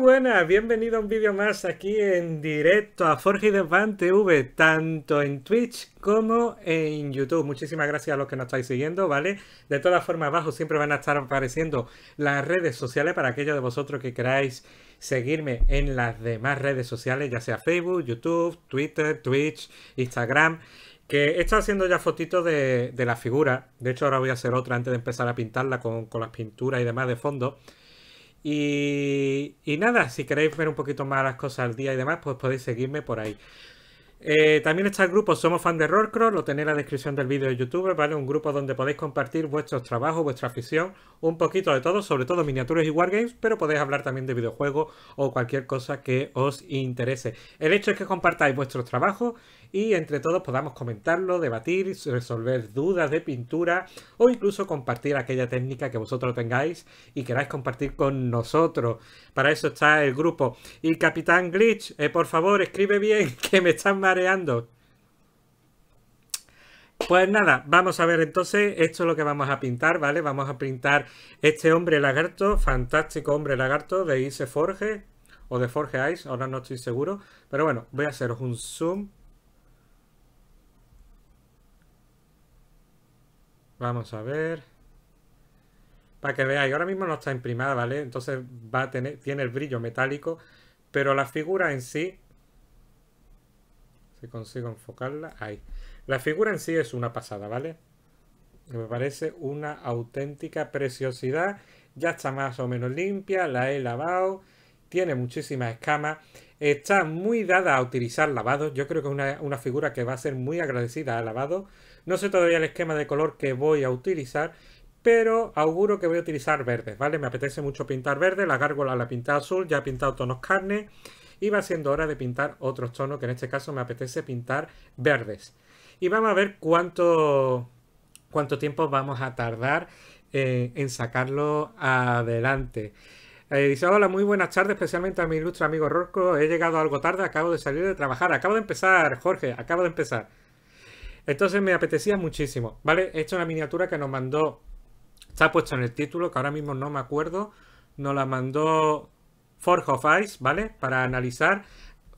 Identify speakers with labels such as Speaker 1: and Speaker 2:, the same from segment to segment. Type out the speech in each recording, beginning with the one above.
Speaker 1: buenas, bienvenido a un vídeo más aquí en directo a Forge y Devante TV, tanto en Twitch como en YouTube. Muchísimas gracias a los que nos estáis siguiendo, ¿vale? De todas formas, abajo siempre van a estar apareciendo las redes sociales para aquellos de vosotros que queráis seguirme en las demás redes sociales, ya sea Facebook, YouTube, Twitter, Twitch, Instagram. Que he estado haciendo ya fotitos de, la figura. De hecho, ahora voy a hacer otra antes de empezar a pintarla con, con las pinturas y demás de fondo. Y, nada, si queréis ver un poquito más las cosas al día y demás, pues podéis seguirme por ahí. Eh, también está el grupo Somos Fan de Rollcross, lo tenéis en la descripción del vídeo de YouTube, ¿vale? Un grupo donde podéis compartir vuestros trabajos, vuestra afición, un poquito de todo, sobre todo miniaturas y wargames, pero podéis hablar también de videojuegos o cualquier cosa que os interese. El hecho es que compartáis vuestros trabajos y entre todos podamos comentarlo, debatir, resolver dudas de pintura o incluso compartir aquella técnica que vosotros tengáis y queráis compartir con nosotros. Para eso está el grupo. Y Capitán Glitch, eh, por favor, escribe bien que me están mareando. Pues nada, vamos a ver entonces, esto es lo que vamos a pintar, ¿vale? Vamos a pintar este hombre lagarto, fantástico hombre lagarto de Ice Forge o de Forge Ice, ahora no estoy seguro, pero bueno, voy a haceros un zoom Vamos a ver. Para que veáis, ahora mismo no está imprimada, ¿vale? Entonces va a tener, tiene el brillo metálico, pero la figura en sí... Si consigo enfocarla, ahí. La figura en sí es una pasada, ¿vale? Me parece una auténtica preciosidad. Ya está más o menos limpia, la he lavado, tiene muchísimas escamas. Está muy dada a utilizar lavados. Yo creo que es una, una figura que va a ser muy agradecida a lavado. No sé todavía el esquema de color que voy a utilizar, pero auguro que voy a utilizar verdes, ¿vale? Me apetece mucho pintar verde, la gárgola la pintado azul, ya he pintado tonos carne y va siendo hora de pintar otros tonos que en este caso me apetece pintar verdes. Y vamos a ver cuánto, cuánto tiempo vamos a tardar eh, en sacarlo adelante. Eh, dice, hola, muy buenas tardes, especialmente a mi ilustre amigo Rorco. He llegado algo tarde, acabo de salir de trabajar. Acabo de empezar, Jorge, acabo de empezar. Entonces me apetecía muchísimo, ¿vale? Esta es una miniatura que nos mandó, está puesto en el título, que ahora mismo no me acuerdo, nos la mandó Forge of Ice, ¿vale? Para analizar,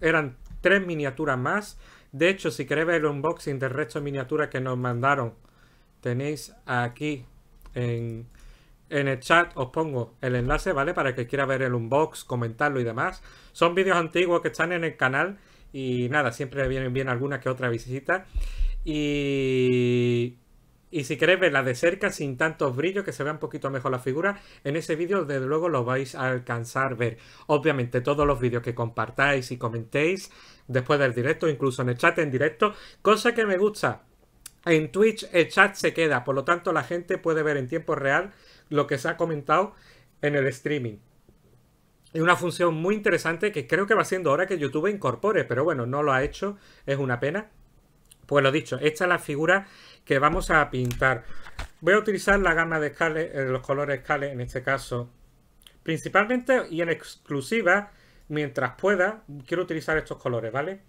Speaker 1: eran tres miniaturas más. De hecho, si queréis ver el unboxing del resto de miniaturas que nos mandaron, tenéis aquí en, en el chat os pongo el enlace, ¿vale? Para que quiera ver el unbox, comentarlo y demás. Son vídeos antiguos que están en el canal y nada, siempre vienen bien alguna que otra visita. Y, si queréis verla de cerca, sin tantos brillos, que se vea un poquito mejor la figura, en ese vídeo desde luego lo vais a alcanzar a ver. Obviamente todos los vídeos que compartáis y comentéis después del directo, incluso en el chat en directo, cosa que me gusta. En Twitch el chat se queda, por lo tanto la gente puede ver en tiempo real lo que se ha comentado en el streaming. Es una función muy interesante que creo que va siendo hora que YouTube incorpore, pero bueno, no lo ha hecho, es una pena. Pues lo dicho, esta es la figura que vamos a pintar. Voy a utilizar la gama de escales, eh, los colores escales en este caso, principalmente y en exclusiva, mientras pueda, quiero utilizar estos colores, ¿vale?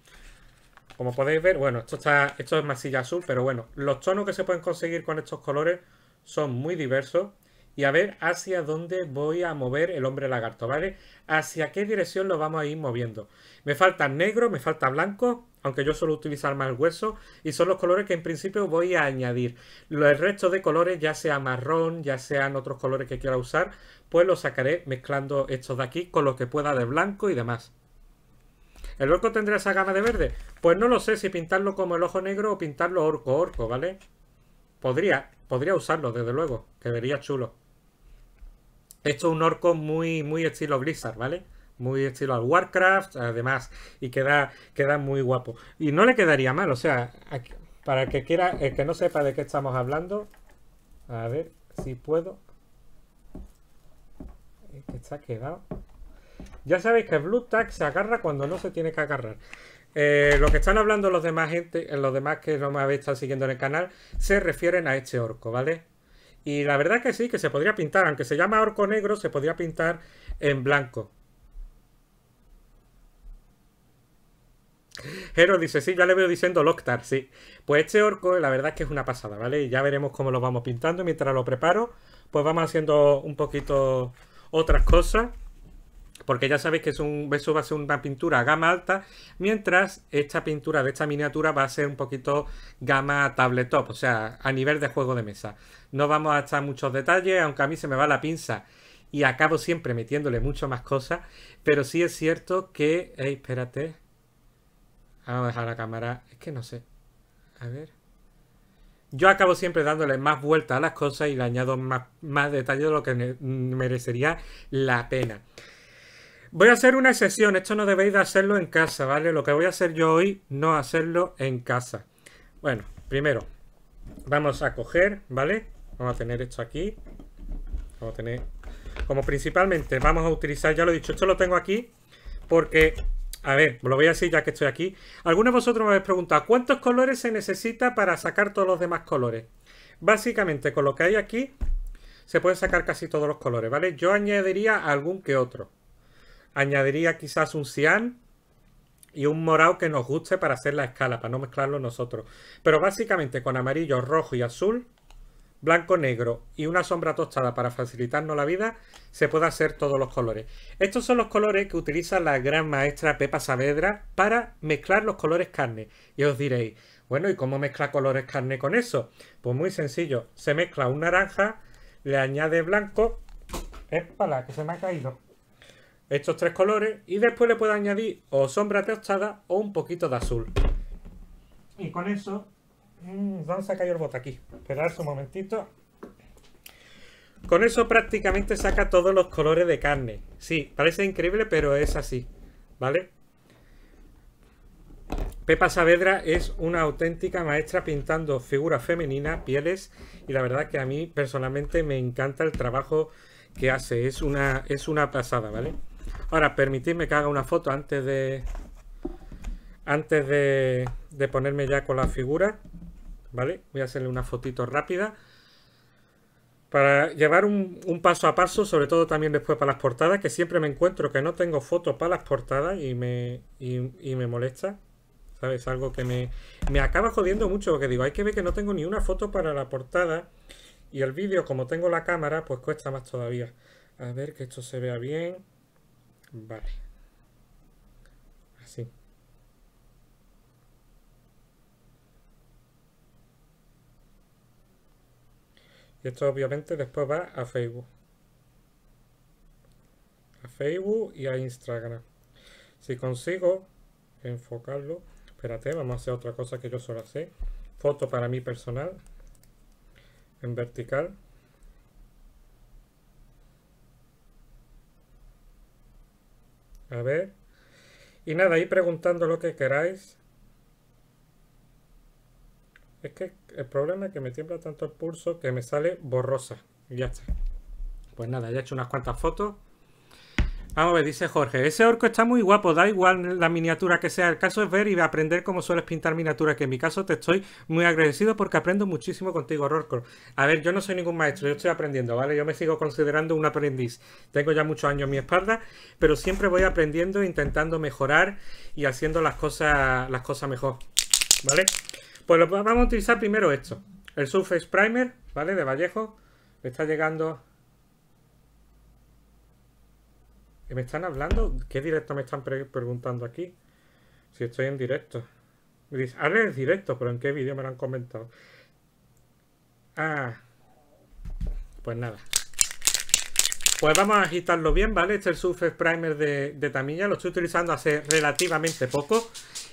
Speaker 1: Como podéis ver, bueno, esto, está, esto es masilla azul, pero bueno, los tonos que se pueden conseguir con estos colores son muy diversos y a ver hacia dónde voy a mover el hombre lagarto, ¿vale? Hacia qué dirección lo vamos a ir moviendo. Me falta negro, me falta blanco, aunque yo suelo utilizar más hueso, y son los colores que en principio voy a añadir. Los resto de colores, ya sea marrón, ya sean otros colores que quiera usar, pues los sacaré mezclando estos de aquí con los que pueda de blanco y demás. ¿El orco tendrá esa gama de verde? Pues no lo sé si pintarlo como el ojo negro o pintarlo orco-orco, ¿vale? Podría, podría usarlo, desde luego, que chulo. Esto es un orco muy, muy estilo Blizzard, ¿vale? Muy estilo al Warcraft, además, y queda, queda muy guapo. Y no le quedaría mal, o sea, para el que quiera, que no sepa de qué estamos hablando, a ver si puedo. está quedado. Ya sabéis que Blue Tag se agarra cuando no se tiene que agarrar. Eh, lo que están hablando los demás gente, los demás que no me habéis estado siguiendo en el canal, se refieren a este orco, ¿vale? Y la verdad que sí, que se podría pintar, aunque se llama orco negro, se podría pintar en blanco. Hero dice, sí, ya le veo diciendo Loctar, sí. Pues este orco, la verdad es que es una pasada, ¿vale? Y ya veremos cómo lo vamos pintando. Mientras lo preparo, pues vamos haciendo un poquito otras cosas porque ya sabéis que es un, eso va a ser una pintura a gama alta, mientras esta pintura de esta miniatura va a ser un poquito gama tabletop, o sea, a nivel de juego de mesa. No vamos a estar muchos detalles, aunque a mí se me va la pinza y acabo siempre metiéndole mucho más cosas, pero sí es cierto que... Hey, eh, espérate. Vamos a dejar la cámara... Es que no sé. A ver. Yo acabo siempre dándole más vueltas a las cosas y le añado más, más detalle de lo que merecería la pena. Voy a hacer una excepción, esto no debéis de hacerlo en casa, ¿vale? Lo que voy a hacer yo hoy, no hacerlo en casa. Bueno, primero, vamos a coger, ¿vale? Vamos a tener esto aquí. Vamos a tener... Como principalmente vamos a utilizar, ya lo he dicho, esto lo tengo aquí porque... A ver, lo voy a decir ya que estoy aquí. Algunos de vosotros me habéis preguntado, ¿cuántos colores se necesita para sacar todos los demás colores? Básicamente, con lo que hay aquí, se pueden sacar casi todos los colores, ¿vale? Yo añadiría algún que otro. Añadiría quizás un cian y un morado que nos guste para hacer la escala, para no mezclarlo nosotros. Pero básicamente con amarillo, rojo y azul, blanco, negro y una sombra tostada para facilitarnos la vida, se puede hacer todos los colores. Estos son los colores que utiliza la gran maestra Pepa Saavedra para mezclar los colores carne. Y os diréis, bueno, ¿y cómo mezcla colores carne con eso? Pues muy sencillo, se mezcla un naranja, le añade blanco... ¡Espala, que se me ha caído! estos tres colores y después le puedo añadir o sombra tostada o un poquito de azul. Y con eso... Mm, vamos ¿Dónde se el bote aquí? Esperad un momentito. Con eso prácticamente saca todos los colores de carne. Sí, parece increíble, pero es así. ¿Vale? Pepa Saavedra es una auténtica maestra pintando figuras femeninas, pieles, y la verdad que a mí personalmente me encanta el trabajo que hace. Es una, es una pasada, ¿vale? Ahora, permitidme que haga una foto antes de... Antes de, ponerme ya con la figura. ¿Vale? Voy a hacerle una fotito rápida. Para llevar un, paso a paso, sobre todo también después para las portadas, que siempre me encuentro que no tengo fotos para las portadas y me, me molesta. ¿Sabes? Algo que me, me acaba jodiendo mucho, porque digo, hay que ver que no tengo ni una foto para la portada. Y el vídeo, como tengo la cámara, pues cuesta más todavía. A ver que esto se vea bien. Vale. Así. Y esto obviamente después va a Facebook. A Facebook y a Instagram. Si consigo enfocarlo. Espérate, vamos a hacer otra cosa que yo solo hacer. Foto para mí personal. En vertical. A ver. Y nada, ahí preguntando lo que queráis. Es que el problema es que me tiembla tanto el pulso que me sale borrosa. ya está. Pues nada, ya he hecho unas cuantas fotos. Vamos a ver, dice Jorge, ese orco está muy guapo, da igual la miniatura que sea, el caso es ver y aprender cómo sueles pintar miniaturas, que en mi caso te estoy muy agradecido porque aprendo muchísimo contigo, Orco. A ver, yo no soy ningún maestro, yo estoy aprendiendo, ¿vale? Yo me sigo considerando un aprendiz, tengo ya muchos años en mi espalda, pero siempre voy aprendiendo, intentando mejorar y haciendo las cosas, las cosas mejor, ¿vale? Pues vamos a utilizar primero esto, el Surface Primer, ¿vale? De Vallejo, está llegando me están hablando? ¿Qué directo me están preguntando aquí? Si estoy en directo. Me dice, ahora directo, pero ¿en qué vídeo me lo han comentado? Ah. Pues nada. Pues vamos a agitarlo bien, ¿vale? Este es el Surface Primer de, de Lo estoy utilizando hace relativamente poco.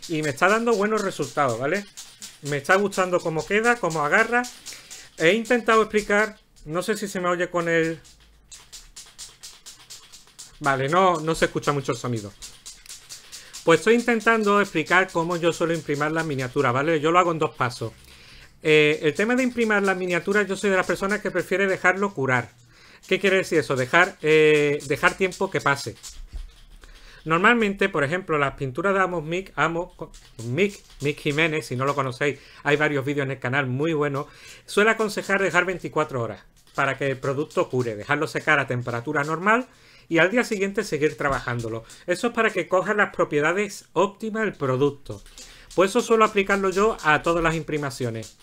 Speaker 1: Y me está dando buenos resultados, ¿vale? Me está gustando cómo queda, cómo agarra. He intentado explicar, no sé si se me oye con el Vale, no, no se escucha mucho el sonido. Pues estoy intentando explicar cómo yo suelo imprimir las miniaturas, ¿vale? Yo lo hago en dos pasos. Eh, el tema de imprimir las miniaturas, yo soy de las personas que prefiere dejarlo curar. ¿Qué quiere decir eso? Dejar, eh, dejar tiempo que pase. Normalmente, por ejemplo, las pinturas de Amos Mick, Amos, Mick, Mick Jiménez, si no lo conocéis, hay varios vídeos en el canal muy buenos, suele aconsejar dejar 24 horas para que el producto cure, dejarlo secar a temperatura normal y al día siguiente seguir trabajándolo. Eso es para que coja las propiedades óptimas del producto. Pues eso suelo aplicarlo yo a todas las imprimaciones.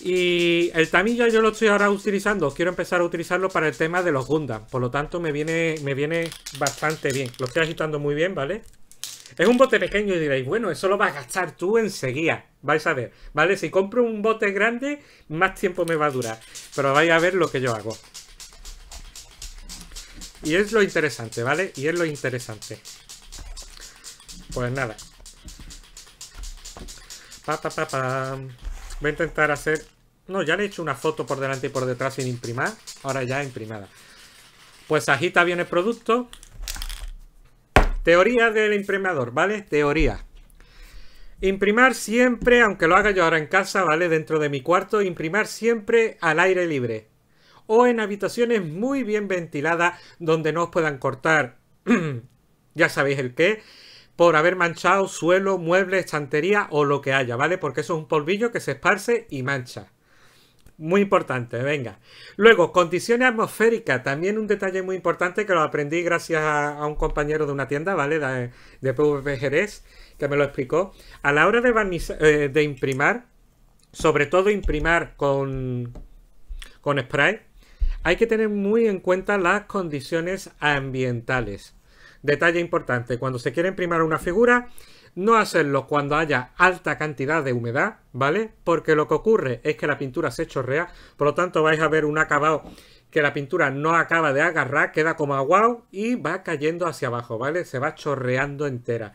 Speaker 1: Y el tamillo yo lo estoy ahora utilizando, quiero empezar a utilizarlo para el tema de los Gundam, por lo tanto me viene, me viene bastante bien. Lo estoy agitando muy bien, ¿vale? Es un bote pequeño y diréis, bueno, eso lo vas a gastar tú enseguida. Vais a ver, ¿vale? Si compro un bote grande, más tiempo me va a durar. Pero vais a ver lo que yo hago. Y es lo interesante, ¿vale? Y es lo interesante. Pues nada. Pa, pa, pa, Voy a intentar hacer... No, ya le he hecho una foto por delante y por detrás sin imprimar. Ahora ya imprimada. Pues agita bien el producto. Teoría del imprimador, ¿vale? Teoría. Imprimar siempre, aunque lo haga yo ahora en casa, ¿vale? Dentro de mi cuarto, imprimar siempre al aire libre o en habitaciones muy bien ventiladas donde no os puedan cortar, ya sabéis el qué, por haber manchado suelo, muebles, estantería o lo que haya, ¿vale? Porque eso es un polvillo que se esparce y mancha. Muy importante, venga. Luego, condiciones atmosféricas. También un detalle muy importante que lo aprendí gracias a, un compañero de una tienda, ¿vale? De, de PVP Jerez, que me lo explicó. A la hora de, eh, de imprimar, sobre todo imprimar con, con spray, hay que tener muy en cuenta las condiciones ambientales. Detalle importante, cuando se quiere imprimir una figura, no hacerlo cuando haya alta cantidad de humedad, ¿vale? Porque lo que ocurre es que la pintura se chorrea, por lo tanto vais a ver un acabado que la pintura no acaba de agarrar, queda como aguado y va cayendo hacia abajo, ¿vale? Se va chorreando entera.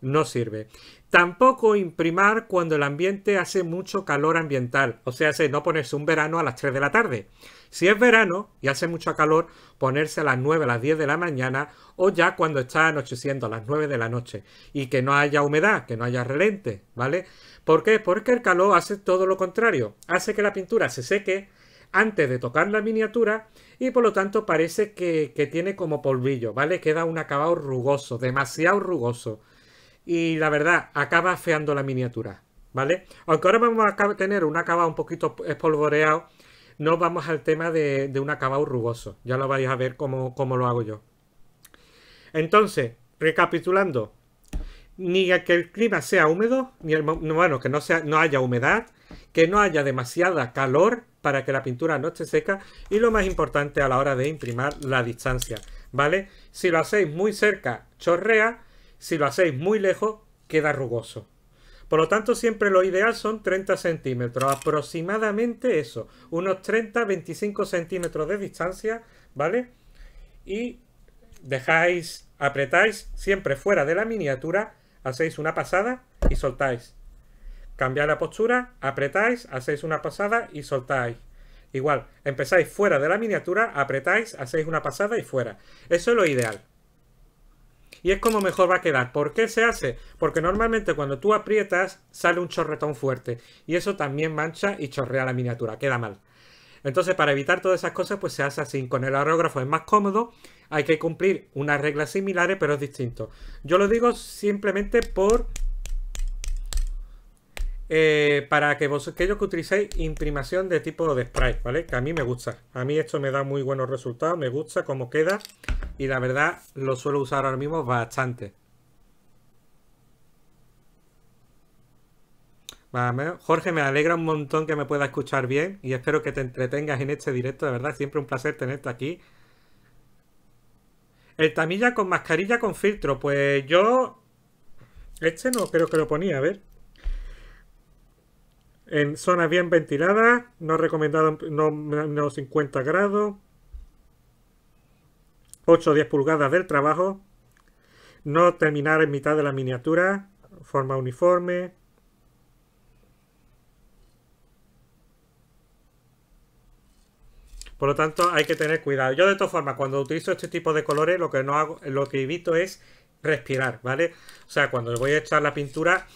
Speaker 1: No sirve. Tampoco imprimar cuando el ambiente hace mucho calor ambiental, o sea, no ponerse un verano a las 3 de la tarde. Si es verano y hace mucho calor, ponerse a las 9, a las 10 de la mañana o ya cuando está anocheciendo, a las 9 de la noche. Y que no haya humedad, que no haya relente, ¿vale? ¿Por qué? Porque el calor hace todo lo contrario. Hace que la pintura se seque antes de tocar la miniatura y por lo tanto parece que, que tiene como polvillo, ¿vale? Queda un acabado rugoso, demasiado rugoso y la verdad, acaba feando la miniatura, ¿vale? Aunque ahora vamos a tener un acabado un poquito espolvoreado, no vamos al tema de, de un acabado rugoso. Ya lo vais a ver cómo, cómo lo hago yo. Entonces, recapitulando, ni que el clima sea húmedo, ni bueno, que no, sea, no haya humedad, que no haya demasiada calor para que la pintura no esté seca y lo más importante a la hora de imprimir la distancia, ¿vale? Si lo hacéis muy cerca, chorrea, si lo hacéis muy lejos, queda rugoso. Por lo tanto, siempre lo ideal son 30 centímetros, aproximadamente eso, unos 30-25 centímetros de distancia, ¿vale? Y dejáis, apretáis siempre fuera de la miniatura, hacéis una pasada y soltáis. cambiar la postura, apretáis, hacéis una pasada y soltáis. Igual, empezáis fuera de la miniatura, apretáis, hacéis una pasada y fuera. Eso es lo ideal y es como mejor va a quedar. ¿Por qué se hace? Porque normalmente cuando tú aprietas sale un chorretón fuerte y eso también mancha y chorrea la miniatura, queda mal. Entonces para evitar todas esas cosas pues se hace así, con el aerógrafo es más cómodo, hay que cumplir unas reglas similares pero es distinto. Yo lo digo simplemente por eh, para que vos, que que utilicéis imprimación de tipo de spray, ¿vale? Que a mí me gusta. A mí esto me da muy buenos resultados, me gusta cómo queda y la verdad lo suelo usar ahora mismo bastante. Jorge, me alegra un montón que me pueda escuchar bien y espero que te entretengas en este directo, de verdad, siempre un placer tenerte aquí. El tamilla con mascarilla con filtro, pues yo... Este no creo que lo ponía, a ver en zonas bien ventiladas, no recomendado no menos 50 grados, 8 o 10 pulgadas del trabajo, no terminar en mitad de la miniatura, forma uniforme. Por lo tanto, hay que tener cuidado. Yo de todas formas, cuando utilizo este tipo de colores, lo que no hago, lo que evito es respirar, ¿vale? O sea, cuando le voy a echar la pintura,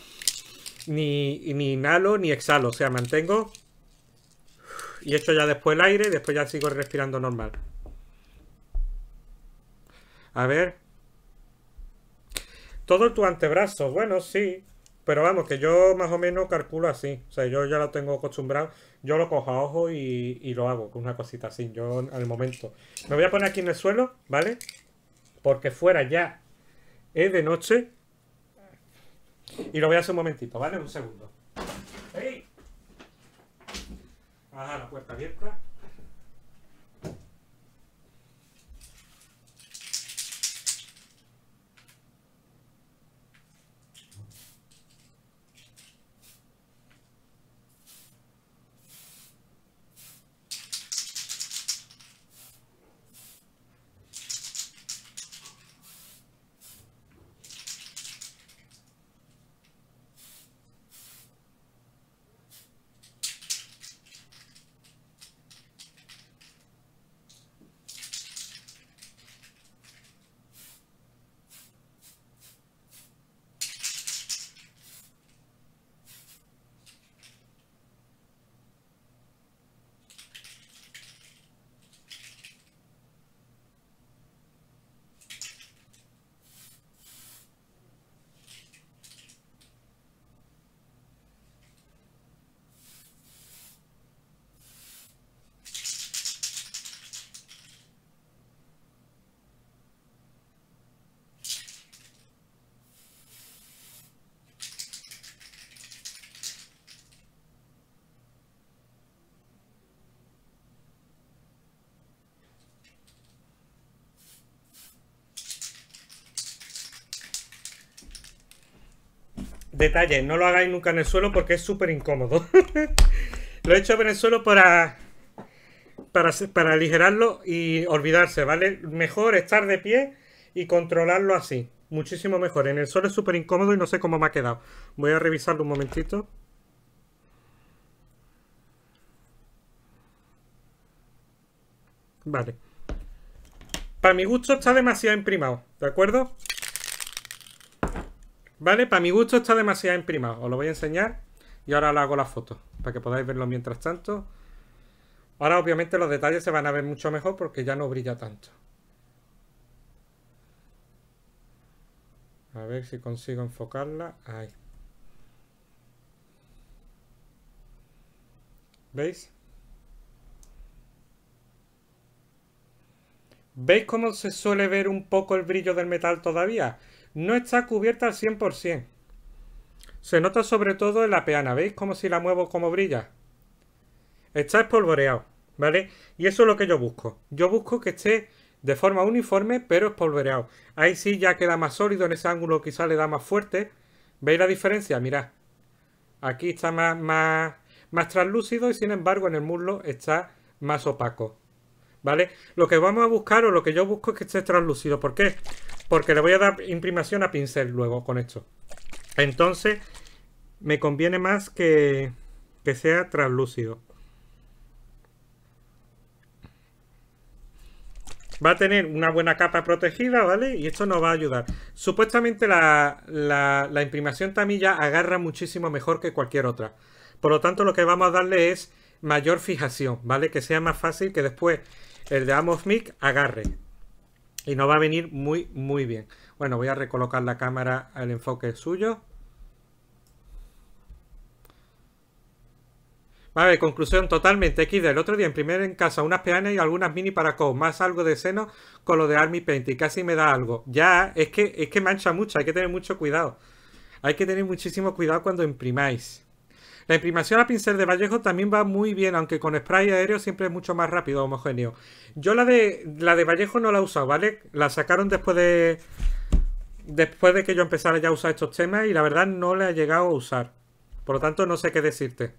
Speaker 1: ni, inhalo ni exhalo. O sea, mantengo y echo ya después el aire después ya sigo respirando normal. A ver. Todo tu antebrazo. Bueno, sí. Pero vamos, que yo más o menos calculo así. O sea, yo ya lo tengo acostumbrado. Yo lo cojo a ojo y, y lo hago con una cosita así. Yo al momento. Me voy a poner aquí en el suelo, ¿vale? Porque fuera ya es de noche. Y lo voy a hacer un momentito, ¿vale? Un segundo. ¡Ey! Ajá, la puerta abierta. Detalle, no lo hagáis nunca en el suelo porque es súper incómodo. lo he hecho en el suelo para, para, aligerarlo y olvidarse, ¿vale? Mejor estar de pie y controlarlo así. Muchísimo mejor. En el suelo es súper incómodo y no sé cómo me ha quedado. Voy a revisarlo un momentito. Vale. Para mi gusto está demasiado imprimado, ¿de acuerdo? ¿Vale? Para mi gusto está demasiado imprimado. Os lo voy a enseñar y ahora le hago la foto para que podáis verlo mientras tanto. Ahora obviamente los detalles se van a ver mucho mejor porque ya no brilla tanto. A ver si consigo enfocarla. Ahí. ¿Veis? ¿Veis cómo se suele ver un poco el brillo del metal todavía? no está cubierta al 100%. Se nota sobre todo en la peana, ¿veis? Como si la muevo como brilla. Está espolvoreado, ¿vale? Y eso es lo que yo busco. Yo busco que esté de forma uniforme, pero espolvoreado. Ahí sí ya queda más sólido, en ese ángulo quizá le da más fuerte. ¿Veis la diferencia? Mirad. Aquí está más, más, más translúcido y sin embargo en el muslo está más opaco. ¿Vale? Lo que vamos a buscar o lo que yo busco es que esté translúcido. ¿Por qué? Porque le voy a dar imprimación a pincel luego con esto. Entonces, me conviene más que, sea translúcido. va a tener una buena capa protegida, ¿vale? Y esto nos va a ayudar. Supuestamente la, la, imprimación tamilla agarra muchísimo mejor que cualquier otra. Por lo tanto, lo que vamos a darle es mayor fijación, ¿vale? Que sea más fácil que después el de Amos Mic agarre. Y nos va a venir muy, muy bien. Bueno, voy a recolocar la cámara al enfoque suyo. Vale, conclusión totalmente x del otro día imprimir en casa unas peanas y algunas mini para co, más algo de seno con lo de Army Paint y casi me da algo. Ya, es que, es que mancha mucho, hay que tener mucho cuidado. Hay que tener muchísimo cuidado cuando imprimáis. La imprimación a pincel de Vallejo también va muy bien, aunque con spray aéreo siempre es mucho más rápido, homogéneo. Yo la de, la de Vallejo no la he usado, ¿vale? La sacaron después de... Después de que yo empezara ya a usar estos temas y la verdad no le ha llegado a usar. Por lo tanto, no sé qué decirte.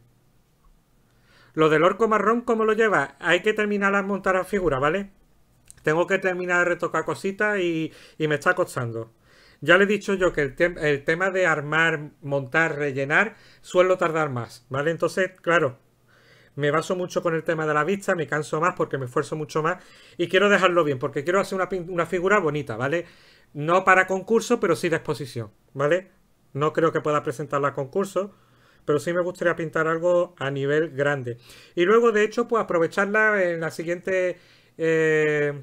Speaker 1: Lo del orco marrón, ¿cómo lo lleva? Hay que terminar a montar la figura, ¿vale? Tengo que terminar de retocar cositas y, y me está costando. Ya le he dicho yo que el, tema de armar, montar, rellenar suelo tardar más, ¿vale? Entonces, claro, me baso mucho con el tema de la vista, me canso más porque me esfuerzo mucho más y quiero dejarlo bien porque quiero hacer una, figura bonita, ¿vale? No para concurso, pero sí de exposición, ¿vale? No creo que pueda presentarla a concurso, pero sí me gustaría pintar algo a nivel grande. Y luego, de hecho, pues aprovecharla en la siguiente... Eh,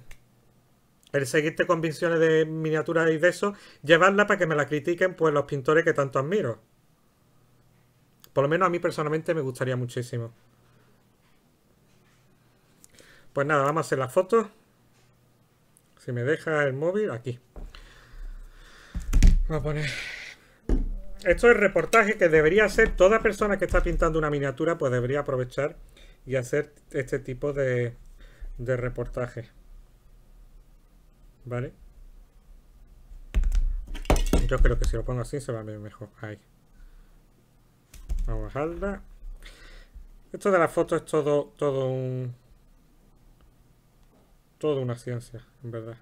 Speaker 1: perseguirte con visiones de miniaturas y de eso, llevarla para que me la critiquen pues los pintores que tanto admiro. Por lo menos a mí personalmente me gustaría muchísimo. Pues nada, vamos a hacer las fotos. Si me deja el móvil, aquí. Voy a poner... Esto es reportaje que debería hacer toda persona que está pintando una miniatura, pues debería aprovechar y hacer este tipo de, de reportaje. ¿Vale? Yo creo que si lo pongo así se va a ver mejor. Ahí. Vamos a bajarla. Esto de las foto es todo, todo un... Todo una ciencia, en verdad.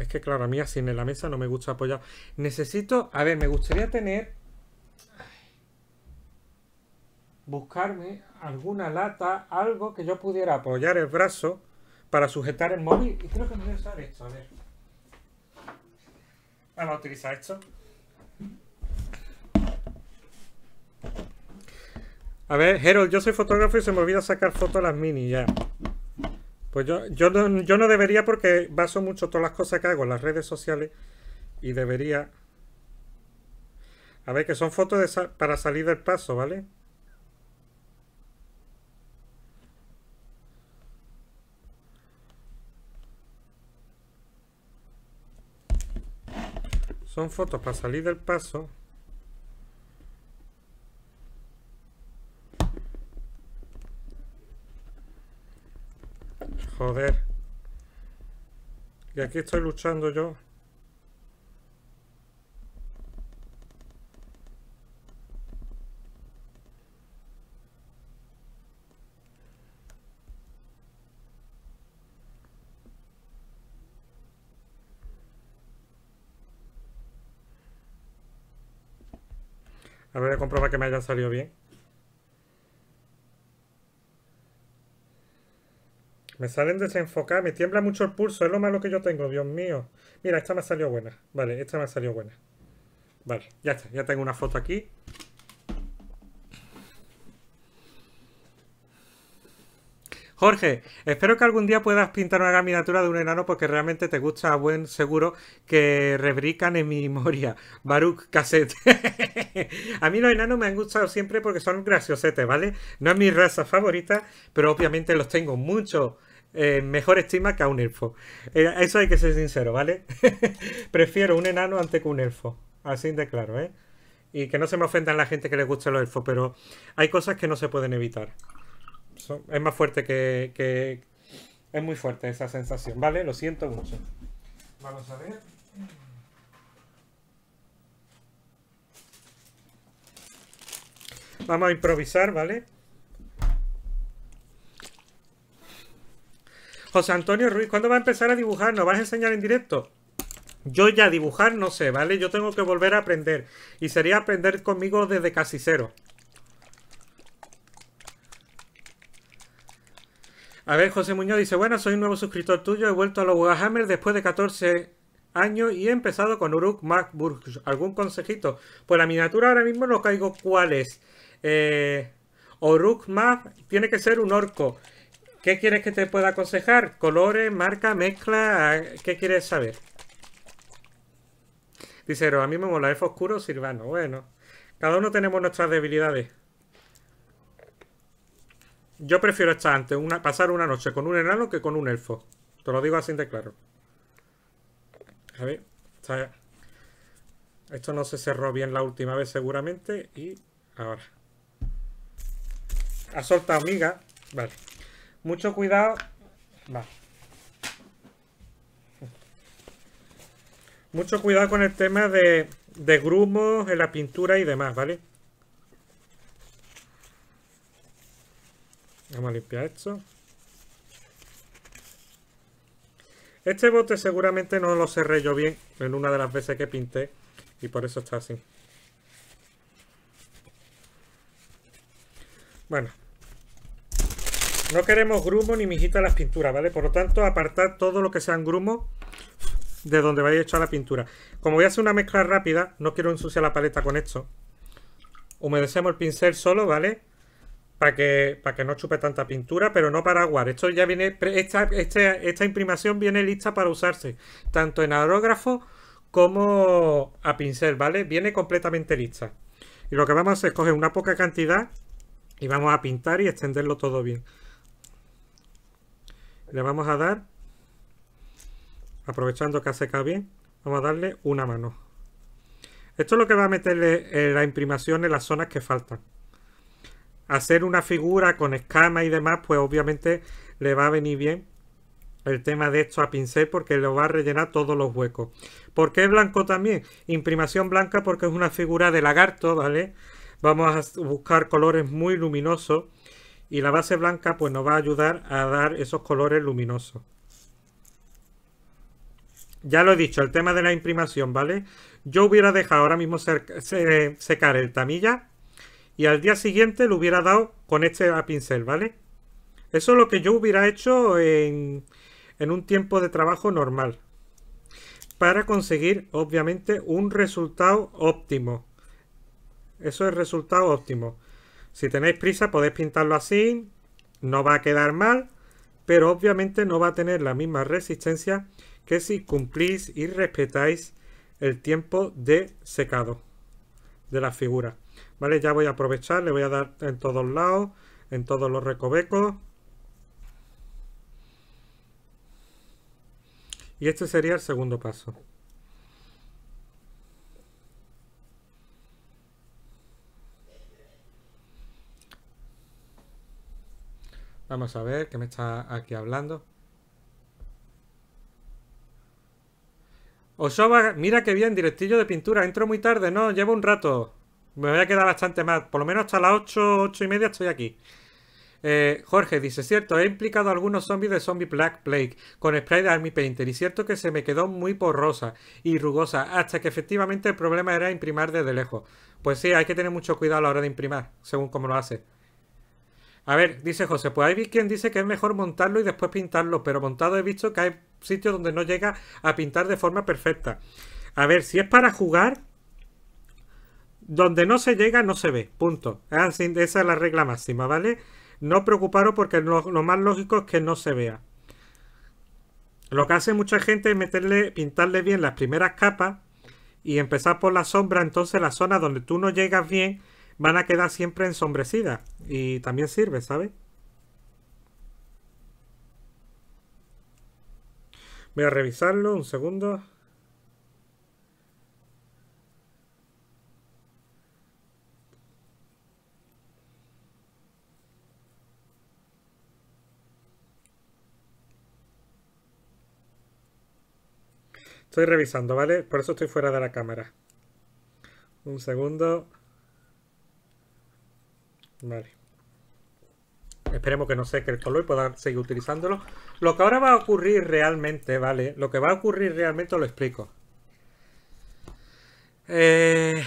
Speaker 1: Es que claro, a mí así en la mesa no me gusta apoyar. Necesito... A ver, me gustaría tener... Buscarme alguna lata, algo que yo pudiera apoyar el brazo para sujetar el móvil. Y creo que me voy a usar esto, a ver. Vamos a utilizar esto. A ver, Gerald yo soy fotógrafo y se me olvida sacar fotos a las mini ya. Pues yo, yo, no, yo no debería porque baso mucho todas las cosas que hago en las redes sociales y debería... A ver, que son fotos para salir del paso, ¿vale? Son fotos para salir del paso. Joder. Y aquí estoy luchando yo A ver, a comprobar que me haya salido bien. Me salen desenfocadas, me tiembla mucho el pulso, es lo malo que yo tengo, Dios mío. Mira, esta me salió buena. Vale, esta me salió buena. Vale, ya está, ya tengo una foto aquí. Jorge, espero que algún día puedas pintar una miniatura de un enano porque realmente te gusta a buen seguro que rebrican en mi memoria. Baruch Cassette. a mí los enanos me han gustado siempre porque son graciosetes, ¿vale? No es mi raza favorita, pero obviamente los tengo mucho. Eh, mejor estima que a un elfo. Eh, eso hay que ser sincero, ¿vale? Prefiero un enano antes que un elfo. Así de claro, ¿eh? Y que no se me ofendan la gente que le gusta los elfos, pero hay cosas que no se pueden evitar es más fuerte que, que, Es muy fuerte esa sensación, ¿vale? Lo siento mucho. Vamos a ver. Vamos a improvisar, ¿vale? José Antonio Ruiz, ¿cuándo va a empezar a dibujar? ¿Nos vas a enseñar en directo? Yo ya dibujar no sé, ¿vale? Yo tengo que volver a aprender. Y sería aprender conmigo desde casi cero. A ver, José Muñoz dice, bueno, soy un nuevo suscriptor tuyo, he vuelto a los Warhammer después de 14 años y he empezado con Uruk Macburg. ¿Algún consejito? Pues la miniatura ahora mismo no caigo cuál es. Eh, Uruk Mag tiene que ser un orco. ¿Qué quieres que te pueda aconsejar? ¿Colores, marca, mezcla? Ah, ¿Qué quieres saber? Dice, a mí me mola F oscuro, Silvano. Bueno, cada uno tenemos nuestras debilidades. Yo prefiero estar antes, una, pasar una noche con un enano que con un elfo. Te lo digo así de claro. A ver, Esto no se cerró bien la última vez seguramente. Y ahora. Ha soltado miga. Vale. Mucho cuidado. Va. Mucho cuidado con el tema de grumos en la pintura y demás, ¿vale? Vamos a limpiar esto. Este bote seguramente no lo cerré yo bien en una de las veces que pinté y por eso está así. Bueno. No queremos grumo ni mijita las pinturas, ¿vale? Por lo tanto, apartar todo lo que sean grumos de donde vaya a echar la pintura. Como voy a hacer una mezcla rápida, no quiero ensuciar la paleta con esto. Humedecemos el pincel solo, ¿vale? para que, que no chupe tanta pintura, pero no para aguar. Esto ya viene, esta, esta, esta imprimación viene lista para usarse tanto en aerógrafo como a pincel, ¿vale? Viene completamente lista. Y lo que vamos a hacer es coger una poca cantidad y vamos a pintar y extenderlo todo bien. Le vamos a dar, aprovechando que ha secado bien, vamos a darle una mano. Esto es lo que va a meterle eh, la imprimación en las zonas que faltan hacer una figura con escama y demás, pues obviamente le va a venir bien el tema de esto a pincel porque lo va a rellenar todos los huecos. ¿Por qué blanco también? Imprimación blanca porque es una figura de lagarto, ¿vale? Vamos a buscar colores muy luminosos y la base blanca pues nos va a ayudar a dar esos colores luminosos. Ya lo he dicho, el tema de la imprimación, ¿vale? Yo hubiera dejado ahora mismo secar el tamilla y al día siguiente lo hubiera dado con este pincel, ¿vale? Eso es lo que yo hubiera hecho en, en un tiempo de trabajo normal para conseguir obviamente un resultado óptimo. Eso es resultado óptimo. Si tenéis prisa podéis pintarlo así, no va a quedar mal, pero obviamente no va a tener la misma resistencia que si cumplís y respetáis el tiempo de secado de la figura. ¿Vale? Ya voy a aprovechar, le voy a dar en todos lados, en todos los recovecos. Y este sería el segundo paso. Vamos a ver qué me está aquí hablando. Osoba, mira qué bien, directillo de pintura. Entro muy tarde, no, llevo un rato. Me voy a quedar bastante más. Por lo menos hasta las 8, 8 y media estoy aquí. Eh, Jorge dice, cierto, he implicado a algunos zombies de Zombie Black Plague con spray de Army Painter y cierto que se me quedó muy porrosa y rugosa hasta que efectivamente el problema era imprimar desde lejos. Pues sí, hay que tener mucho cuidado a la hora de imprimar, según como lo hace. A ver, dice José, pues hay quien dice que es mejor montarlo y después pintarlo, pero montado he visto que hay sitios donde no llega a pintar de forma perfecta. A ver, si es para jugar, donde no se llega no se ve, punto. Ah, esa es la regla máxima, ¿vale? No preocuparos porque lo, lo más lógico es que no se vea. Lo que hace mucha gente es meterle, pintarle bien las primeras capas y empezar por la sombra, entonces las zonas donde tú no llegas bien van a quedar siempre ensombrecidas. Y también sirve, ¿sabes? Voy a revisarlo un segundo. Estoy revisando, ¿vale? Por eso estoy fuera de la cámara. Un segundo. Vale. Esperemos que no se color y pueda seguir utilizándolo. Lo que ahora va a ocurrir realmente, ¿vale? Lo que va a ocurrir realmente lo explico. Eh...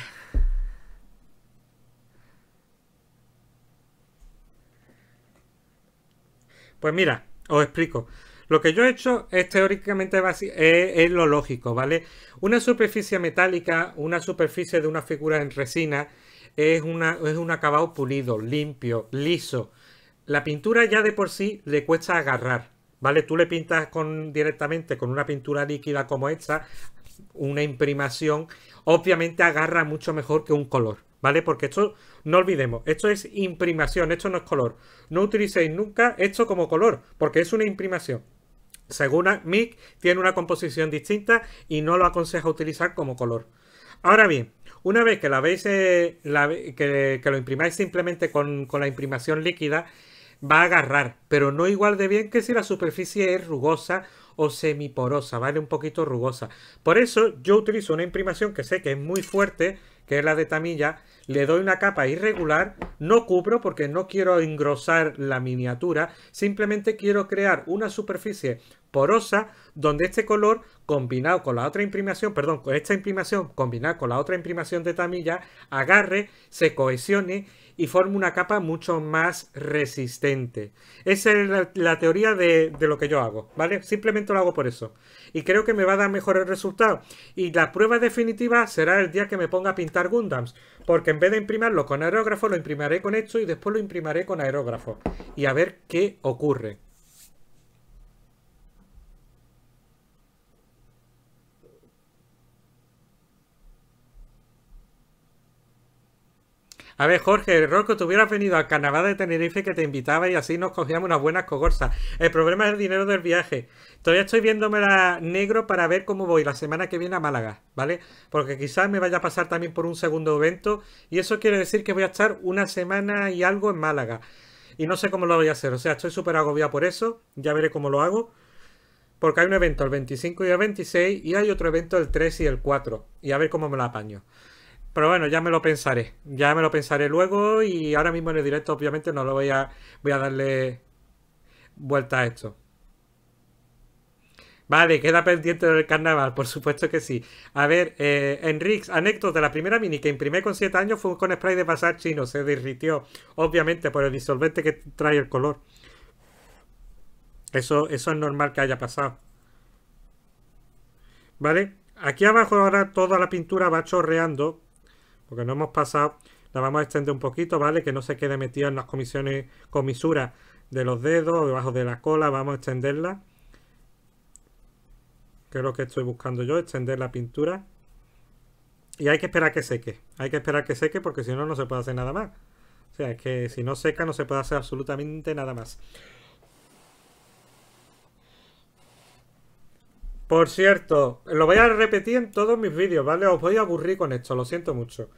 Speaker 1: Pues mira, os explico. Lo que yo he hecho es teóricamente es, lo lógico, ¿vale? Una superficie metálica, una superficie de una figura en resina, es, una, un acabado pulido, limpio, liso. La pintura ya de por sí le cuesta agarrar, ¿vale? Tú le pintas con, directamente con una pintura líquida como esta, una imprimación, obviamente agarra mucho mejor que un color, ¿vale? Porque esto, no olvidemos, esto es imprimación, esto no es color. No utilicéis nunca esto como color, porque es una imprimación según Mic tiene una composición distinta y no lo aconseja utilizar como color. Ahora bien, una vez que, la veis, eh, que, lo imprimáis simplemente con, con la imprimación líquida, va a agarrar, pero no igual de bien que si la superficie es rugosa o semiporosa, ¿vale? Un poquito rugosa. Por eso yo utilizo una imprimación que sé que es muy fuerte, que es la de Tamilla, le doy una capa irregular, no cubro porque no quiero engrosar la miniatura, simplemente quiero crear una superficie porosa donde este color combinado con la otra imprimación, perdón, con esta imprimación combinada con la otra imprimación de Tamilla, agarre, se cohesione y forma una capa mucho más resistente. Esa es la, teoría de, lo que yo hago, ¿vale? Simplemente lo hago por eso. Y creo que me va a dar el resultado. Y la prueba definitiva será el día que me ponga a pintar Gundams. Porque en vez de imprimirlo con aerógrafo, lo imprimiré con esto y después lo imprimiré con aerógrafo. Y a ver qué ocurre. A ver, Jorge, error que te hubieras venido al carnaval de Tenerife que te invitaba y así nos cogíamos unas buenas cogorzas. El problema es el dinero del viaje. Todavía estoy viéndome la negro para ver cómo voy la semana que viene a Málaga, ¿vale? Porque quizás me vaya a pasar también por un segundo evento y eso quiere decir que voy a estar una semana y algo en Málaga. Y no sé cómo lo voy a hacer, o sea, estoy súper agobiado por eso, ya veré cómo lo hago. Porque hay un evento el 25 y el 26 y hay otro evento el 3 y el 4. Y a ver cómo me la apaño. Pero bueno, ya me lo pensaré. Ya me lo pensaré luego y ahora mismo en el directo obviamente no lo voy a, voy a darle vuelta a esto. Vale, queda pendiente del carnaval, por supuesto que sí. A ver, eh, Enrix, de la primera mini que imprimé con 7 años fue con spray de pasar chino, se derritió, obviamente, por el disolvente que trae el color. Eso, eso es normal que haya pasado. ¿Vale? Aquí abajo ahora toda la pintura va chorreando porque no hemos pasado, la vamos a extender un poquito, ¿vale? Que no se quede metida en las comisiones, comisuras de los dedos, debajo de la cola, vamos a extenderla. Que es lo que estoy buscando yo, extender la pintura. Y hay que esperar que seque, hay que esperar que seque porque si no, no se puede hacer nada más. O sea, es que si no seca no se puede hacer absolutamente nada más. Por cierto, lo voy a repetir en todos mis vídeos, ¿vale? Os voy a aburrir con esto, lo siento mucho.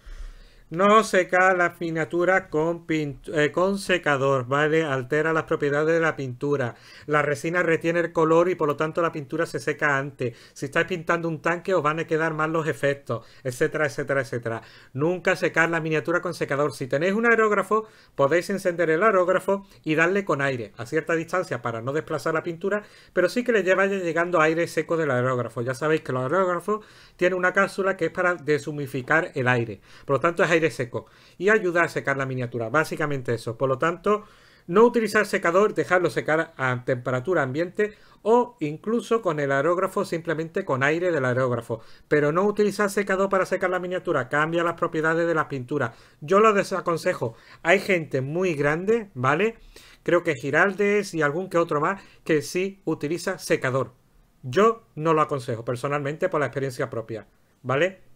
Speaker 1: No seca la miniatura con, eh, con secador, ¿vale? Altera las propiedades de la pintura. La resina retiene el color y por lo tanto la pintura se seca antes. Si estáis pintando un tanque os van a quedar mal los efectos, etcétera, etcétera, etcétera. Nunca secar la miniatura con secador. Si tenéis un aerógrafo, podéis encender el aerógrafo y darle con aire a cierta distancia para no desplazar la pintura, pero sí que le lleva llegando aire seco del aerógrafo. Ya sabéis que el aerógrafo tiene una cápsula que es para deshumificar el aire. Por lo tanto, es seco y ayuda a secar la miniatura. Básicamente eso. Por lo tanto, no utilizar secador, dejarlo secar a temperatura ambiente o incluso con el aerógrafo, simplemente con aire del aerógrafo. Pero no utilizar secador para secar la miniatura, cambia las propiedades de las pinturas. Yo lo desaconsejo. Hay gente muy grande, ¿vale? Creo que Giraldes y algún que otro más que sí utiliza secador. Yo no lo aconsejo personalmente por la experiencia propia, ¿vale?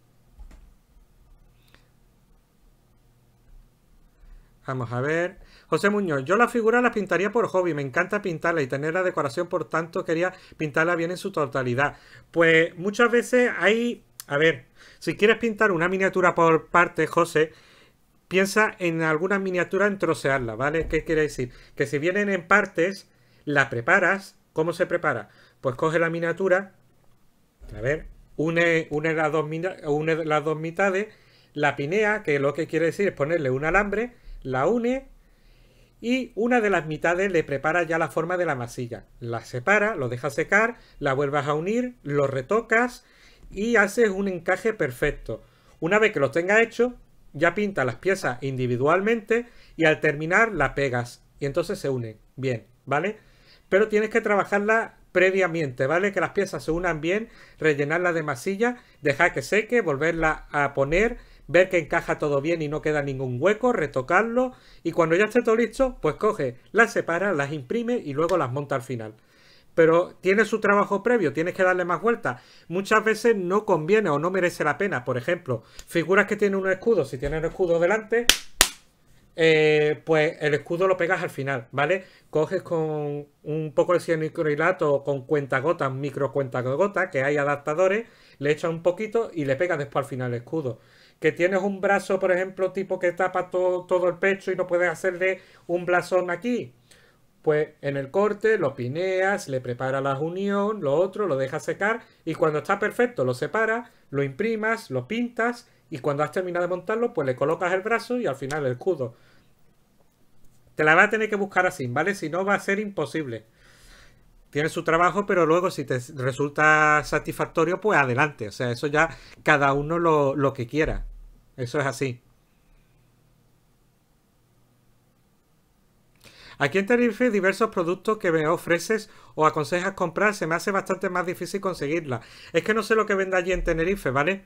Speaker 1: Vamos a ver. José Muñoz, yo la figura la pintaría por hobby, me encanta pintarla y tener la decoración, por tanto quería pintarla bien en su totalidad. Pues muchas veces hay, a ver, si quieres pintar una miniatura por parte, José, piensa en alguna miniatura en trocearla, ¿vale? ¿Qué quiere decir? Que si vienen en partes, la preparas. ¿Cómo se prepara? Pues coge la miniatura, a ver, une, las, dos, une las dos mitades, la pinea, que lo que quiere decir es ponerle un alambre, la une y una de las mitades le prepara ya la forma de la masilla. La separa, lo deja secar, la vuelvas a unir, lo retocas y haces un encaje perfecto. Una vez que lo tengas hecho, ya pinta las piezas individualmente y al terminar la pegas y entonces se une Bien, ¿vale? Pero tienes que trabajarla previamente, ¿vale? Que las piezas se unan bien, rellenarla de masilla, dejar que seque, volverla a poner ver que encaja todo bien y no queda ningún hueco, retocarlo y cuando ya esté todo listo, pues coge, las separa, las imprime y luego las monta al final. Pero tiene su trabajo previo, tienes que darle más vueltas. Muchas veces no conviene o no merece la pena. Por ejemplo, figuras que tienen un escudo, si tienen un escudo delante, eh, pues el escudo lo pegas al final, ¿vale? Coges con un poco de cianicrilato o con cuentagotas, micro gota, que hay adaptadores, le echas un poquito y le pegas después al final el escudo que tienes un brazo, por ejemplo, tipo que tapa todo, todo el pecho y no puedes hacerle un blasón aquí. Pues en el corte lo pineas, le prepara la unión, lo otro, lo deja secar y cuando está perfecto lo separas, lo imprimas, lo pintas y cuando has terminado de montarlo, pues le colocas el brazo y al final el escudo. Te la va a tener que buscar así, ¿vale? Si no va a ser imposible. Tiene su trabajo, pero luego si te resulta satisfactorio, pues adelante. O sea, eso ya cada uno lo, lo que quiera. Eso es así. Aquí en Tenerife diversos productos que me ofreces o aconsejas comprar, se me hace bastante más difícil conseguirla. Es que no sé lo que venda allí en Tenerife, ¿vale?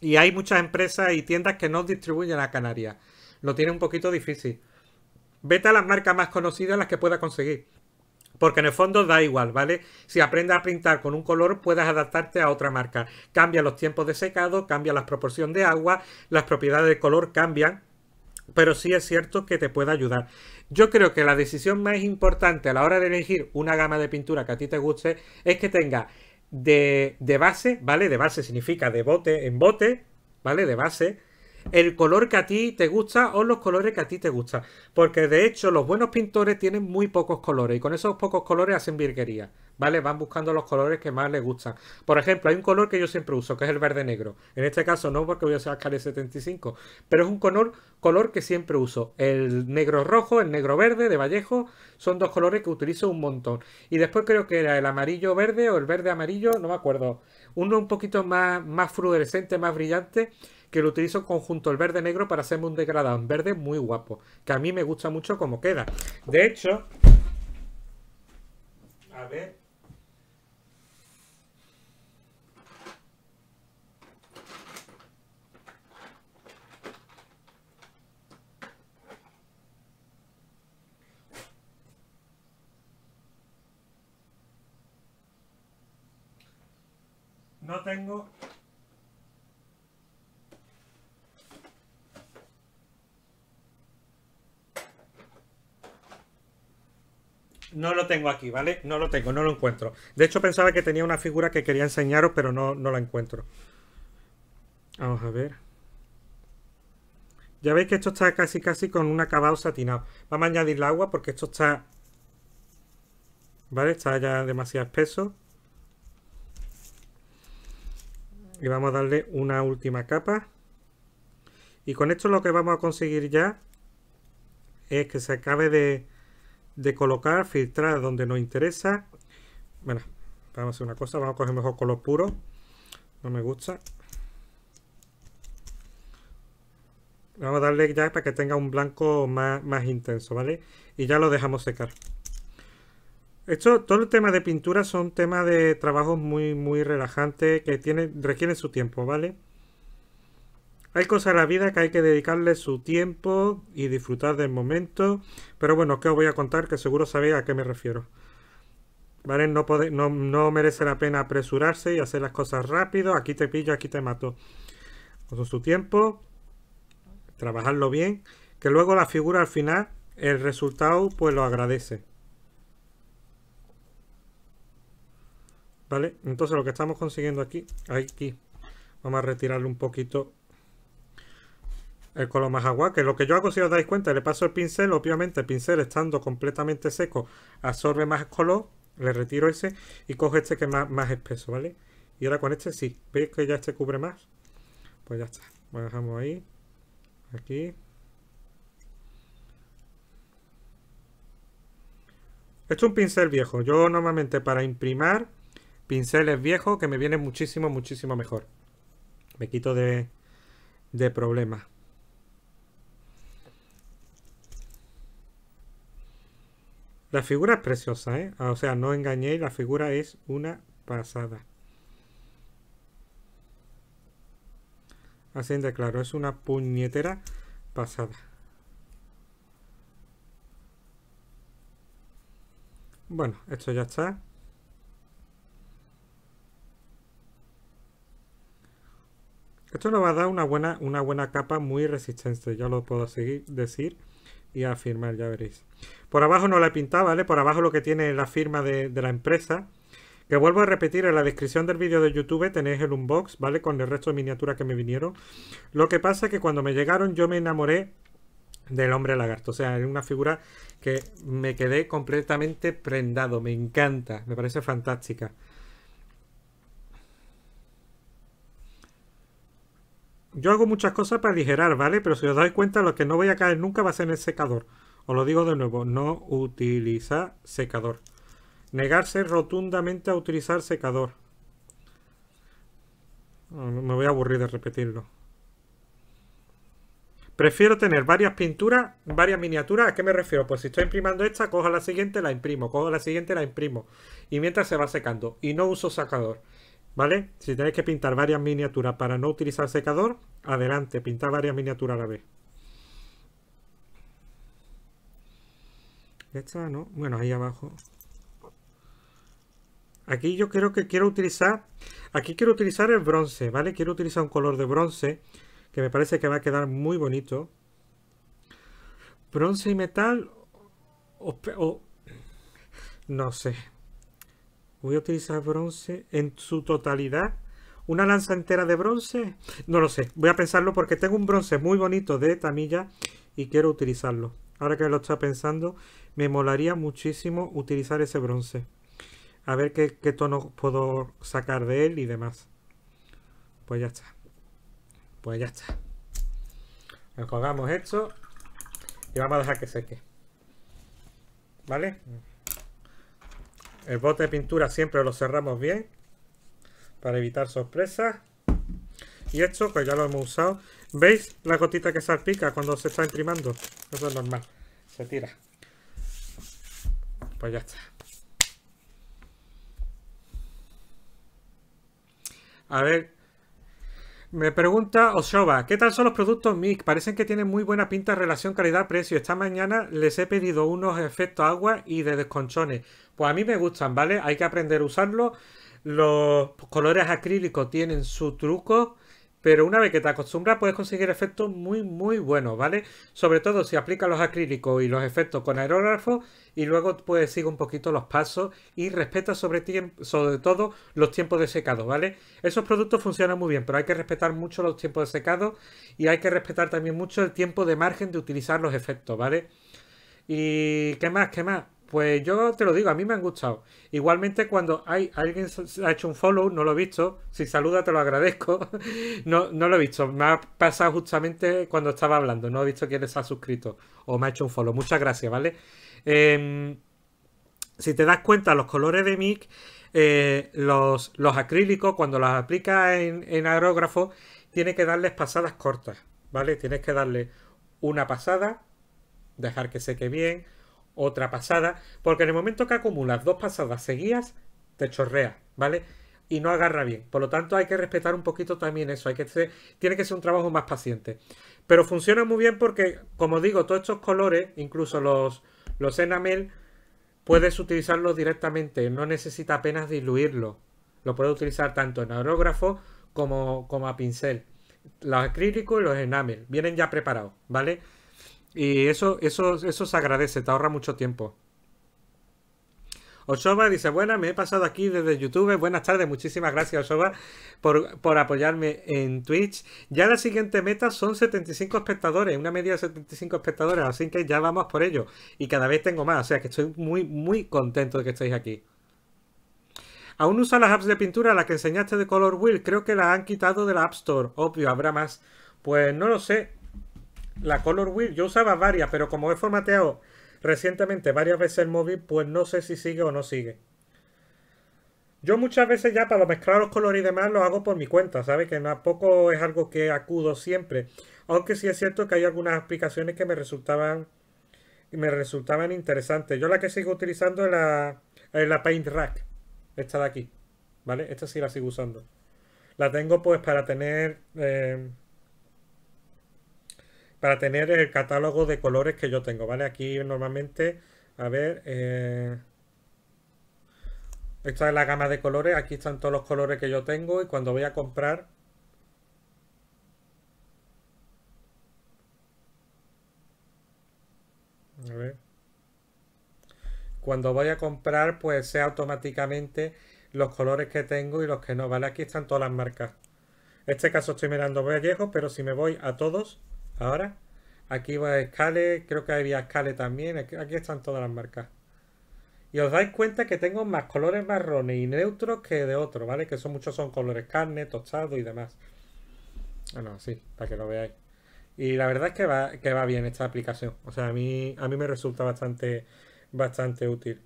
Speaker 1: Y hay muchas empresas y tiendas que no distribuyen a Canarias. Lo tiene un poquito difícil. Vete a las marcas más conocidas las que pueda conseguir. Porque en el fondo da igual, ¿vale? Si aprendes a pintar con un color, puedes adaptarte a otra marca. Cambia los tiempos de secado, cambia la proporción de agua, las propiedades de color cambian. Pero sí es cierto que te puede ayudar. Yo creo que la decisión más importante a la hora de elegir una gama de pintura que a ti te guste es que tenga de, de base, ¿vale? De base significa de bote en bote, ¿vale? De base el color que a ti te gusta o los colores que a ti te gustan. Porque de hecho los buenos pintores tienen muy pocos colores y con esos pocos colores hacen virguería. ¿Vale? Van buscando los colores que más les gustan. Por ejemplo, hay un color que yo siempre uso, que es el verde negro. En este caso no porque voy a usar el 75, pero es un color, color que siempre uso. El negro rojo, el negro verde de Vallejo, son dos colores que utilizo un montón. Y después creo que era el amarillo verde o el verde amarillo, no me acuerdo. Uno un poquito más, más fluorescente, más brillante, que lo utilizo conjunto el verde negro para hacerme un degradado en verde muy guapo, que a mí me gusta mucho como queda. De hecho, a ver, No tengo... No lo tengo aquí, ¿vale? No lo tengo, no lo encuentro. De hecho pensaba que tenía una figura que quería enseñaros, pero no, no la encuentro. Vamos a ver. Ya veis que esto está casi casi con un acabado satinado. Vamos a añadir el agua porque esto está... ¿Vale? Está ya demasiado espeso. y vamos a darle una última capa y con esto lo que vamos a conseguir ya es que se acabe de, colocar, filtrar donde nos interesa bueno, vamos a hacer una cosa, vamos a coger mejor color puro no me gusta vamos a darle ya para que tenga un blanco más, más intenso, ¿vale? y ya lo dejamos secar esto, todo el tema de pintura son temas de trabajo muy, muy relajantes que tienen, requieren su tiempo, ¿vale? Hay cosas en la vida que hay que dedicarle su tiempo y disfrutar del momento. Pero bueno, qué os voy a contar que seguro sabéis a qué me refiero. ¿Vale? No, no, no, merece la pena apresurarse y hacer las cosas rápido. Aquí te pillo, aquí te mato. Con su tiempo, trabajarlo bien. Que luego la figura al final, el resultado, pues lo agradece. ¿Vale? Entonces lo que estamos consiguiendo aquí, aquí, vamos a retirarle un poquito el color más agua, que lo que yo hago si os dais cuenta, le paso el pincel, obviamente el pincel estando completamente seco absorbe más color, le retiro ese y coge este que es más, más espeso, ¿vale? Y ahora con este sí, veis que ya este cubre más, pues ya está, lo dejamos ahí, aquí. Esto es un pincel viejo, yo normalmente para imprimar pinceles viejos que me vienen muchísimo, muchísimo mejor. Me quito de, de problemas. La figura es preciosa, ¿eh? Ah, o sea, no engañéis, la figura es una pasada. Así de claro, es una puñetera pasada. Bueno, esto ya está. Esto nos va a dar una buena, una buena capa muy resistente, ya lo puedo seguir, decir y afirmar, ya veréis. Por abajo no la he pintado, ¿vale? Por abajo lo que tiene la firma de, de la empresa. Que vuelvo a repetir, en la descripción del vídeo de YouTube tenéis el unbox, ¿vale? Con el resto de miniaturas que me vinieron. Lo que pasa es que cuando me llegaron yo me enamoré del hombre lagarto. O sea, es una figura que me quedé completamente prendado. Me encanta, me parece fantástica. Yo hago muchas cosas para aligerar, ¿vale? Pero si os dais cuenta, lo que no voy a caer nunca va a ser en el secador. Os lo digo de nuevo, no utiliza secador. Negarse rotundamente a utilizar secador. Me voy a aburrir de repetirlo. Prefiero tener varias pinturas, varias miniaturas. ¿A qué me refiero? Pues si estoy imprimando esta, cojo la siguiente, la imprimo, cojo la siguiente, la imprimo. Y mientras se va secando. Y no uso secador. ¿Vale? Si tenéis que pintar varias miniaturas para no utilizar secador, adelante, pintar varias miniaturas a la vez. Esta no, bueno, ahí abajo. Aquí yo creo que quiero utilizar, aquí quiero utilizar el bronce, ¿vale? Quiero utilizar un color de bronce, que me parece que va a quedar muy bonito. Bronce y metal, o, no sé, Voy a utilizar bronce en su totalidad. ¿Una lanza entera de bronce? No lo sé. Voy a pensarlo porque tengo un bronce muy bonito de tamilla y quiero utilizarlo. Ahora que lo está pensando, me molaría muchísimo utilizar ese bronce. A ver qué, qué tono puedo sacar de él y demás. Pues ya está. Pues ya está. Enjuagamos esto y vamos a dejar que seque. ¿Vale? El bote de pintura siempre lo cerramos bien para evitar sorpresas. Y esto, pues ya lo hemos usado. ¿Veis la gotita que salpica cuando se está imprimando? Eso es normal. Se tira. Pues ya está. A ver, me pregunta Oshoba, ¿qué tal son los productos Mix? Parecen que tienen muy buena pinta relación calidad-precio. Esta mañana les he pedido unos efectos agua y de desconchones. Pues a mí me gustan, ¿vale? Hay que aprender a usarlos. Los colores acrílicos tienen su truco pero una vez que te acostumbras puedes conseguir efectos muy muy buenos, ¿vale? Sobre todo si aplicas los acrílicos y los efectos con aerógrafo y luego puedes seguir un poquito los pasos y respeta sobre todo los tiempos de secado, ¿vale? Esos productos funcionan muy bien, pero hay que respetar mucho los tiempos de secado y hay que respetar también mucho el tiempo de margen de utilizar los efectos, ¿vale? ¿Y qué más? ¿Qué más? Pues yo te lo digo, a mí me han gustado. Igualmente cuando hay alguien ha hecho un follow, no lo he visto. Si saluda te lo agradezco. No, no lo he visto. Me ha pasado justamente cuando estaba hablando. No he visto quién se ha suscrito o me ha hecho un follow. Muchas gracias, ¿vale? Em, si te das cuenta, los colores de Mic, eh, los, los, acrílicos, cuando los aplicas en, en aerógrafo, tiene que darles pasadas cortas, ¿vale? Tienes que darle una pasada, dejar que seque bien, otra pasada, porque en el momento que acumulas dos pasadas seguidas, te chorrea, ¿vale? Y no agarra bien. Por lo tanto, hay que respetar un poquito también eso. Hay que tiene que ser un trabajo más paciente. Pero funciona muy bien porque, como digo, todos estos colores, incluso los, los enamel, puedes utilizarlos directamente. No necesita apenas diluirlo. Lo puedes utilizar tanto en aerógrafo como, como a pincel. Los acrílicos y los enamel vienen ya preparados, ¿vale? Y eso, eso, eso se agradece, te ahorra mucho tiempo. Oshoba dice, buenas, me he pasado aquí desde YouTube. Buenas tardes, muchísimas gracias Oshoba, por, apoyarme en Twitch. Ya la siguiente meta son 75 espectadores, una media de 75 espectadores, así que ya vamos por ello. Y cada vez tengo más, o sea que estoy muy, muy contento de que estéis aquí. Aún usa las apps de pintura, La que enseñaste de Color Wheel, creo que la han quitado de la App Store, obvio, habrá más. Pues no lo sé, la Color Wheel, yo usaba varias, pero como he formateado recientemente varias veces el móvil, pues no sé si sigue o no sigue. Yo muchas veces ya para mezclar los colores y demás lo hago por mi cuenta, ¿sabes? Que tampoco es algo que acudo siempre. Aunque sí es cierto que hay algunas aplicaciones que me resultaban me resultaban interesantes. Yo la que sigo utilizando es la, Paint Rack. Esta de aquí. ¿Vale? Esta sí la sigo usando. La tengo pues para tener... Eh, para tener el catálogo de colores que yo tengo, ¿vale? Aquí normalmente, a ver, eh, esta es la gama de colores, aquí están todos los colores que yo tengo y cuando voy a comprar... A ver. Cuando voy a comprar, pues sea automáticamente los colores que tengo y los que no, ¿vale? Aquí están todas las marcas. En este caso estoy mirando Vallejo, pero si me voy a todos, Ahora, aquí va escale, creo que había escale también, aquí están todas las marcas. Y os dais cuenta que tengo más colores marrones y neutros que de otros, ¿vale? Que son muchos son colores carne, tostado y demás. Bueno, ah, sí, para que lo veáis. Y la verdad es que va, bien esta aplicación. O sea, a mí, a mí me resulta bastante, bastante útil.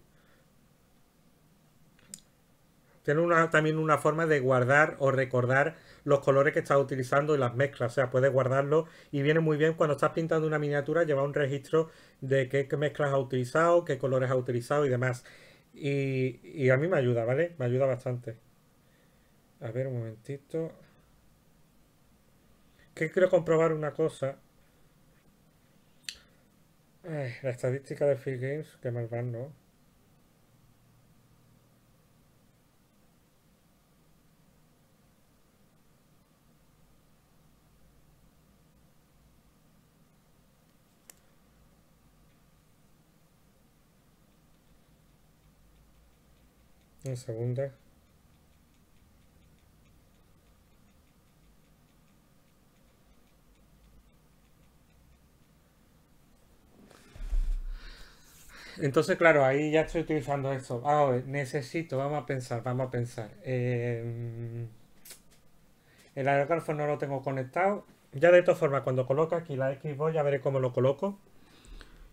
Speaker 1: Tiene también una forma de guardar o recordar los colores que estás utilizando y las mezclas. O sea, puedes guardarlo y viene muy bien cuando estás pintando una miniatura, lleva un registro de qué mezclas ha utilizado, qué colores ha utilizado y demás. Y, a mí me ayuda, ¿vale? Me ayuda bastante. A ver, un momentito. Que quiero comprobar una cosa. la estadística de Free Games, que mal van, ¿no? segunda Entonces, claro, ahí ya estoy utilizando esto. Ah, necesito, vamos a pensar, vamos a pensar. Eh, el aerógrafo no lo tengo conectado. Ya de todas formas, cuando coloco aquí la voy a veré cómo lo coloco.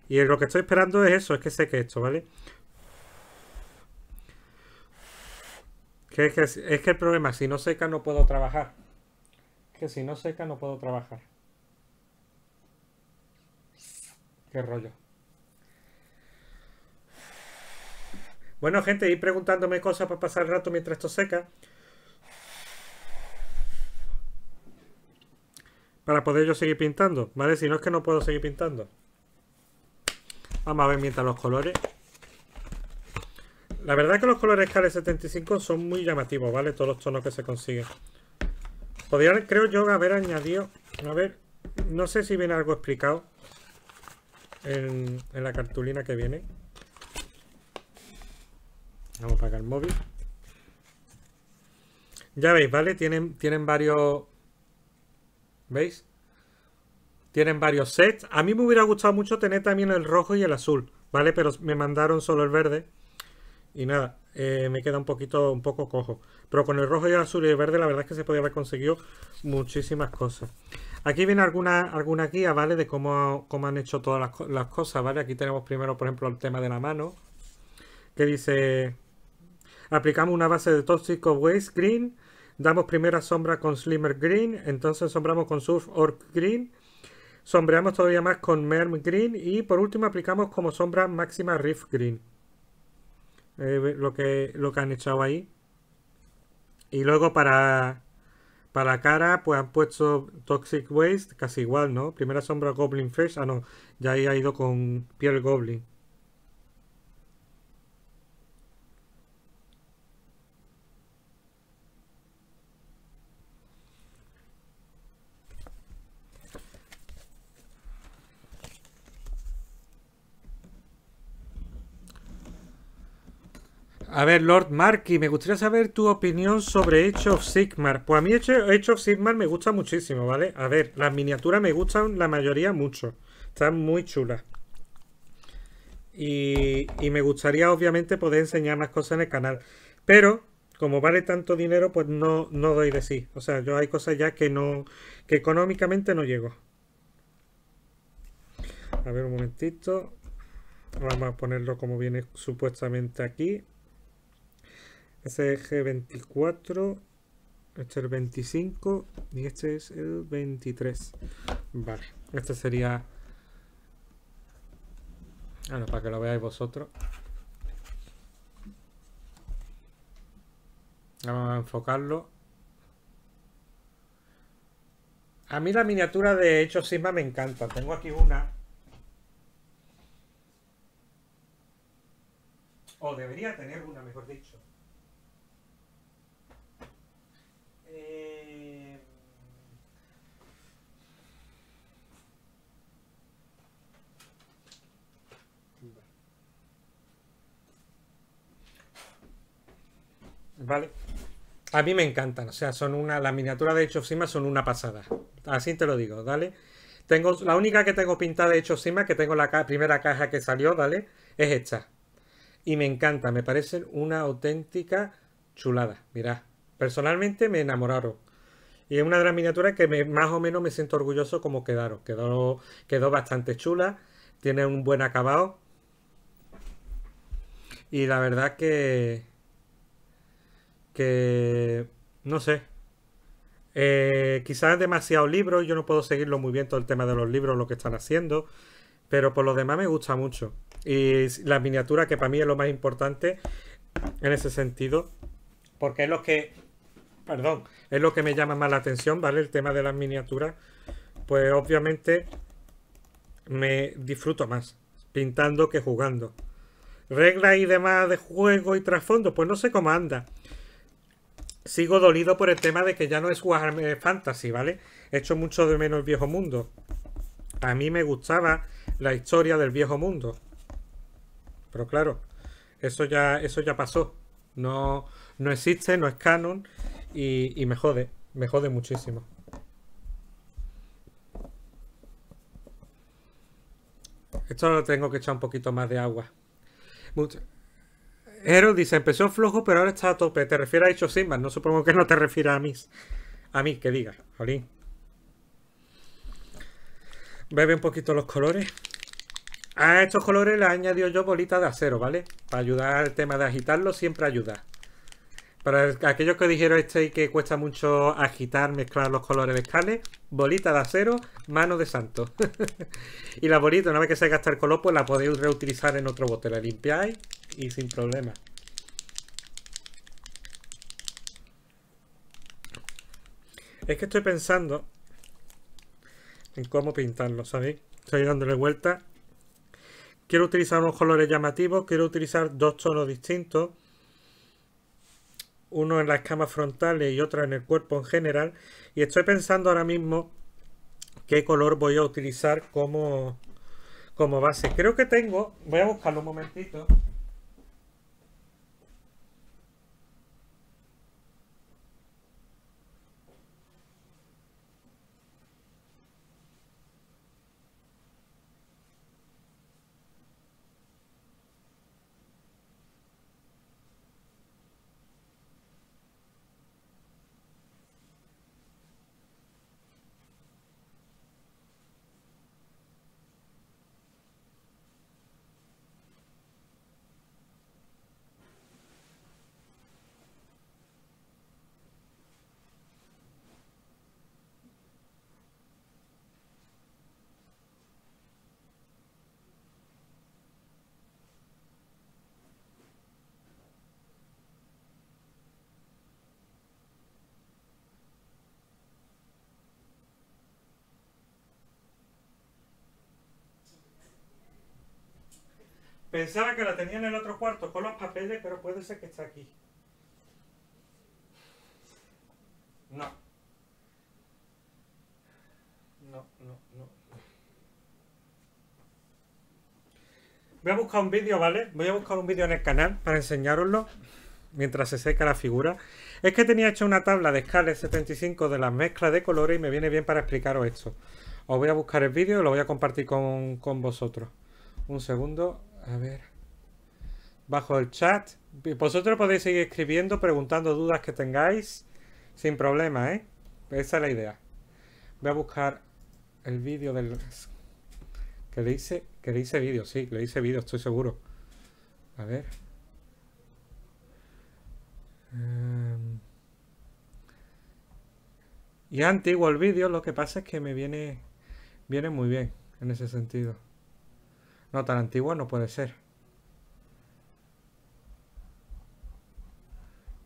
Speaker 1: Y lo que estoy esperando es eso, es que sé que esto, ¿vale? Que es, que, es que el problema, si no seca no puedo trabajar. Que si no seca no puedo trabajar. Qué rollo. Bueno, gente, ir preguntándome cosas para pasar el rato mientras esto seca. Para poder yo seguir pintando, ¿vale? Si no es que no puedo seguir pintando. Vamos a ver mientras los colores. La verdad es que los colores KL75 son muy llamativos, ¿vale? Todos los tonos que se consiguen. Podría, creo yo, haber añadido... A ver, no sé si viene algo explicado en, la cartulina que viene. Vamos a pagar el móvil. Ya veis, ¿vale? Tienen, tienen varios... ¿Veis? Tienen varios sets. A mí me hubiera gustado mucho tener también el rojo y el azul, ¿vale? Pero me mandaron solo el verde. Y nada, eh, me queda un poquito, un poco cojo. Pero con el rojo y el azul y el verde, la verdad es que se podía haber conseguido muchísimas cosas. Aquí viene alguna, alguna guía, ¿vale? De cómo, cómo han hecho todas las, las cosas, ¿vale? Aquí tenemos primero, por ejemplo, el tema de la mano, que dice... Aplicamos una base de tóxico waste green, damos primera sombra con slimmer green, entonces sombramos con surf orc green, sombreamos todavía más con merm green y por último aplicamos como sombra máxima riff green. Eh, lo, que, lo que han echado ahí. Y luego para, para cara, pues han puesto Toxic Waste, casi igual, ¿no? Primera sombra Goblin first Ah, no, ya ha ido con piel Goblin. A ver, Lord Marky, me gustaría saber tu opinión sobre Age of Sigmar. Pues a mí Age of Sigmar me gusta muchísimo, ¿vale? A ver, las miniaturas me gustan la mayoría mucho. Están muy chulas. Y, me gustaría, obviamente, poder enseñar más cosas en el canal. Pero, como vale tanto dinero, pues no, no doy de sí. O sea, yo hay cosas ya que no... que económicamente no llego. A ver, un momentito. Vamos a ponerlo como viene supuestamente aquí. Este es G24, este es el 25 y este es el 23. Vale, este sería... Ah, para que lo veáis vosotros. Vamos a enfocarlo. A mí la miniatura de Hecho Sigma me encanta. Tengo aquí una. O debería tener una, mejor dicho. ¿Vale? A mí me encantan, o sea, son una. Las miniaturas de hecho son una pasada. Así te lo digo, ¿vale? Tengo, la única que tengo pintada de hecho of que tengo la primera caja que salió, ¿vale? Es esta. Y me encanta, me parece una auténtica chulada. mira personalmente me enamoraron. Y es una de las miniaturas que más o menos me siento orgulloso como quedaron. Quedó, quedó bastante chula, tiene un buen acabado. Y la verdad que que no sé. Eh, quizás demasiado libros, yo no puedo seguirlo muy bien todo el tema de los libros, lo que están haciendo, pero por lo demás me gusta mucho. Y la miniatura, que para mí es lo más importante en ese sentido, porque es lo que, perdón, es lo que me llama más la atención, ¿vale? El tema de las miniaturas, pues obviamente me disfruto más pintando que jugando. Reglas y demás de juego y trasfondo, pues no sé cómo anda sigo dolido por el tema de que ya no es Warhammer fantasy, ¿vale? He hecho mucho de menos el viejo mundo. A mí me gustaba la historia del viejo mundo. Pero claro, eso ya, eso ya pasó. No, no existe, no es canon y, y me jode, me jode muchísimo. Esto lo tengo que echar un poquito más de agua. Mucho. Hero dice, empezó flojo, pero ahora está a tope. Te refieres a Hecho Simba, no supongo que no te refieras a mí. A mí, que digas, Jolín. Bebe un poquito los colores. A estos colores le añadido yo bolitas de acero, ¿vale? Para ayudar al tema de agitarlo, siempre ayuda. Para aquellos que dijeron este que cuesta mucho agitar, mezclar los colores de escales. bolita de acero, mano de santo. y la bolita, una vez que se gasta el color, pues la podéis reutilizar en otro bote. La limpiáis y sin problema. Es que estoy pensando en cómo pintarlo, ¿sabéis? Estoy dándole vuelta. Quiero utilizar unos colores llamativos, quiero utilizar dos tonos distintos uno en las camas frontales y otro en el cuerpo en general. Y estoy pensando ahora mismo qué color voy a utilizar como, como base. Creo que tengo, voy a buscarlo un momentito. Pensaba que la tenía en el otro cuarto con los papeles, pero puede ser que está aquí. No. No, no, no. Voy a buscar un vídeo, ¿vale? Voy a buscar un vídeo en el canal para enseñaroslo mientras se seca la figura. Es que tenía hecho una tabla de escales 75 de la mezcla de colores y me viene bien para explicaros esto. Os voy a buscar el vídeo y lo voy a compartir con, con vosotros. Un segundo. A ver. Bajo el chat. Vosotros podéis seguir escribiendo, preguntando dudas que tengáis. Sin problema, ¿eh? Esa es la idea. Voy a buscar el vídeo del... Que le hice... Que le hice vídeo, sí. le hice vídeo, estoy seguro. A ver. Em, y antiguo el vídeo, lo que pasa es que me viene... Viene muy bien en ese sentido. No, tan antiguo no puede ser.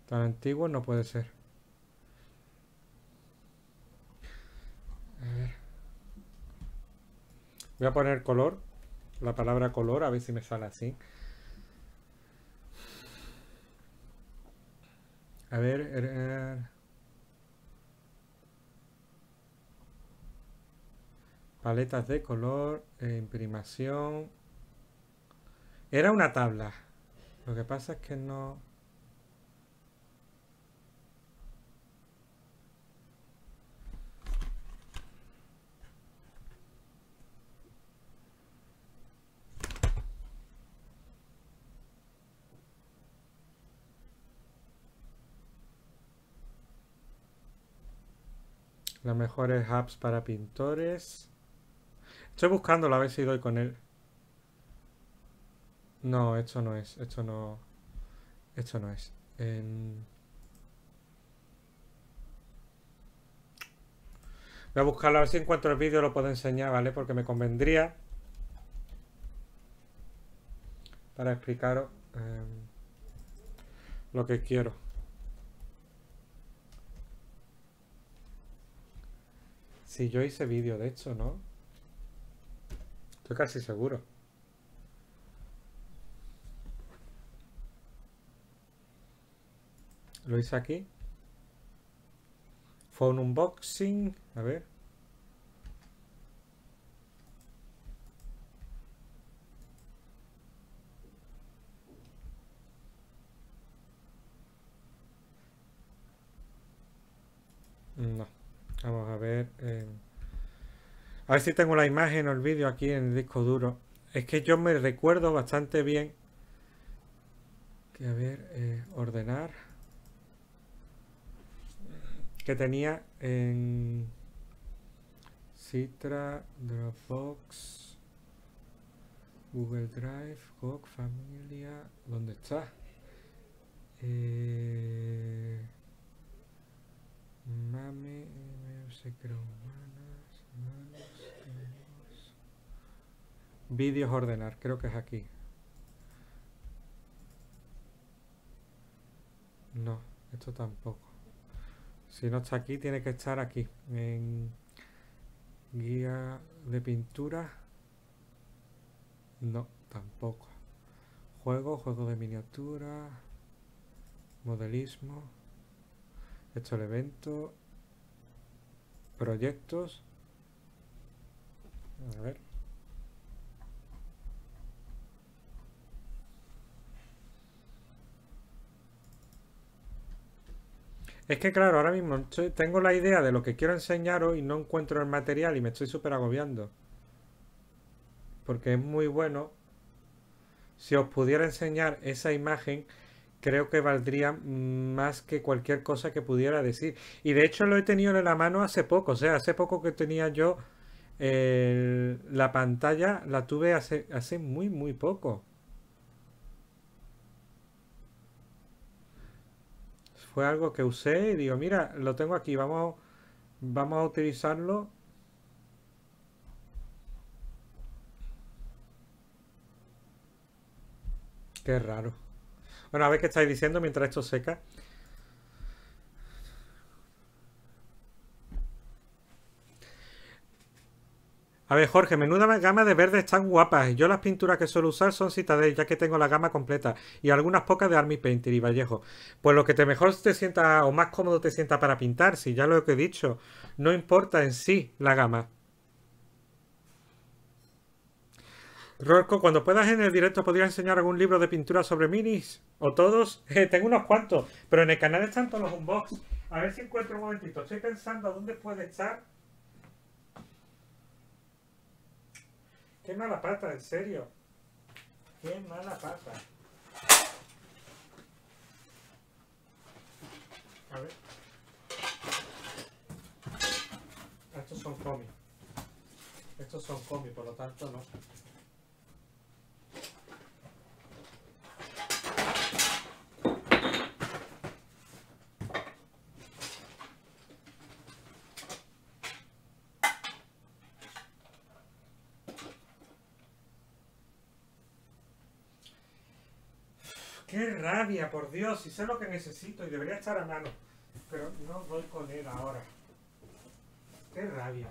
Speaker 1: Tan antiguo no puede ser. A ver. Voy a poner color, la palabra color, a ver si me sale así. A ver, er, er, Paletas de color, eh, imprimación. Era una tabla. Lo que pasa es que no... Las mejores apps para pintores. Estoy buscándolo a ver si doy con él. No, esto no es. Esto no. Esto no es. Em, Voy a buscarlo a ver si encuentro el vídeo lo puedo enseñar, ¿vale? Porque me convendría. Para explicaros em, lo que quiero. Si yo hice vídeo de esto, ¿no? Estoy casi seguro. Lo hice aquí. Fue un unboxing. A ver. No. Vamos a ver. Eh, a ver si tengo la imagen o el vídeo aquí en el disco duro. Es que yo me recuerdo bastante bien. Que a ver, eh, ordenar. Que tenía en Citra, Dropbox, Google Drive, GOG, Familia. ¿Dónde está? Eh, no sé creo humanas. Vídeos ordenar, creo que es aquí. No, esto tampoco. Si no está aquí, tiene que estar aquí. En guía de pintura. No, tampoco. Juego, juego de miniatura. Modelismo. Esto el evento. Proyectos. A ver. Es que claro, ahora mismo tengo la idea de lo que quiero enseñaros y no encuentro el material y me estoy súper agobiando. Porque es muy bueno. Si os pudiera enseñar esa imagen, creo que valdría más que cualquier cosa que pudiera decir. Y de hecho lo he tenido en la mano hace poco. O sea, hace poco que tenía yo la pantalla, la tuve hace, hace muy, muy poco. fue algo que usé y digo, mira, lo tengo aquí, vamos, vamos a utilizarlo. Qué raro. Bueno, a ver qué estáis diciendo mientras esto seca. A ver, Jorge, menuda gama de verdes tan guapas. Yo las pinturas que suelo usar son Citadel, ya que tengo la gama completa. Y algunas pocas de Army Painter y Vallejo. Pues lo que te mejor te sienta o más cómodo te sienta para pintar, si ya lo que he dicho. No importa en sí la gama. Rorco, cuando puedas en el directo, ¿podrías enseñar algún libro de pintura sobre minis? ¿O todos? Eh, tengo unos cuantos, pero en el canal están todos los unbox. A ver si encuentro un momentito. Estoy pensando dónde puede estar Qué mala pata, en serio. Qué mala pata. A ver. Estos son comi. Estos son comi, por lo tanto no. ¡Qué rabia, por Dios! y sé lo que necesito y debería estar a mano. Pero no voy con él ahora. ¡Qué rabia!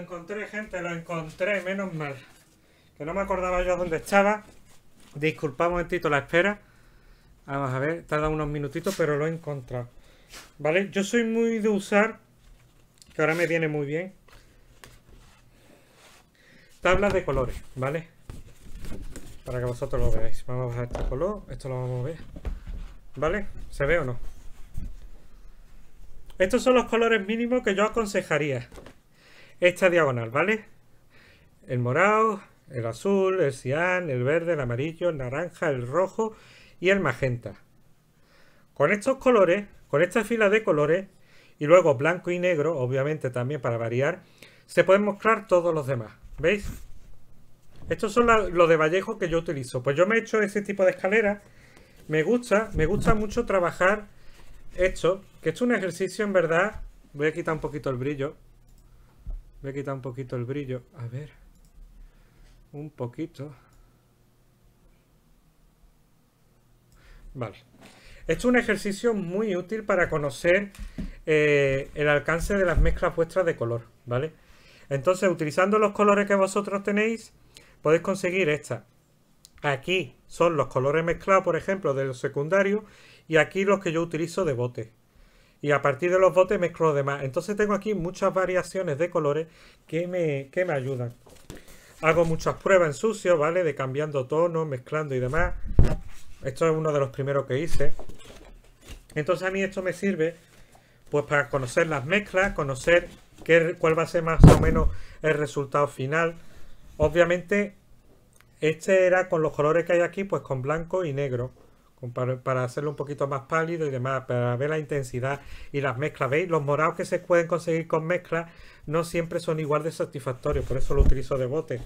Speaker 1: encontré, gente, lo encontré, menos mal. Que no me acordaba yo dónde estaba. Disculpamos, un momentito la espera. Vamos a ver, tarda unos minutitos, pero lo he encontrado. ¿Vale? Yo soy muy de usar, que ahora me viene muy bien, tablas de colores, ¿vale? Para que vosotros lo veáis. Vamos a bajar este color, esto lo vamos a ver. ¿Vale? ¿Se ve o no? Estos son los colores mínimos que yo aconsejaría esta diagonal, ¿vale? El morado, el azul, el cian, el verde, el amarillo, el naranja, el rojo y el magenta. Con estos colores, con esta fila de colores, y luego blanco y negro, obviamente también para variar, se pueden mostrar todos los demás. ¿Veis? Estos son los de Vallejo que yo utilizo. Pues yo me he hecho ese tipo de escalera. Me gusta, me gusta mucho trabajar esto, que es un ejercicio en verdad. Voy a quitar un poquito el brillo me a quitar un poquito el brillo. A ver. Un poquito. Vale. Esto es un ejercicio muy útil para conocer eh, el alcance de las mezclas vuestras de color, ¿vale? Entonces, utilizando los colores que vosotros tenéis, podéis conseguir esta. Aquí son los colores mezclados, por ejemplo, de los secundarios, y aquí los que yo utilizo de bote, y a partir de los botes mezclo lo demás. Entonces tengo aquí muchas variaciones de colores que me, ayudan. Hago muchas pruebas en sucio, ¿vale? De cambiando tono, mezclando y demás. Esto es uno de los primeros que hice. Entonces a mí esto me sirve pues para conocer las mezclas, conocer qué, cuál va a ser más o menos el resultado final. Obviamente este era con los colores que hay aquí, pues con blanco y negro para hacerlo un poquito más pálido y demás, para ver la intensidad y las mezclas. ¿Veis? Los morados que se pueden conseguir con mezclas no siempre son igual de satisfactorios, por eso lo utilizo de bote.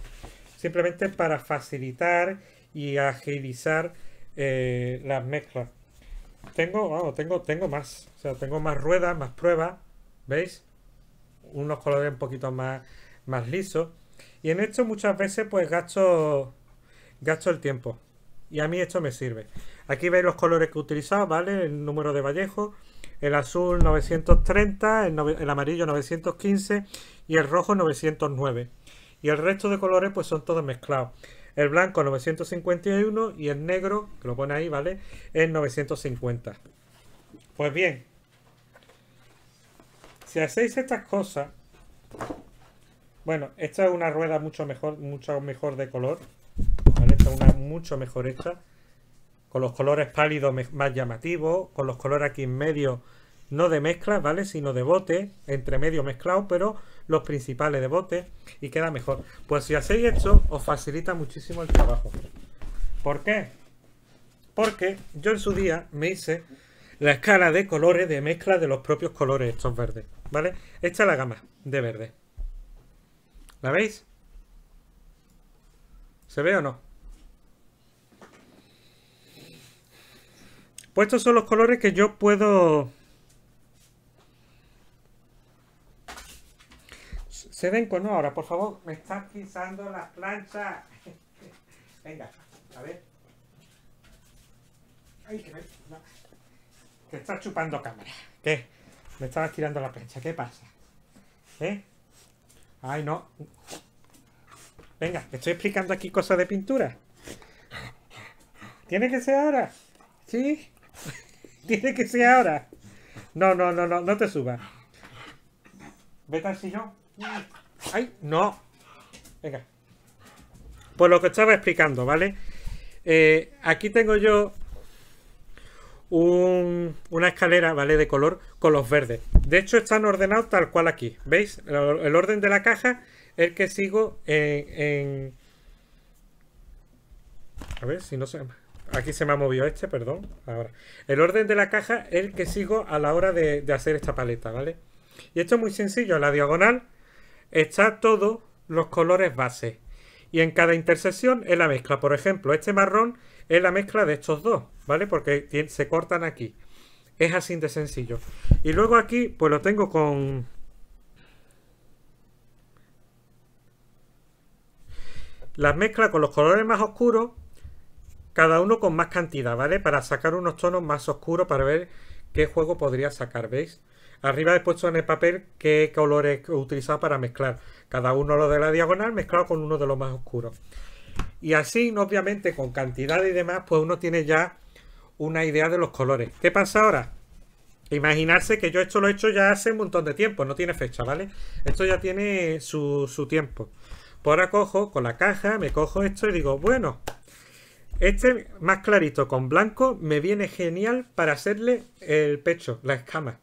Speaker 1: Simplemente para facilitar y agilizar eh, las mezclas. Tengo, tengo, tengo más. O sea, tengo más ruedas, más pruebas. ¿Veis? Unos colores un poquito más, más lisos. Y en esto muchas veces pues gasto, gasto el tiempo. Y a mí esto me sirve. Aquí veis los colores que he utilizado, ¿vale? El número de Vallejo, el azul 930, el, amarillo 915 y el rojo 909. Y el resto de colores pues son todos mezclados. El blanco 951 y el negro, que lo pone ahí, ¿vale? Es 950. Pues bien, si hacéis estas cosas, bueno, esta es una rueda mucho mejor, mucho mejor de color, Esta es una mucho mejor hecha con los colores pálidos más llamativos, con los colores aquí en medio, no de mezcla, ¿vale? Sino de bote, entre medio mezclado, pero los principales de bote y queda mejor. Pues si hacéis esto, os facilita muchísimo el trabajo. ¿Por qué? Porque yo en su día me hice la escala de colores de mezcla de los propios colores estos verdes, ¿vale? Esta es la gama de verde. ¿La veis? ¿Se ve o no? Pues estos son los colores que yo puedo... Se ven con ahora, por favor. Me estás pisando las planchas. Venga, a ver. Ay, que me... estás chupando cámara. ¿Qué? Me estabas tirando la plancha. ¿Qué pasa? ¿Eh? Ay, no. Venga, estoy explicando aquí cosas de pintura. ¿Tiene que ser ahora? ¿Sí? Tiene que ser ahora. No, no, no, no, no te subas. Vete al sillón. ¡Ay! ¡No! Venga. Pues lo que estaba explicando, ¿vale? Eh, aquí tengo yo un, una escalera, ¿vale? De color con los verdes. De hecho, están ordenados tal cual aquí. ¿Veis? El, orden de la caja es que sigo en, A ver si no se... Aquí se me ha movido este, perdón. Ahora. El orden de la caja es el que sigo a la hora de, hacer esta paleta, ¿vale? Y esto es muy sencillo. En la diagonal está todos los colores base. Y en cada intersección es la mezcla. Por ejemplo, este marrón es la mezcla de estos dos, ¿vale? Porque se cortan aquí. Es así de sencillo. Y luego aquí, pues lo tengo con... Las mezcla con los colores más oscuros cada uno con más cantidad, ¿vale? Para sacar unos tonos más oscuros para ver qué juego podría sacar, ¿veis? Arriba he puesto en el papel qué colores he utilizado para mezclar. Cada uno lo de la diagonal mezclado con uno de los más oscuros. Y así, obviamente, con cantidad y demás, pues uno tiene ya una idea de los colores. ¿Qué pasa ahora? Imaginarse que yo esto lo he hecho ya hace un montón de tiempo, no tiene fecha, ¿vale? Esto ya tiene su, su tiempo. Por ahora cojo con la caja, me cojo esto y digo, bueno, este más clarito con blanco me viene genial para hacerle el pecho, la escama.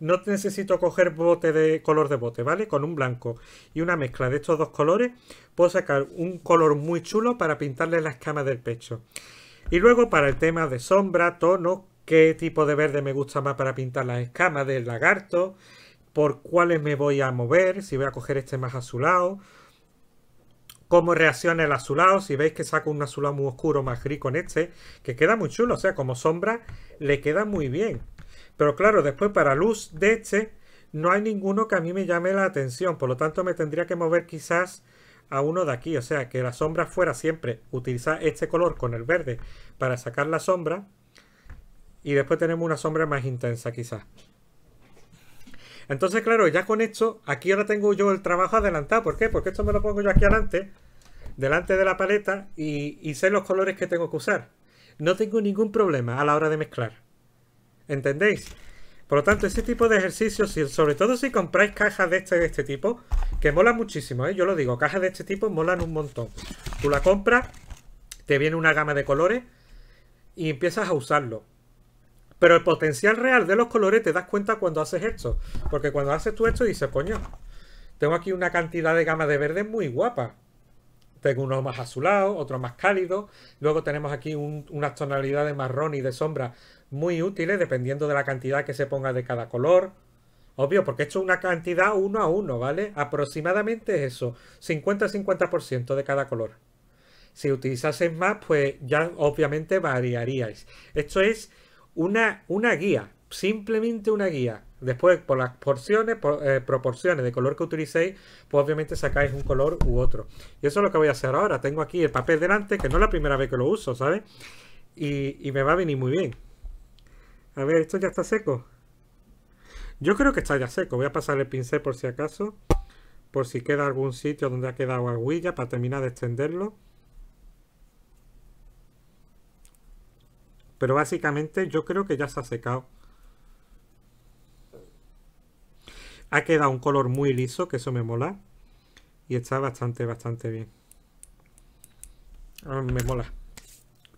Speaker 1: No necesito coger bote de color de bote, ¿vale? Con un blanco y una mezcla de estos dos colores puedo sacar un color muy chulo para pintarle la escama del pecho. Y luego para el tema de sombra, tono, qué tipo de verde me gusta más para pintar la escamas del lagarto, por cuáles me voy a mover, si voy a coger este más azulado, cómo reacciona el azulado. Si veis que saco un azulado muy oscuro más gris con este, que queda muy chulo. O sea, como sombra le queda muy bien. Pero claro, después para luz de este no hay ninguno que a mí me llame la atención. Por lo tanto, me tendría que mover quizás a uno de aquí. O sea, que la sombra fuera siempre utilizar este color con el verde para sacar la sombra. Y después tenemos una sombra más intensa quizás. Entonces, claro, ya con esto, aquí ahora tengo yo el trabajo adelantado. ¿Por qué? Porque esto me lo pongo yo aquí adelante, delante de la paleta, y, sé los colores que tengo que usar. No tengo ningún problema a la hora de mezclar. ¿Entendéis? Por lo tanto, ese tipo de ejercicios, sobre todo si compráis cajas de este, de este tipo, que mola muchísimo, ¿eh? yo lo digo, cajas de este tipo molan un montón. Tú la compras, te viene una gama de colores y empiezas a usarlo. Pero el potencial real de los colores te das cuenta cuando haces esto. Porque cuando haces tú esto dices, coño, tengo aquí una cantidad de gama de verde muy guapa. Tengo uno más azulado, otro más cálido. Luego tenemos aquí unas tonalidades marrón y de sombra muy útiles, dependiendo de la cantidad que se ponga de cada color. Obvio, porque esto es una cantidad uno a uno, ¿vale? Aproximadamente eso, 50-50% de cada color. Si utilizases más, pues ya obviamente variaríais. Esto es una, guía, simplemente una guía. Después, por las porciones, eh, proporciones de color que utilicéis, pues obviamente sacáis un color u otro. Y eso es lo que voy a hacer ahora. Tengo aquí el papel delante, que no es la primera vez que lo uso, ¿sabes? Y, y me va a venir muy bien. A ver, esto ya está seco. Yo creo que está ya seco. Voy a pasar el pincel por si acaso. Por si queda algún sitio donde ha quedado aguilla para terminar de extenderlo. Pero básicamente yo creo que ya se ha secado. Ha quedado un color muy liso, que eso me mola. Y está bastante, bastante bien. Ah, me mola.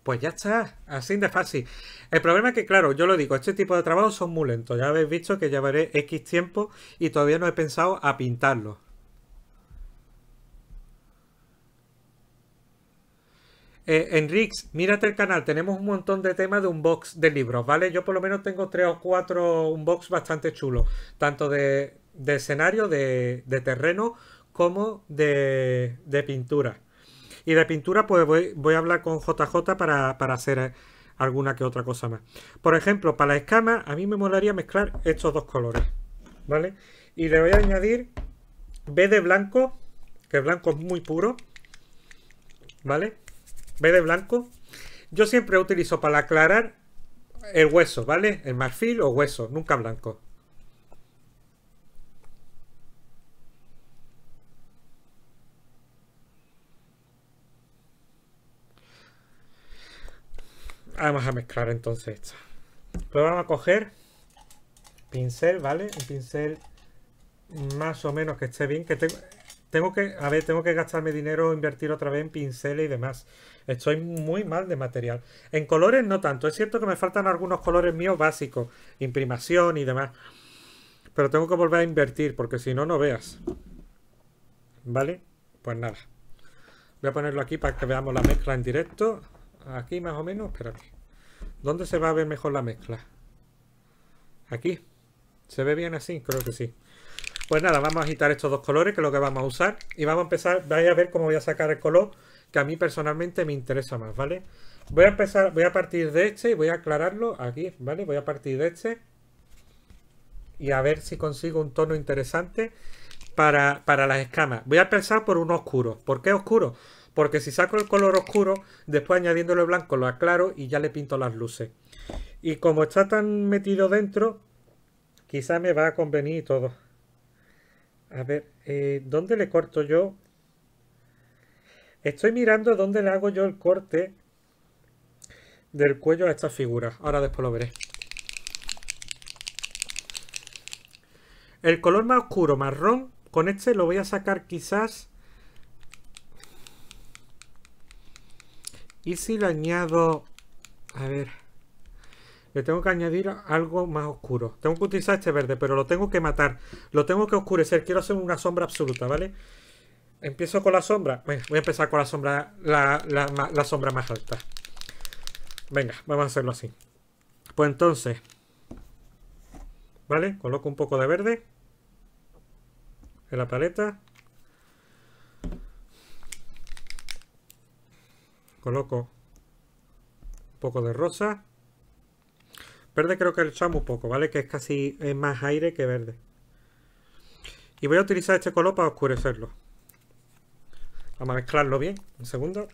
Speaker 1: Pues ya está, así de fácil. El problema es que, claro, yo lo digo, este tipo de trabajos son muy lentos. Ya habéis visto que llevaré X tiempo y todavía no he pensado a pintarlo. Eh, Enrix, mírate el canal, tenemos un montón de temas de un box de libros, ¿vale? Yo por lo menos tengo tres o cuatro, unbox bastante chulo, tanto de, escenario, de, terreno, como de, pintura. Y de pintura, pues voy, a hablar con JJ para, para hacer eh, alguna que otra cosa más. Por ejemplo, para la escama, a mí me molaría mezclar estos dos colores, ¿vale? Y le voy a añadir B de blanco, que blanco es muy puro, ¿vale? ve de blanco. Yo siempre utilizo para aclarar el hueso, ¿vale? El marfil o hueso, nunca blanco. Vamos a mezclar entonces esto. lo pues vamos a coger pincel, ¿vale? Un pincel más o menos que esté bien, que tengo... Tengo que, a ver, tengo que gastarme dinero, invertir otra vez en pinceles y demás. Estoy muy mal de material. En colores no tanto. Es cierto que me faltan algunos colores míos básicos. Imprimación y demás. Pero tengo que volver a invertir porque si no, no veas. ¿Vale? Pues nada. Voy a ponerlo aquí para que veamos la mezcla en directo. Aquí más o menos, espérate. ¿Dónde se va a ver mejor la mezcla? Aquí. ¿Se ve bien así? Creo que sí. Pues nada, vamos a agitar estos dos colores, que es lo que vamos a usar. Y vamos a empezar, vais a ver cómo voy a sacar el color que a mí personalmente me interesa más, ¿vale? Voy a empezar, voy a partir de este y voy a aclararlo aquí, ¿vale? Voy a partir de este y a ver si consigo un tono interesante para, las escamas. Voy a empezar por uno oscuro. ¿Por qué oscuro? Porque si saco el color oscuro, después añadiéndole blanco lo aclaro y ya le pinto las luces. Y como está tan metido dentro, quizá me va a convenir todo. A ver, eh, ¿dónde le corto yo? Estoy mirando dónde le hago yo el corte del cuello a esta figura. Ahora después lo veré. El color más oscuro, marrón, con este lo voy a sacar quizás... Y si le añado... A ver... Le tengo que añadir algo más oscuro. Tengo que utilizar este verde, pero lo tengo que matar. Lo tengo que oscurecer. Quiero hacer una sombra absoluta, ¿vale? Empiezo con la sombra. voy a empezar con la sombra, la sombra más alta. Venga, vamos a hacerlo así. Pues entonces... ¿Vale? Coloco un poco de verde. En la paleta. Coloco un poco de rosa. Verde creo que echamos un poco, ¿vale? Que es casi más aire que verde. Y voy a utilizar este color para oscurecerlo. Vamos a mezclarlo bien. Un segundo.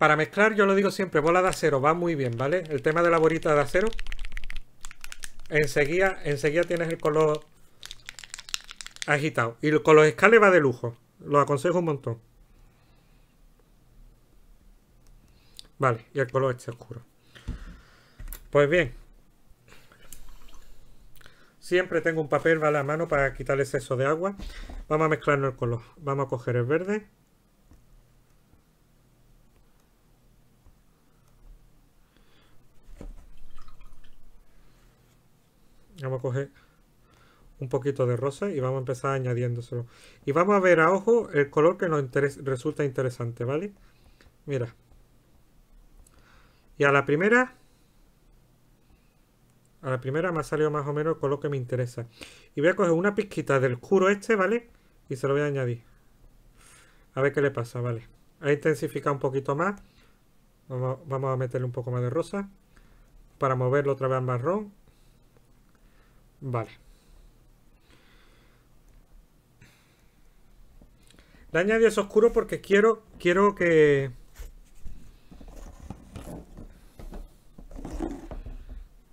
Speaker 1: Para mezclar, yo lo digo siempre, bola de acero, va muy bien, ¿vale? El tema de la bolita de acero. Enseguida, enseguida tienes el color agitado. Y con los escales va de lujo. Lo aconsejo un montón. Vale, y el color este oscuro. Pues bien. Siempre tengo un papel, a la mano para quitar el exceso de agua. Vamos a mezclarnos el color. Vamos a coger el verde. Vamos a coger un poquito de rosa y vamos a empezar añadiéndoselo. Y vamos a ver a ojo el color que nos resulta interesante, ¿vale? Mira. Y a la primera... A la primera me ha salido más o menos el color que me interesa. Y voy a coger una pizquita del oscuro este, ¿vale? Y se lo voy a añadir. A ver qué le pasa, ¿vale? A intensificar un poquito más. Vamos, vamos a meterle un poco más de rosa. Para moverlo otra vez al marrón. Vale. Le añadí es oscuro porque quiero, quiero que...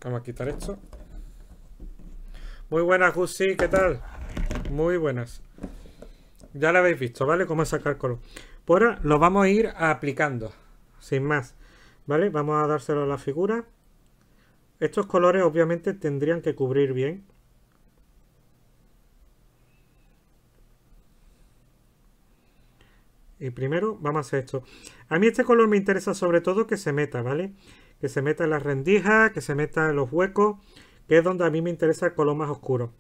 Speaker 1: Vamos a quitar esto. Muy buenas, Gusi, ¿qué tal? Muy buenas. Ya lo habéis visto, ¿vale? Cómo sacar color. Pues ahora lo vamos a ir aplicando, sin más. ¿Vale? Vamos a dárselo a la figura. Estos colores obviamente tendrían que cubrir bien Y eh, primero vamos a hacer esto. A mí este color me interesa sobre todo que se meta, ¿vale? Que se meta en las rendijas, que se meta en los huecos, que es donde a mí me interesa el color más oscuro.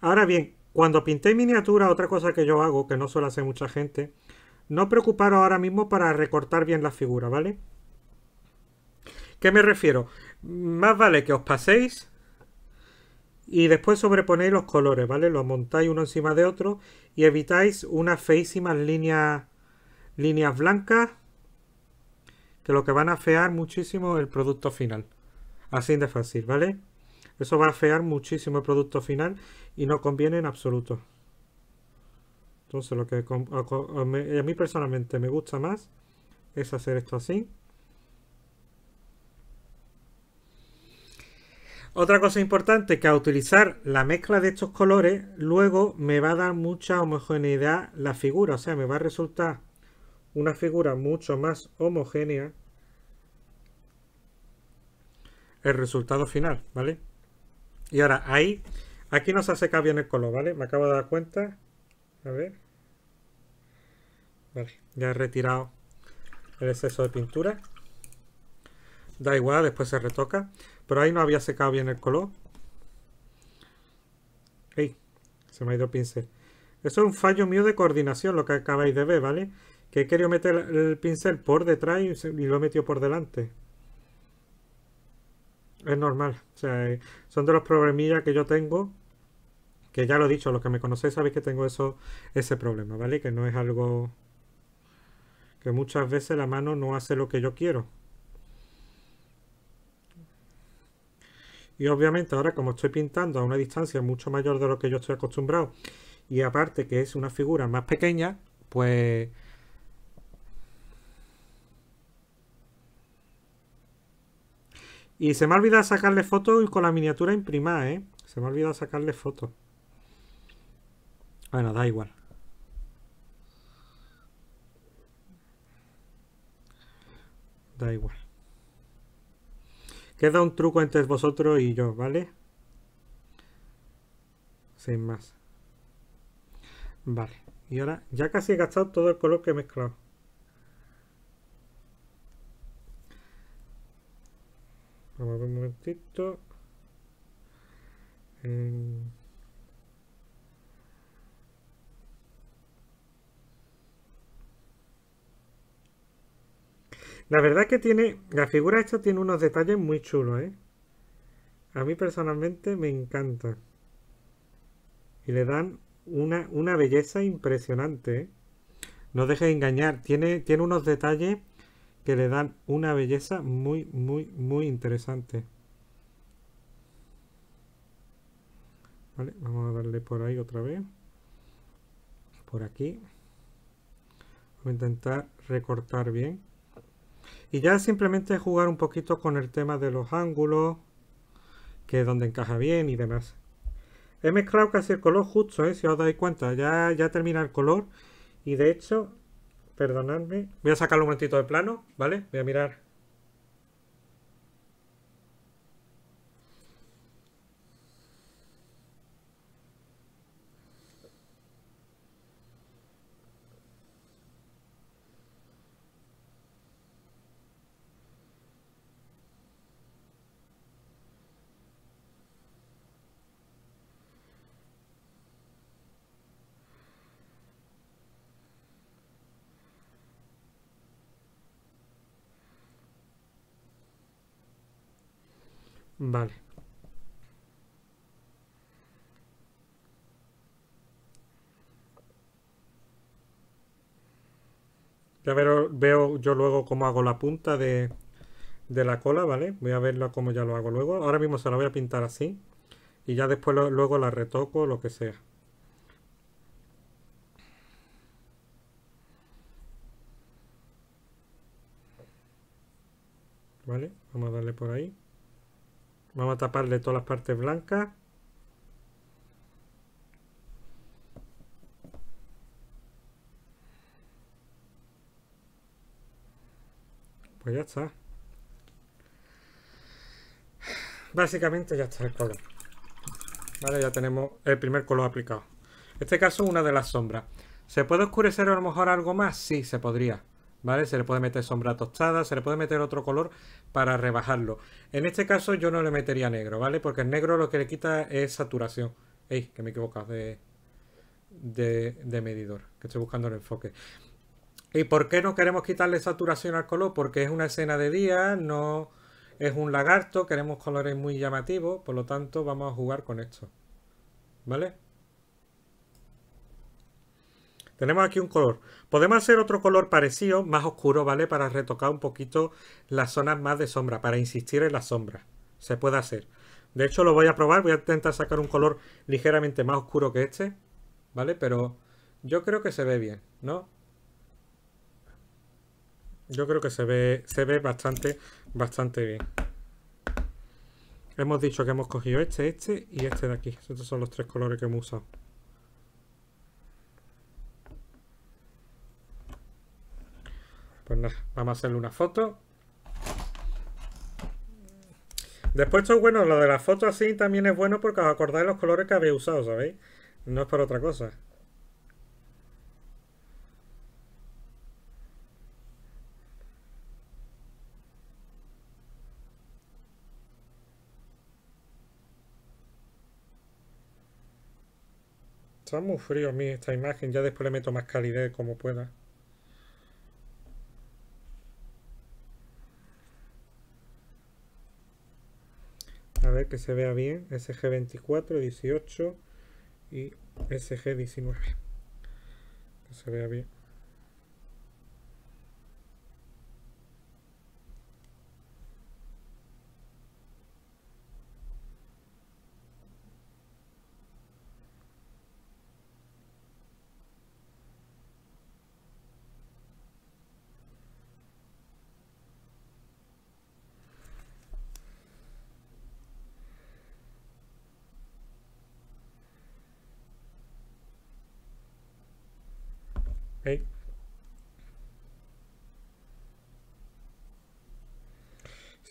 Speaker 1: Ahora bien, cuando pinté miniatura, otra cosa que yo hago, que no suele hacer mucha gente, no preocuparos ahora mismo para recortar bien la figura, ¿vale? ¿Qué me refiero? Más vale que os paséis y después sobreponéis los colores, ¿vale? Los montáis uno encima de otro y evitáis unas feísimas líneas, líneas blancas que lo que van a afear muchísimo el producto final. Así de fácil, ¿vale? Eso va a afear muchísimo el producto final y no conviene en absoluto. Entonces lo que a mí personalmente me gusta más es hacer esto así. Otra cosa importante que a utilizar la mezcla de estos colores, luego me va a dar mucha homogeneidad la figura. O sea, me va a resultar una figura mucho más homogénea el resultado final, ¿vale? Y ahora ahí, aquí no se ha bien el color, ¿vale? Me acabo de dar cuenta. A ver. Vale, ya he retirado el exceso de pintura. Da igual, después se retoca. Pero ahí no había secado bien el color. ¡Ey! Se me ha ido el pincel. Eso es un fallo mío de coordinación, lo que acabáis de ver, ¿vale? Que he querido meter el pincel por detrás y, lo he metido por delante. Es normal. O sea, eh, son de los problemillas que yo tengo. Que ya lo he dicho, los que me conocéis sabéis que tengo eso, ese problema, ¿vale? Que no es algo... Que muchas veces la mano no hace lo que yo quiero. Y obviamente ahora como estoy pintando a una distancia mucho mayor de lo que yo estoy acostumbrado y aparte que es una figura más pequeña, pues... Y se me ha olvidado sacarle fotos con la miniatura imprimada, ¿eh? Se me ha olvidado sacarle fotos. Bueno, da igual. Da igual. Queda un truco entre vosotros y yo, ¿vale? Sin más. Vale. Y ahora ya casi he gastado todo el color que he mezclado. Vamos a ver un momentito. La verdad que tiene, la figura esta tiene unos detalles muy chulos, ¿eh? A mí personalmente me encanta. Y le dan una, belleza impresionante, ¿eh? No deje de engañar, tiene, tiene unos detalles que le dan una belleza muy, muy, muy interesante. Vale, vamos a darle por ahí otra vez. Por aquí. Voy a intentar recortar bien. Y ya simplemente jugar un poquito con el tema de los ángulos, que es donde encaja bien y demás. He mezclado casi el color justo, ¿eh? si os dais cuenta, ya, ya termina el color. Y de hecho, perdonadme, voy a sacarlo un momentito de plano, ¿vale? Voy a mirar Vale. Ya veo, veo yo luego cómo hago la punta de, la cola, ¿vale? Voy a verlo cómo ya lo hago luego. Ahora mismo se la voy a pintar así. Y ya después luego la retoco lo que sea. ¿Vale? Vamos a darle por ahí. Vamos a taparle todas las partes blancas. Pues ya está. Básicamente ya está el color. Vale, ya tenemos el primer color aplicado. En este caso, una de las sombras. ¿Se puede oscurecer a lo mejor algo más? Sí, se podría. ¿vale? Se le puede meter sombra tostada, se le puede meter otro color para rebajarlo. En este caso yo no le metería negro, ¿vale? Porque el negro lo que le quita es saturación. Ey, que me equivocas de, de, de medidor, que estoy buscando el enfoque. ¿Y por qué no queremos quitarle saturación al color? Porque es una escena de día, no es un lagarto, queremos colores muy llamativos, por lo tanto vamos a jugar con esto. ¿Vale? Tenemos aquí un color. Podemos hacer otro color parecido, más oscuro, ¿vale? Para retocar un poquito las zonas más de sombra, para insistir en la sombra. Se puede hacer. De hecho, lo voy a probar. Voy a intentar sacar un color ligeramente más oscuro que este, ¿vale? Pero yo creo que se ve bien, ¿no? Yo creo que se ve, se ve bastante, bastante bien. Hemos dicho que hemos cogido este, este y este de aquí. Estos son los tres colores que hemos usado. Pues nada, vamos a hacerle una foto. Después esto es bueno, lo de la foto así también es bueno porque os acordáis los colores que había usado, ¿sabéis? No es para otra cosa. Está muy frío a mí esta imagen, ya después le meto más calidez como pueda. que se vea bien, SG24, 18 y SG19. Que se vea bien.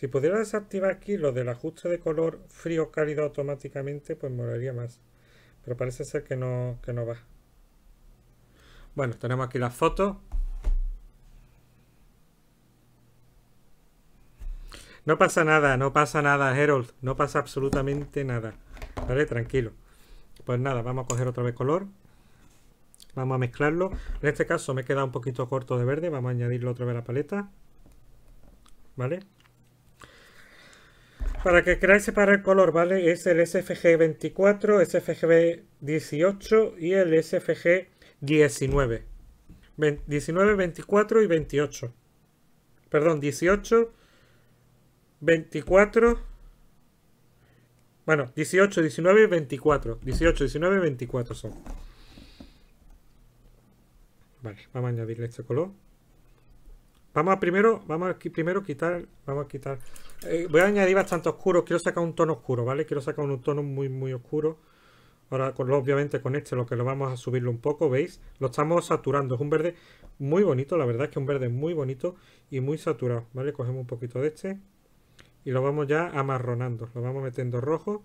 Speaker 1: Si pudiera desactivar aquí lo del ajuste de color frío cálido automáticamente, pues molaría más. Pero parece ser que no, que no va. Bueno, tenemos aquí la foto. No pasa nada, no pasa nada, Herold. No pasa absolutamente nada. ¿Vale? Tranquilo. Pues nada, vamos a coger otra vez color. Vamos a mezclarlo. En este caso me he quedado un poquito corto de verde. Vamos a añadirlo otra vez a la paleta. ¿Vale? Para que queráis para el color, ¿vale? Es el SFG 24, SFG 18 y el SFG 19. 19, 24 y 28. Perdón, 18, 24. Bueno, 18, 19 y 24. 18, 19 y 24 son. Vale, vamos a añadirle este color. Vamos a primero, vamos a primero quitar, vamos a quitar. Eh, voy a añadir bastante oscuro, quiero sacar un tono oscuro, ¿vale? Quiero sacar un tono muy, muy oscuro. Ahora, con, obviamente con este lo que lo vamos a subirlo un poco, ¿veis? Lo estamos saturando, es un verde muy bonito, la verdad es que es un verde muy bonito y muy saturado, ¿vale? Cogemos un poquito de este y lo vamos ya amarronando, lo vamos metiendo rojo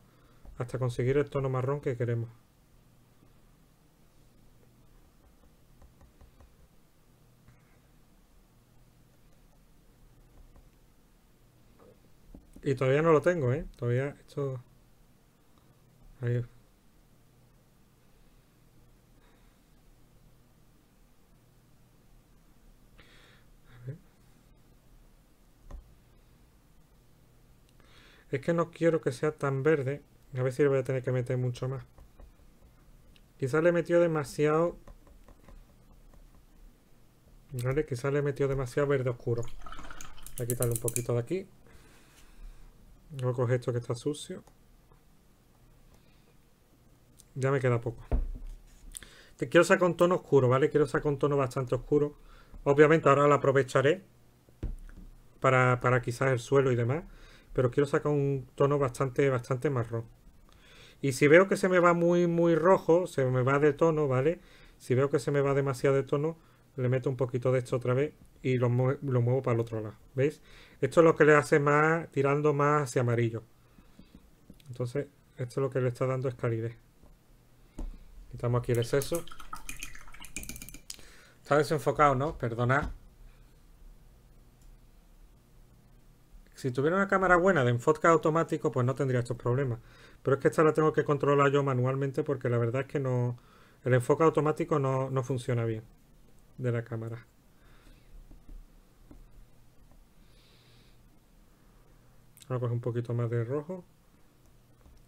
Speaker 1: hasta conseguir el tono marrón que queremos. Y todavía no lo tengo, ¿eh? Todavía esto... Ahí. Es que no quiero que sea tan verde. A ver si le voy a tener que meter mucho más. Quizá le metió demasiado... Vale, quizá le metió demasiado verde oscuro. Voy a quitarle un poquito de aquí. Voy a coger esto que está sucio. Ya me queda poco. Te quiero sacar un tono oscuro, ¿vale? Quiero sacar un tono bastante oscuro. Obviamente ahora lo aprovecharé para, para quizás el suelo y demás. Pero quiero sacar un tono bastante, bastante marrón. Y si veo que se me va muy, muy rojo, se me va de tono, ¿vale? Si veo que se me va demasiado de tono, le meto un poquito de esto otra vez y lo, muevo para el otro lado. ¿Veis? Esto es lo que le hace más, tirando más hacia amarillo. Entonces, esto es lo que le está dando es calidez. Quitamos aquí el exceso. Está desenfocado, ¿no? Perdona. Si tuviera una cámara buena de enfoque automático, pues no tendría estos problemas. Pero es que esta la tengo que controlar yo manualmente porque la verdad es que no el enfoque automático no funciona bien de la cámara. Ahora coge un poquito más de rojo.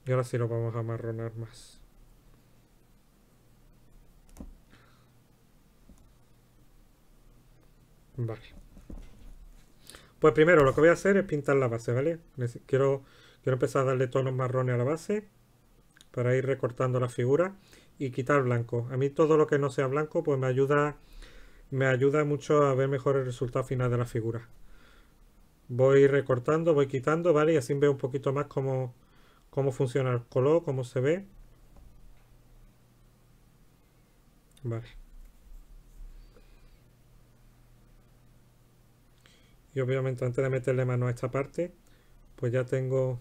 Speaker 1: Y ahora sí lo vamos a marronar más. Vale. Pues primero lo que voy a hacer es pintar la base, ¿vale? Quiero, quiero empezar a darle tonos marrones a la base para ir recortando la figura y quitar blanco. A mí todo lo que no sea blanco pues me ayuda me ayuda mucho a ver mejor el resultado final de la figura. Voy recortando, voy quitando, ¿vale? Y así veo un poquito más cómo, cómo funciona el color, cómo se ve. Vale. Y obviamente antes de meterle mano a esta parte, pues ya tengo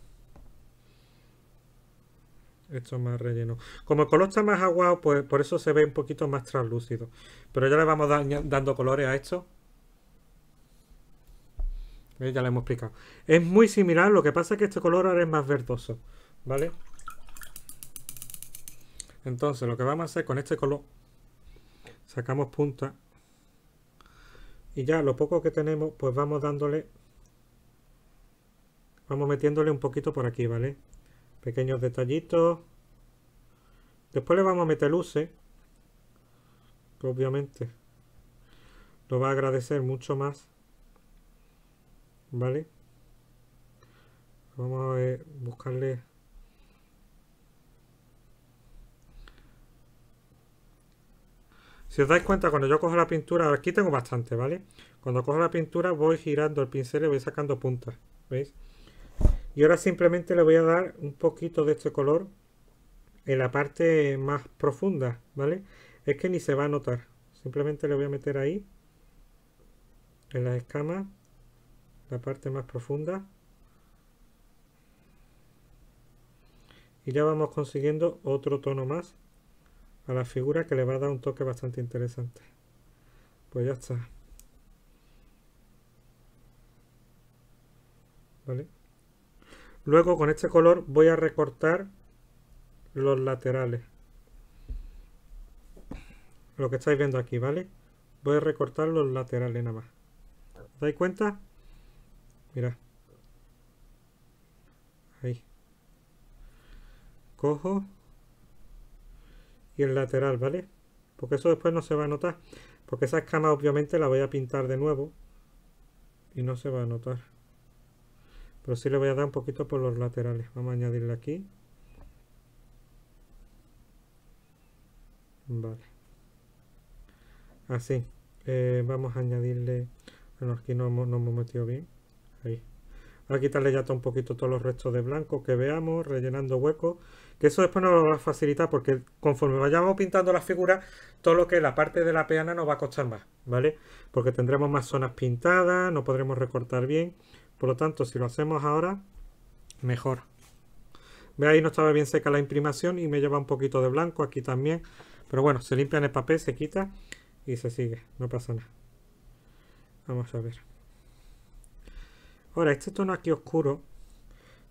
Speaker 1: esto más relleno. Como el color está más aguado, pues por eso se ve un poquito más translúcido. Pero ya le vamos dando colores a esto. Eh, ya le hemos explicado. Es muy similar, lo que pasa es que este color ahora es más verdoso. ¿Vale? Entonces, lo que vamos a hacer con este color, sacamos punta. Y ya lo poco que tenemos, pues vamos dándole... Vamos metiéndole un poquito por aquí, ¿vale? Pequeños detallitos. Después le vamos a meter luces. obviamente lo va a agradecer mucho más. ¿Vale? Vamos a buscarle... Si os dais cuenta, cuando yo cojo la pintura, aquí tengo bastante, ¿vale? Cuando cojo la pintura voy girando el pincel y voy sacando puntas, ¿veis? Y ahora simplemente le voy a dar un poquito de este color en la parte más profunda, ¿vale? Es que ni se va a notar. Simplemente le voy a meter ahí, en la escamas, la parte más profunda. Y ya vamos consiguiendo otro tono más a la figura que le va a dar un toque bastante interesante. Pues ya está. ¿Vale? Luego con este color voy a recortar los laterales. Lo que estáis viendo aquí, ¿vale? Voy a recortar los laterales nada más. ¿Os dais cuenta? Mira. Ahí. Cojo. Y el lateral, ¿vale? Porque eso después no se va a notar. Porque esa escama obviamente la voy a pintar de nuevo. Y no se va a notar pero sí le voy a dar un poquito por los laterales vamos a añadirle aquí vale así eh, vamos a añadirle bueno aquí no hemos, hemos metido bien ahí a quitarle ya todo un poquito todos los restos de blanco que veamos, rellenando huecos, que eso después nos va a facilitar porque conforme vayamos pintando las figuras, todo lo que es la parte de la peana nos va a costar más, ¿vale? Porque tendremos más zonas pintadas, no podremos recortar bien, por lo tanto, si lo hacemos ahora, mejor. Ve ahí no estaba bien seca la imprimación y me lleva un poquito de blanco aquí también. Pero bueno, se limpia en el papel, se quita y se sigue. No pasa nada. Vamos a ver. Ahora, este tono aquí oscuro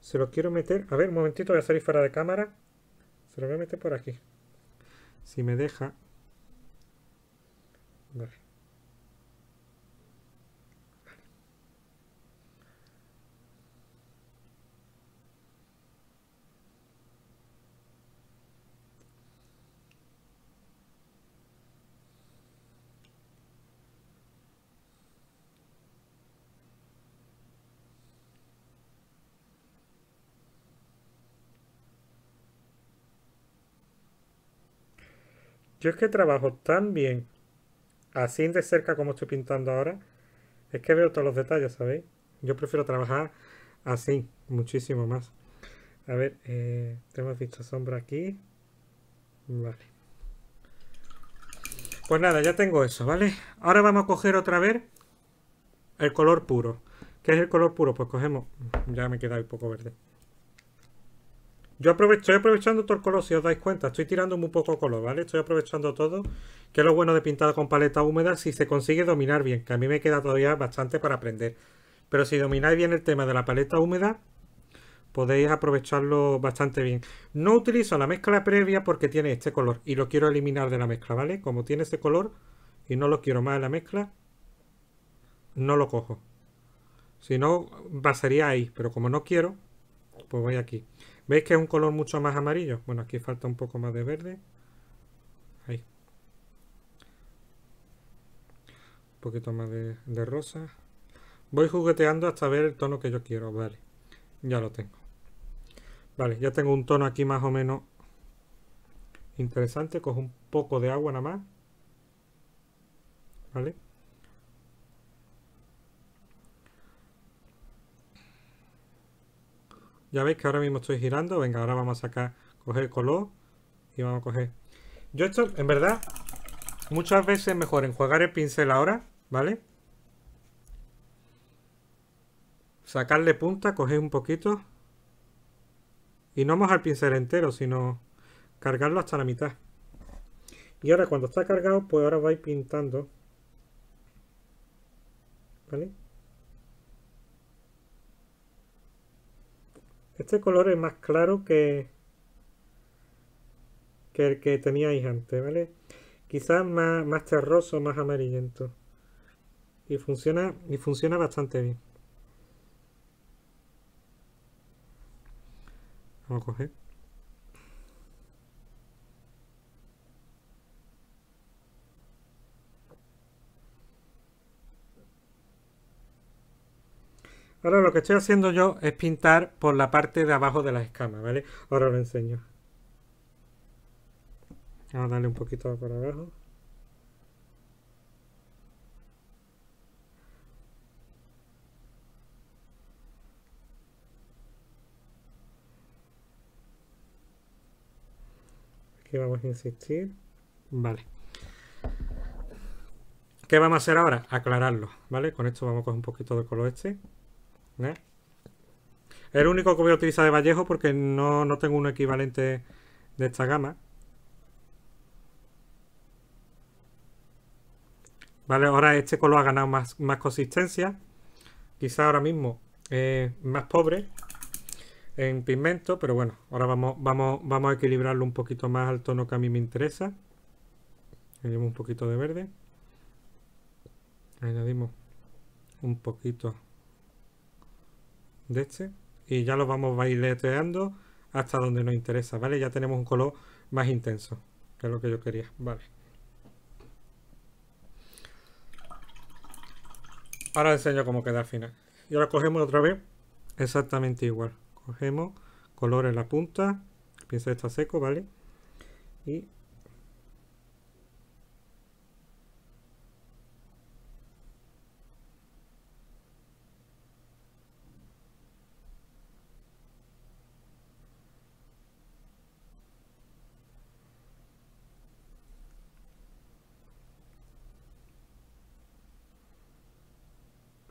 Speaker 1: se lo quiero meter. A ver, un momentito, voy a salir fuera de cámara. Se lo voy a meter por aquí. Si me deja. Vale. Yo es que trabajo tan bien, así de cerca como estoy pintando ahora, es que veo todos los detalles, ¿sabéis? Yo prefiero trabajar así, muchísimo más. A ver, eh, tenemos esta sombra aquí. Vale. Pues nada, ya tengo eso, ¿vale? Ahora vamos a coger otra vez el color puro. ¿Qué es el color puro? Pues cogemos... Ya me queda un poco verde. Yo estoy aprovechando todo el color, si os dais cuenta. Estoy tirando muy poco color, ¿vale? Estoy aprovechando todo. Que es lo bueno de pintar con paleta húmeda si se consigue dominar bien. Que a mí me queda todavía bastante para aprender. Pero si domináis bien el tema de la paleta húmeda, podéis aprovecharlo bastante bien. No utilizo la mezcla previa porque tiene este color y lo quiero eliminar de la mezcla, ¿vale? Como tiene este color y no lo quiero más en la mezcla, no lo cojo. Si no, pasaría ahí, pero como no quiero, pues voy aquí. ¿Veis que es un color mucho más amarillo? Bueno, aquí falta un poco más de verde. Ahí. Un poquito más de, rosa. Voy jugueteando hasta ver el tono que yo quiero. Vale, ya lo tengo. Vale, ya tengo un tono aquí más o menos interesante. Cojo un poco de agua nada más. ¿Vale? Ya veis que ahora mismo estoy girando. Venga, ahora vamos a sacar, coger color y vamos a coger... Yo esto, en verdad, muchas veces mejor enjuagar el pincel ahora, ¿vale? Sacarle punta, coger un poquito. Y no mojar el pincel entero, sino cargarlo hasta la mitad. Y ahora cuando está cargado, pues ahora vais pintando. ¿Vale? Este color es más claro que, que el que teníais antes, ¿vale? Quizás más, más terroso, más amarillento. Y funciona, y funciona bastante bien. Vamos a coger. Ahora lo que estoy haciendo yo es pintar por la parte de abajo de la escamas, ¿vale? Ahora lo enseño. Vamos a darle un poquito por abajo. Aquí vamos a insistir. Vale. ¿Qué vamos a hacer ahora? Aclararlo, ¿vale? Con esto vamos a coger un poquito de color este. ¿Eh? Es El único que voy a utilizar de Vallejo porque no, tengo un equivalente de esta gama. Vale, ahora este color ha ganado más, más consistencia. Quizá ahora mismo más pobre en pigmento, pero bueno, ahora vamos, vamos, vamos a equilibrarlo un poquito más al tono que a mí me interesa. Añadimos un poquito de verde. Añadimos un poquito de este y ya lo vamos baileteando hasta donde nos interesa, ¿vale? Ya tenemos un color más intenso, que es lo que yo quería, ¿vale? Ahora os enseño cómo queda al final. Y ahora cogemos otra vez exactamente igual. Cogemos color en la punta, piensa está seco, ¿vale? Y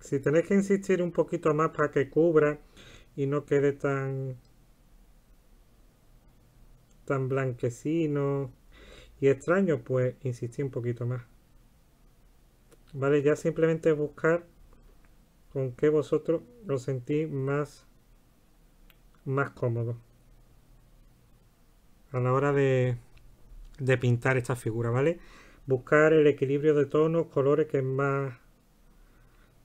Speaker 1: Si tenéis que insistir un poquito más para que cubra y no quede tan tan blanquecino y extraño, pues insistí un poquito más. Vale, ya simplemente buscar con que vosotros lo sentís más, más cómodo a la hora de, de pintar esta figura, ¿vale? Buscar el equilibrio de tonos, colores que es más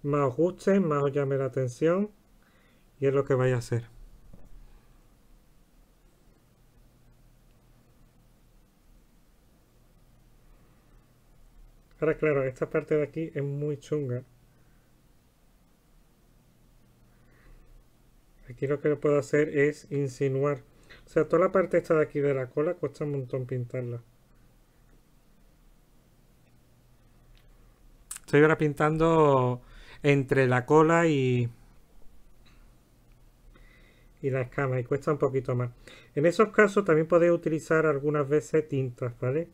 Speaker 1: más os guste, más os llame la atención y es lo que vaya a hacer. Ahora claro, esta parte de aquí es muy chunga. Aquí lo que puedo hacer es insinuar. O sea, toda la parte esta de aquí de la cola cuesta un montón pintarla. Estoy ahora pintando entre la cola y, y la escama y cuesta un poquito más. En esos casos también podéis utilizar algunas veces tintas, ¿vale?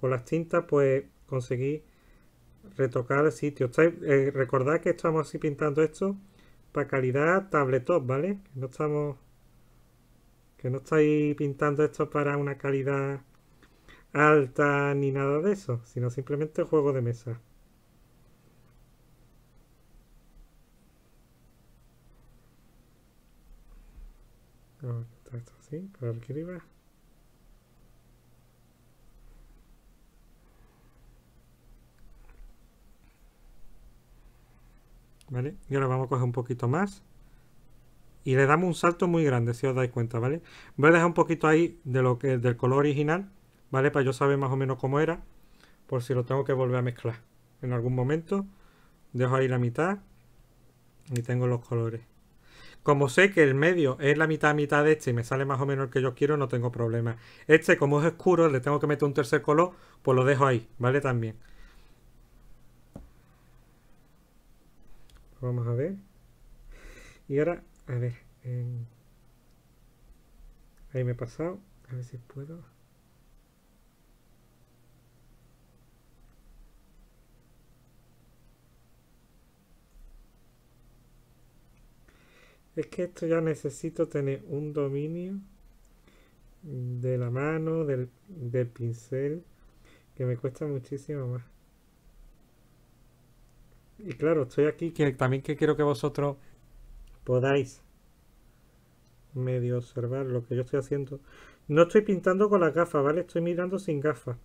Speaker 1: Con las tintas pues conseguí retocar el sitio. Eh, recordad que estamos así pintando esto para calidad tabletop, ¿vale? no estamos que no estáis pintando esto para una calidad alta ni nada de eso, sino simplemente juego de mesa. Exacto, para ¿Vale? Y ahora vamos a coger un poquito más. Y le damos un salto muy grande, si os dais cuenta, ¿vale? Voy a dejar un poquito ahí de lo que, del color original, ¿vale? Para yo saber más o menos cómo era, por si lo tengo que volver a mezclar. En algún momento, dejo ahí la mitad y tengo los colores. Como sé que el medio es la mitad mitad de este y me sale más o menos el que yo quiero, no tengo problema. Este, como es oscuro, le tengo que meter un tercer color, pues lo dejo ahí, ¿vale? También. Vamos a ver. Y ahora, a ver. ahí me he pasado. A ver si puedo. Es que esto ya necesito tener un dominio de la mano, del, pincel, que me cuesta muchísimo más. Y claro, estoy aquí también que quiero que vosotros podáis medio observar lo que yo estoy haciendo. No estoy pintando con las gafas, ¿vale? Estoy mirando sin gafas.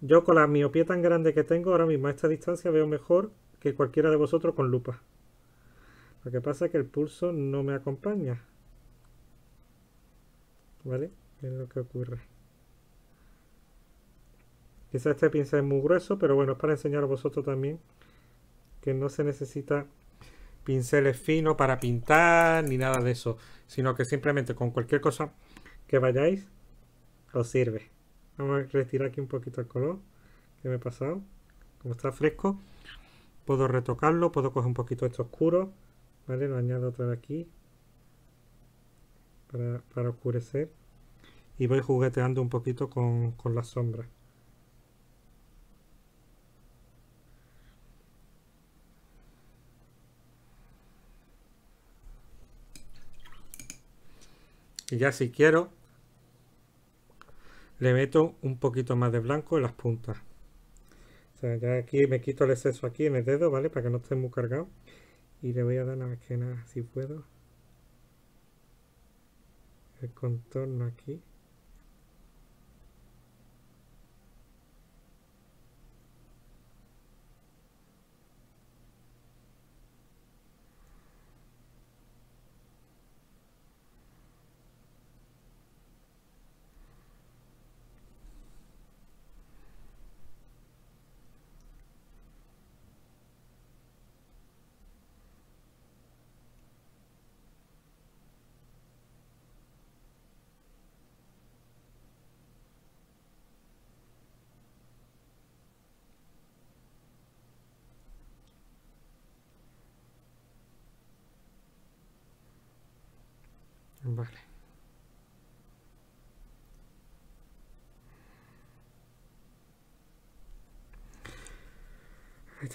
Speaker 1: Yo con la miopía tan grande que tengo ahora mismo a esta distancia veo mejor que cualquiera de vosotros con lupa. Lo que pasa es que el pulso no me acompaña. ¿Vale? Es lo que ocurre. Quizá este pincel es muy grueso, pero bueno, es para enseñar a vosotros también que no se necesita pinceles finos para pintar ni nada de eso, sino que simplemente con cualquier cosa que vayáis os sirve. Vamos a retirar aquí un poquito el color que me he pasado. Como está fresco, puedo retocarlo, puedo coger un poquito esto oscuro ¿vale? Lo añado otra vez aquí para, oscurecer y voy jugueteando un poquito con, con las sombras. Y ya si quiero, le meto un poquito más de blanco en las puntas. O sea, ya aquí me quito el exceso aquí en el dedo, ¿vale? Para que no esté muy cargado y le voy a dar una nada si puedo el contorno aquí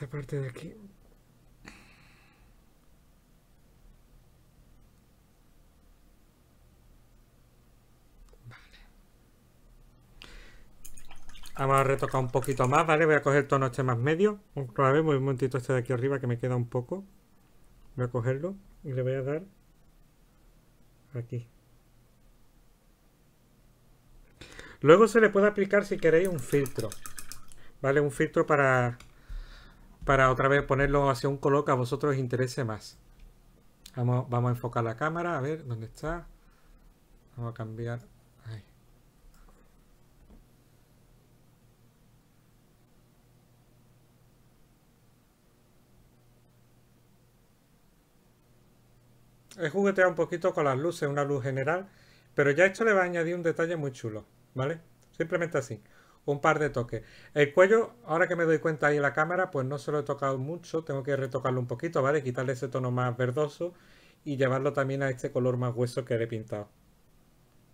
Speaker 1: parte de aquí. Vamos a retocar un poquito más, ¿vale? Voy a coger el tono este más medio. Un vez, muy un momentito este de aquí arriba que me queda un poco. Voy a cogerlo y le voy a dar aquí. Luego se le puede aplicar, si queréis, un filtro. ¿Vale? Un filtro para para otra vez ponerlo hacia un color que a vosotros os interese más. Vamos, vamos a enfocar la cámara, a ver dónde está. Vamos a cambiar. Ahí. He un poquito con las luces, una luz general, pero ya esto le va a añadir un detalle muy chulo, ¿vale? Simplemente así un par de toques. El cuello, ahora que me doy cuenta ahí en la cámara, pues no se lo he tocado mucho, tengo que retocarlo un poquito, ¿vale? Quitarle ese tono más verdoso y llevarlo también a este color más hueso que le he pintado.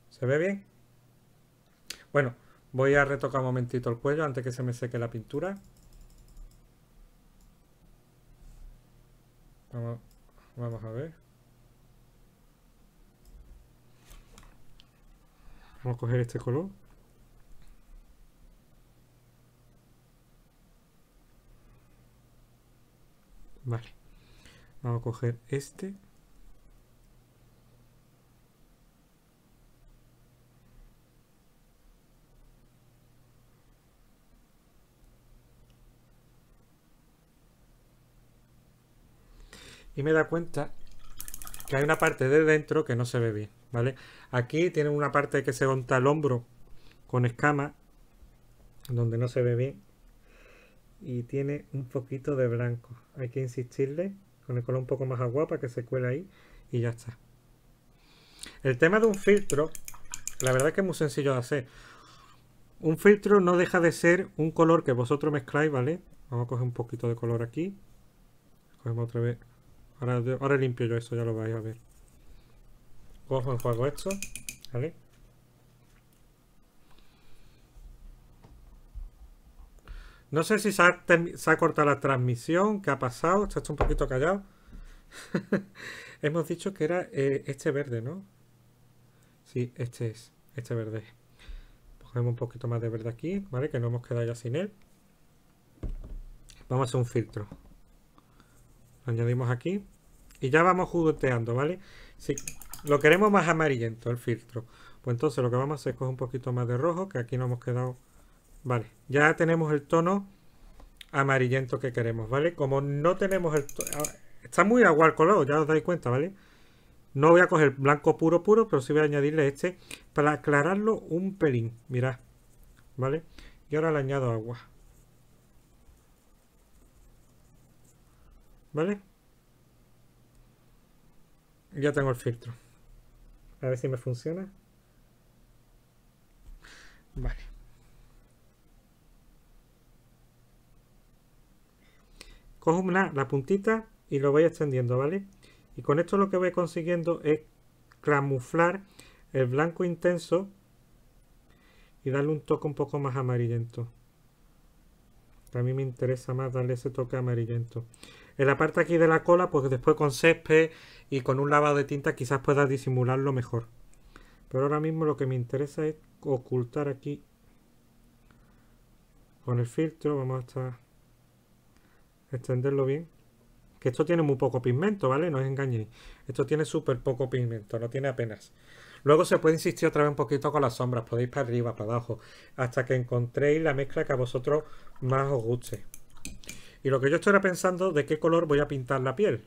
Speaker 1: ¿Se ve bien? Bueno, voy a retocar un momentito el cuello antes que se me seque la pintura. Vamos, vamos a ver. Vamos a coger este color. Vale. Vamos a coger este. Y me da cuenta que hay una parte de dentro que no se ve bien, ¿vale? Aquí tiene una parte que se monta el hombro con escama, donde no se ve bien y tiene un poquito de blanco. Hay que insistirle con el color un poco más agua para que se cuele ahí y ya está. El tema de un filtro, la verdad es que es muy sencillo de hacer. Un filtro no deja de ser un color que vosotros mezcláis, ¿vale? Vamos a coger un poquito de color aquí. Cogemos otra vez. Ahora, limpio yo eso, ya lo vais a ver. Cojo en juego esto, ¿vale? No sé si se ha, cortado la transmisión, qué ha pasado, está un poquito callado. Hemos dicho que era eh, este verde, ¿no? Sí, este es, este verde. Cogemos un poquito más de verde aquí, ¿vale? Que no hemos quedado ya sin él. Vamos a hacer un filtro. añadimos aquí. Y ya vamos jugoteando, ¿vale? Si lo queremos más amarillento, el filtro. Pues entonces lo que vamos a hacer es coger un poquito más de rojo, que aquí no hemos quedado Vale, ya tenemos el tono amarillento que queremos, ¿vale? Como no tenemos el ah, Está muy agua al color, ya os dais cuenta, ¿vale? No voy a coger blanco puro puro, pero sí voy a añadirle este para aclararlo un pelín, mirad, ¿vale? Y ahora le añado agua. ¿Vale? Ya tengo el filtro. A ver si me funciona. Vale. cojo la puntita y lo voy extendiendo, ¿vale? Y con esto lo que voy consiguiendo es camuflar el blanco intenso y darle un toque un poco más amarillento. A mí me interesa más darle ese toque amarillento. En la parte aquí de la cola, pues después con césped y con un lavado de tinta quizás pueda disimularlo mejor. Pero ahora mismo lo que me interesa es ocultar aquí con el filtro. Vamos a estar extenderlo bien. Que esto tiene muy poco pigmento, ¿vale? No os engañéis. Esto tiene súper poco pigmento, no tiene apenas. Luego se puede insistir otra vez un poquito con las sombras. Podéis para arriba, para abajo, hasta que encontréis la mezcla que a vosotros más os guste. Y lo que yo estoy pensando de qué color voy a pintar la piel.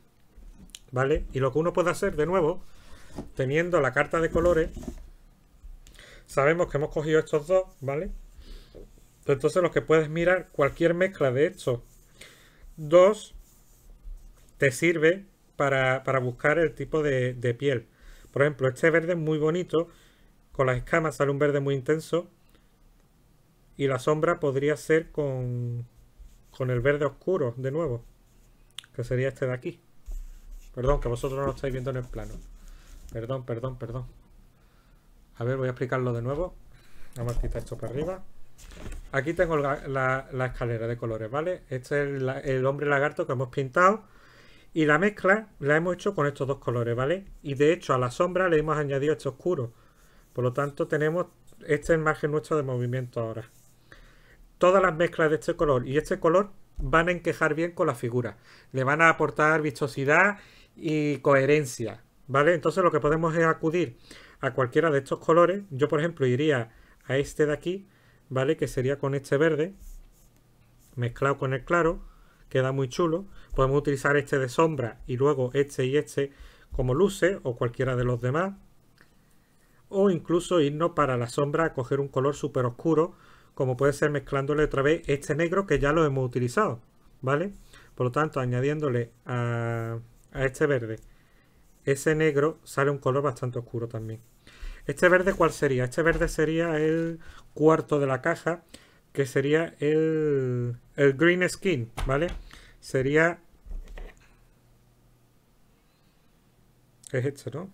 Speaker 1: ¿Vale? Y lo que uno puede hacer de nuevo, teniendo la carta de colores, sabemos que hemos cogido estos dos, ¿vale? Entonces lo que puedes mirar, cualquier mezcla de estos dos te sirve para, para, buscar el tipo de, piel. Por ejemplo, este verde es muy bonito, con las escamas sale un verde muy intenso y la sombra podría ser con, con el verde oscuro de nuevo, que sería este de aquí. Perdón, que vosotros no lo estáis viendo en el plano. Perdón, perdón, perdón. A ver, voy a explicarlo de nuevo. Vamos a quitar esto para arriba. Aquí tengo la, escalera de colores, ¿vale? Este es el, hombre lagarto que hemos pintado. Y la mezcla la hemos hecho con estos dos colores, ¿vale? Y de hecho a la sombra le hemos añadido este oscuro. Por lo tanto tenemos este margen nuestro de movimiento ahora. Todas las mezclas de este color y este color van a enquejar bien con la figura. Le van a aportar vistosidad y coherencia, ¿vale? Entonces lo que podemos es acudir a cualquiera de estos colores. Yo por ejemplo iría a este de aquí ¿vale? Que sería con este verde, mezclado con el claro, queda muy chulo. Podemos utilizar este de sombra y luego este y este como luces o cualquiera de los demás. O incluso irnos para la sombra a coger un color súper oscuro, como puede ser mezclándole otra vez este negro que ya lo hemos utilizado, ¿vale? Por lo tanto, añadiéndole a, a este verde ese negro sale un color bastante oscuro también. ¿Este verde cuál sería? Este verde sería el cuarto de la caja, que sería el, green skin, ¿vale? Sería... Es este, ¿no?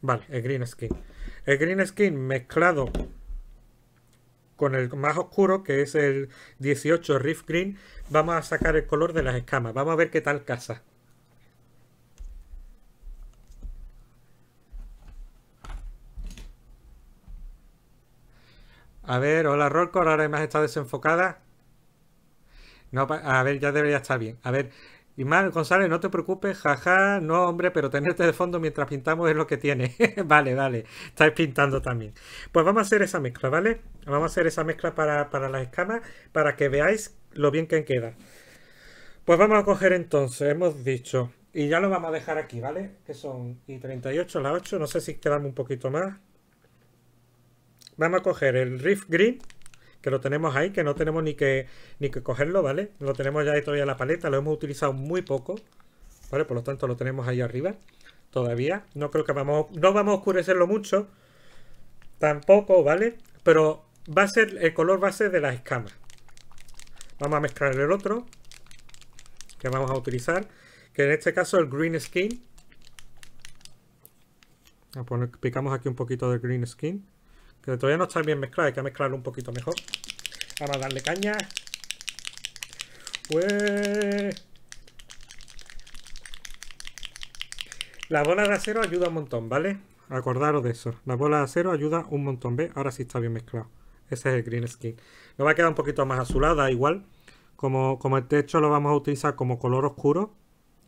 Speaker 1: Vale, el green skin. El green skin mezclado con el más oscuro, que es el 18 Rift Green, vamos a sacar el color de las escamas. Vamos a ver qué tal casa. A ver, hola Rolcor, ahora además está desenfocada. No, a ver, ya debería estar bien. A ver, Imán González, no te preocupes, jaja, no hombre, pero tenerte de fondo mientras pintamos es lo que tiene. vale, vale, estáis pintando también. Pues vamos a hacer esa mezcla, ¿vale? Vamos a hacer esa mezcla para, para las escamas, para que veáis lo bien que queda. Pues vamos a coger entonces, hemos dicho, y ya lo vamos a dejar aquí, ¿vale? Que son y 38, la 8, no sé si quedamos un poquito más. Vamos a coger el Rift Green, que lo tenemos ahí, que no tenemos ni que, ni que cogerlo, ¿vale? Lo tenemos ya ahí todavía en la paleta, lo hemos utilizado muy poco, ¿vale? Por lo tanto lo tenemos ahí arriba todavía. No creo que vamos, no vamos a oscurecerlo mucho, tampoco, ¿vale? Pero va a ser el color base de las escamas. Vamos a mezclar el otro, que vamos a utilizar, que en este caso el Green Skin. Poner, picamos aquí un poquito de Green Skin todavía no está bien mezclado, hay que mezclarlo un poquito mejor. Vamos a darle caña. Pues... La bola de acero ayuda un montón, ¿vale? Acordaros de eso. La bola de acero ayuda un montón, ¿ves? Ahora sí está bien mezclado. Ese es el green skin. Nos va a quedar un poquito más azulada, igual. Como, como el techo lo vamos a utilizar como color oscuro,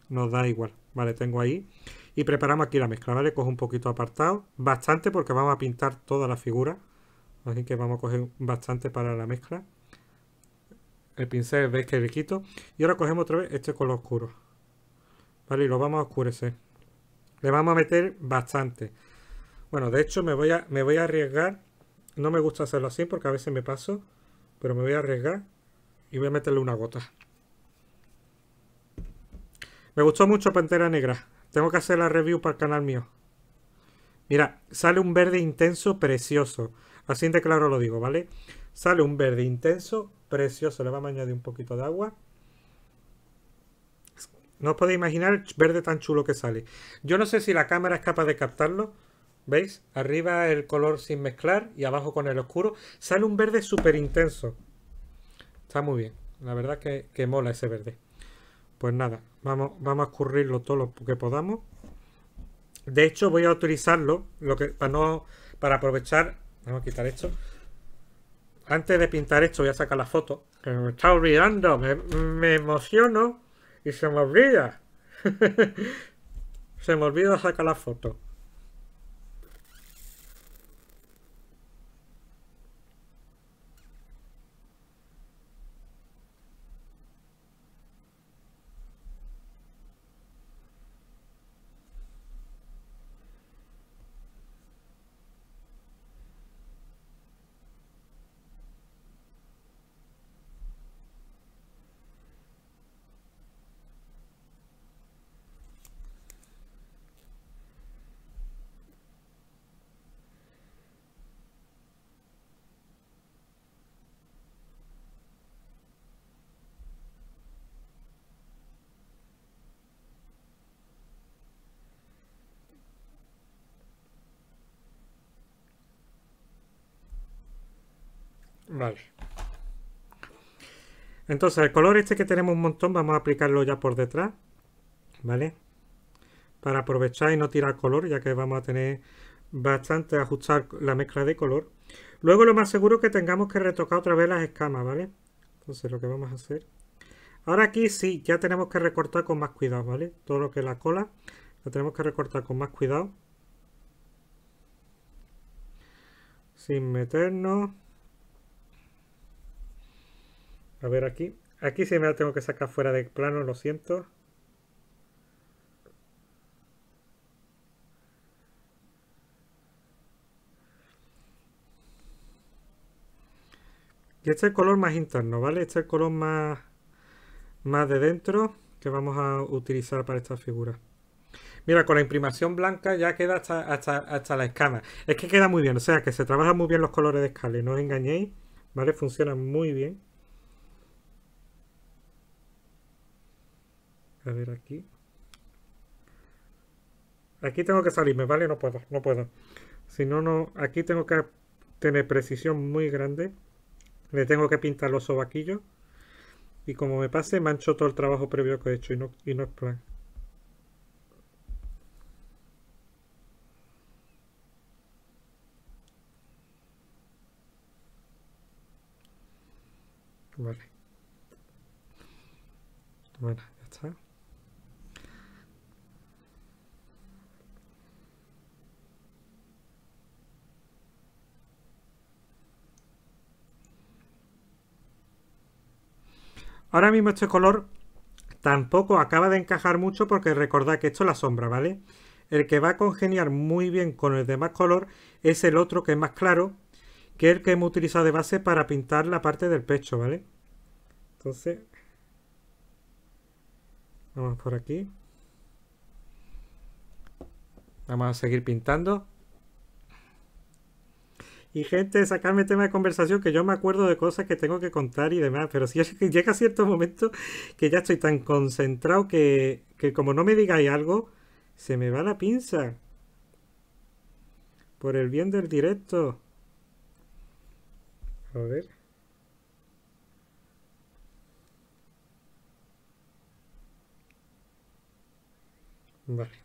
Speaker 1: nos da igual. Vale, tengo ahí. Y preparamos aquí la mezcla, ¿vale? Cojo un poquito apartado, bastante porque vamos a pintar toda la figura. Así que vamos a coger bastante para la mezcla. El pincel, veis que le quito. Y ahora cogemos otra vez este color oscuro. Vale, y lo vamos a oscurecer. Le vamos a meter bastante. Bueno, de hecho me voy a, me voy a arriesgar. No me gusta hacerlo así porque a veces me paso. Pero me voy a arriesgar y voy a meterle una gota. Me gustó mucho Pantera Negra. Tengo que hacer la review para el canal mío. Mira, sale un verde intenso precioso. Así de claro lo digo, ¿vale? Sale un verde intenso precioso. Le vamos a añadir un poquito de agua. No os podéis imaginar el verde tan chulo que sale. Yo no sé si la cámara es capaz de captarlo. ¿Veis? Arriba el color sin mezclar y abajo con el oscuro. Sale un verde súper intenso. Está muy bien. La verdad que, que mola ese verde. Pues nada, vamos, a escurrirlo todo lo que podamos. De hecho, voy a utilizarlo lo que, para, no, para aprovechar... Vamos a quitar esto. Antes de pintar esto voy a sacar la foto. me está olvidando, me emociono y se me olvida. se me olvida sacar la foto. Entonces, el color este que tenemos un montón, vamos a aplicarlo ya por detrás, ¿vale? Para aprovechar y no tirar color, ya que vamos a tener bastante ajustar la mezcla de color. Luego lo más seguro es que tengamos que retocar otra vez las escamas, ¿vale? Entonces lo que vamos a hacer... Ahora aquí sí, ya tenemos que recortar con más cuidado, ¿vale? Todo lo que es la cola, la tenemos que recortar con más cuidado. Sin meternos. A ver aquí. Aquí sí me la tengo que sacar fuera de plano, lo siento. Y este es el color más interno, ¿vale? Este es el color más, más de dentro que vamos a utilizar para esta figura. Mira, con la imprimación blanca ya queda hasta, hasta la escala. Es que queda muy bien, o sea que se trabajan muy bien los colores de escala, no os engañéis, ¿vale? Funcionan muy bien. A ver aquí. Aquí tengo que salirme, ¿vale? No puedo, no puedo. Si no, no... Aquí tengo que tener precisión muy grande. Le tengo que pintar los sobaquillos. Y como me pase, mancho todo el trabajo previo que he hecho y no, y no es plan. Vale. Bueno, ya está. Ahora mismo este color tampoco acaba de encajar mucho porque recordad que esto es la sombra, ¿vale? El que va a congeniar muy bien con el demás color es el otro que es más claro, que el que hemos utilizado de base para pintar la parte del pecho, ¿vale? Entonces, vamos por aquí. Vamos a seguir pintando y gente sacarme tema de conversación que yo me acuerdo de cosas que tengo que contar y demás, pero si llega cierto momento que ya estoy tan concentrado que, que como no me digáis algo, se me va la pinza. Por el bien del directo. A ver. Vale.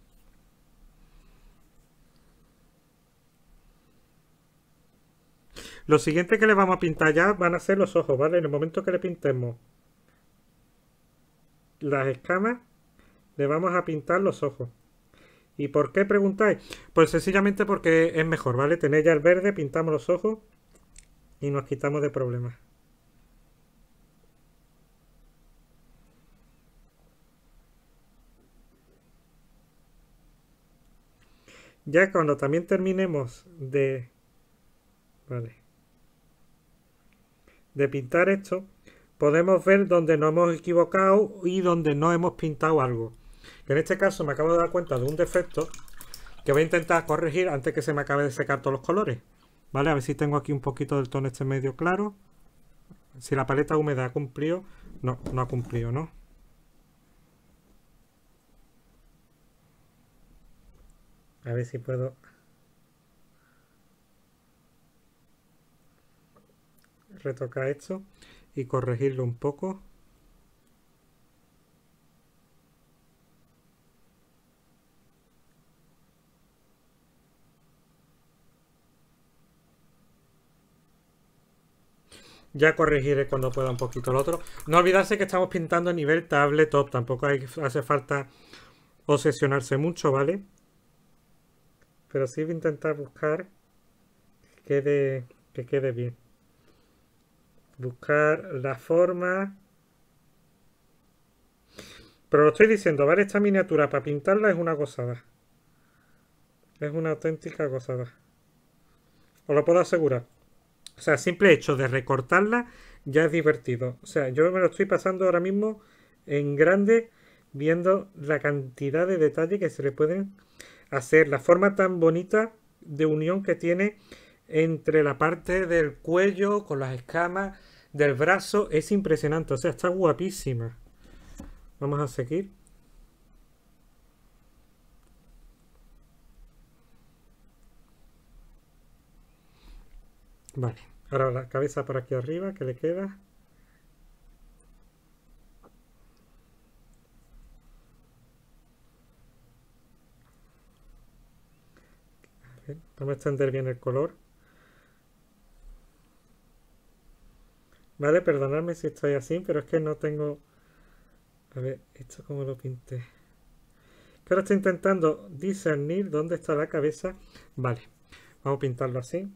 Speaker 1: Lo siguiente que le vamos a pintar ya van a ser los ojos, ¿vale? En el momento que le pintemos las escamas, le vamos a pintar los ojos. ¿Y por qué preguntáis? Pues sencillamente porque es mejor, ¿vale? Tener ya el verde, pintamos los ojos y nos quitamos de problemas. Ya cuando también terminemos de... Vale de pintar esto, podemos ver donde no hemos equivocado y donde no hemos pintado algo. en este caso me acabo de dar cuenta de un defecto que voy a intentar corregir antes que se me acabe de secar todos los colores. ¿Vale? A ver si tengo aquí un poquito del tono este medio claro. Si la paleta húmeda ha cumplido. No, no ha cumplido, ¿no? A ver si puedo retocar esto y corregirlo un poco. Ya corregiré cuando pueda un poquito el otro. No olvidarse que estamos pintando a nivel tabletop. Tampoco hace falta obsesionarse mucho, ¿vale? Pero sí voy a intentar buscar que quede, que quede bien. Buscar la forma. Pero lo estoy diciendo, ¿vale? Esta miniatura para pintarla es una gozada. Es una auténtica gozada. Os lo puedo asegurar. O sea, simple hecho de recortarla ya es divertido. O sea, yo me lo estoy pasando ahora mismo en grande viendo la cantidad de detalle que se le pueden hacer. La forma tan bonita de unión que tiene entre la parte del cuello con las escamas del brazo es impresionante, o sea, está guapísima. Vamos a seguir. Vale, ahora la cabeza por aquí arriba, que le queda. vamos a extender bien el color. ¿Vale? Perdonadme si estoy así, pero es que no tengo... A ver, ¿esto cómo lo pinté? Pero ahora estoy intentando discernir dónde está la cabeza. Vale, vamos a pintarlo así.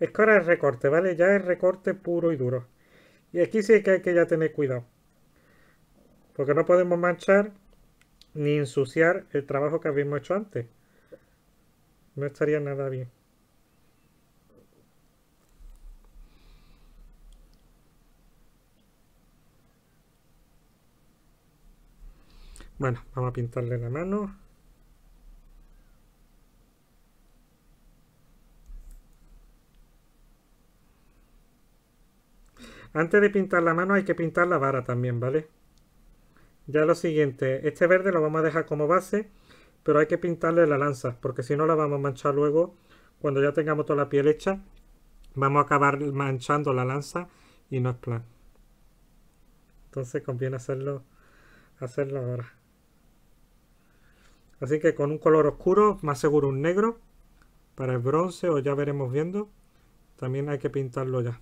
Speaker 1: Es que ahora es recorte, ¿vale? Ya es recorte puro y duro. Y aquí sí que hay que ya tener cuidado. Porque no podemos manchar ni ensuciar el trabajo que habíamos hecho antes. No estaría nada bien. Bueno, vamos a pintarle la mano. Antes de pintar la mano hay que pintar la vara también, ¿vale? Ya lo siguiente, este verde lo vamos a dejar como base, pero hay que pintarle la lanza, porque si no la vamos a manchar luego, cuando ya tengamos toda la piel hecha, vamos a acabar manchando la lanza y no es plan. Entonces conviene hacerlo, hacerlo ahora. Así que con un color oscuro, más seguro un negro. Para el bronce, o ya veremos viendo. También hay que pintarlo ya.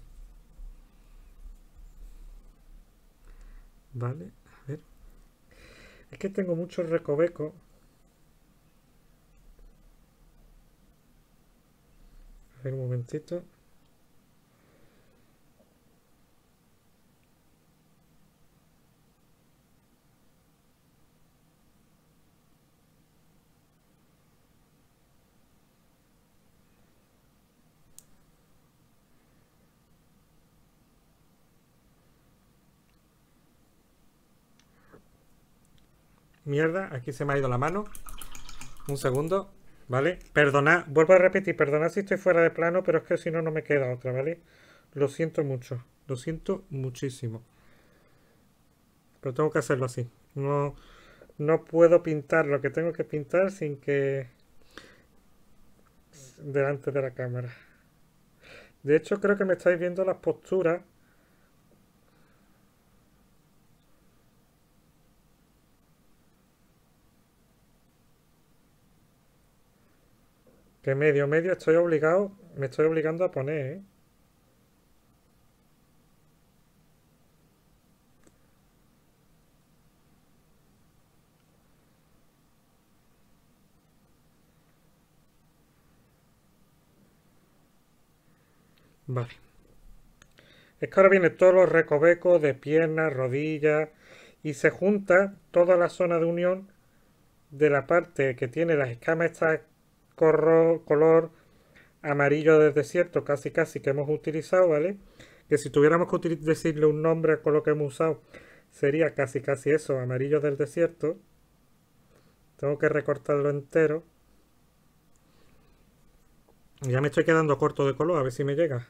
Speaker 1: Vale, a ver. Es que tengo muchos recoveco. A ver un momentito. Mierda, aquí se me ha ido la mano. Un segundo, ¿vale? Perdonad, vuelvo a repetir, perdonad si estoy fuera de plano, pero es que si no, no me queda otra, ¿vale? Lo siento mucho, lo siento muchísimo. Pero tengo que hacerlo así. No, no puedo pintar lo que tengo que pintar sin que... delante de la cámara. De hecho, creo que me estáis viendo las posturas Que medio, medio estoy obligado, me estoy obligando a poner, ¿eh? Vale. Es que ahora viene todos los recovecos de piernas, rodillas y se junta toda la zona de unión de la parte que tiene las escamas estas corro, color amarillo del desierto, casi casi que hemos utilizado, ¿vale? Que si tuviéramos que decirle un nombre con color que hemos usado, sería casi casi eso, amarillo del desierto. Tengo que recortarlo entero. Ya me estoy quedando corto de color, a ver si me llega.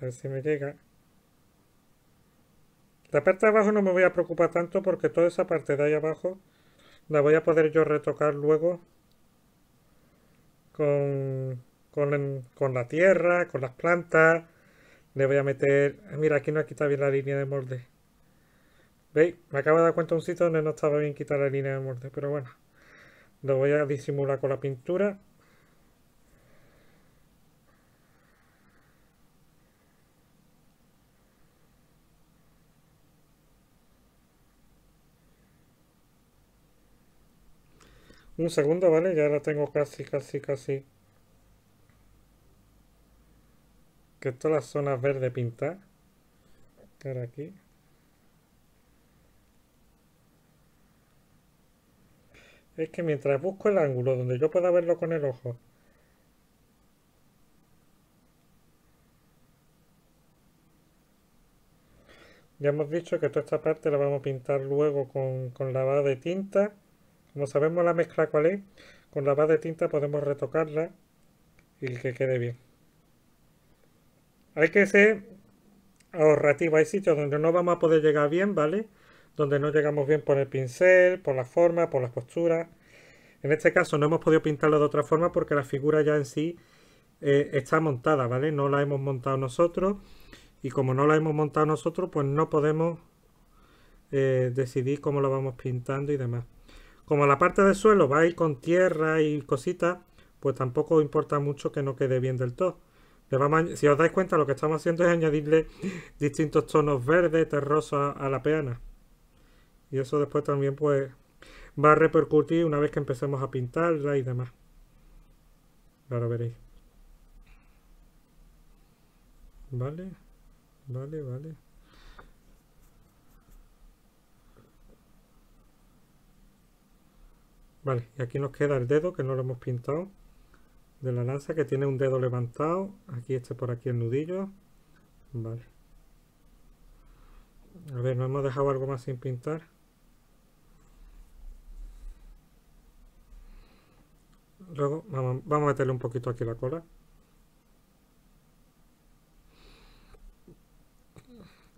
Speaker 1: A ver si me llega. La parte de abajo no me voy a preocupar tanto porque toda esa parte de ahí abajo la voy a poder yo retocar luego con, con, la tierra, con las plantas. Le voy a meter... Ah, mira, aquí no quitado bien la línea de molde. ¿Veis? Me acabo de dar cuenta un sitio donde no estaba bien quitar la línea de molde, pero bueno. Lo voy a disimular con la pintura. Un segundo, ¿vale? Ya la tengo casi, casi, casi. Que todas las zonas verde pintar. Ahora aquí. Es que mientras busco el ángulo donde yo pueda verlo con el ojo Ya hemos dicho que toda esta parte la vamos a pintar luego con, con lavado de tinta. Como sabemos la mezcla cuál es, con la base de tinta podemos retocarla y que quede bien. Hay que ser ahorrativo, hay sitios donde no vamos a poder llegar bien, ¿vale? Donde no llegamos bien por el pincel, por la forma, por las posturas. En este caso no hemos podido pintarlo de otra forma porque la figura ya en sí eh, está montada, ¿vale? No la hemos montado nosotros y como no la hemos montado nosotros, pues no podemos eh, decidir cómo la vamos pintando y demás. Como la parte del suelo va a ir con tierra y cositas, pues tampoco importa mucho que no quede bien del todo. si os dais cuenta, lo que estamos haciendo es añadirle distintos tonos verdes, terrosos a, la peana. Y eso después también pues va a repercutir una vez que empecemos a pintarla y demás. Ahora veréis. Vale, vale, vale. Vale, y aquí nos queda el dedo que no lo hemos pintado de la lanza que tiene un dedo levantado. Aquí este por aquí el nudillo. Vale. A ver, no hemos dejado algo más sin pintar. Luego vamos, a meterle un poquito aquí la cola.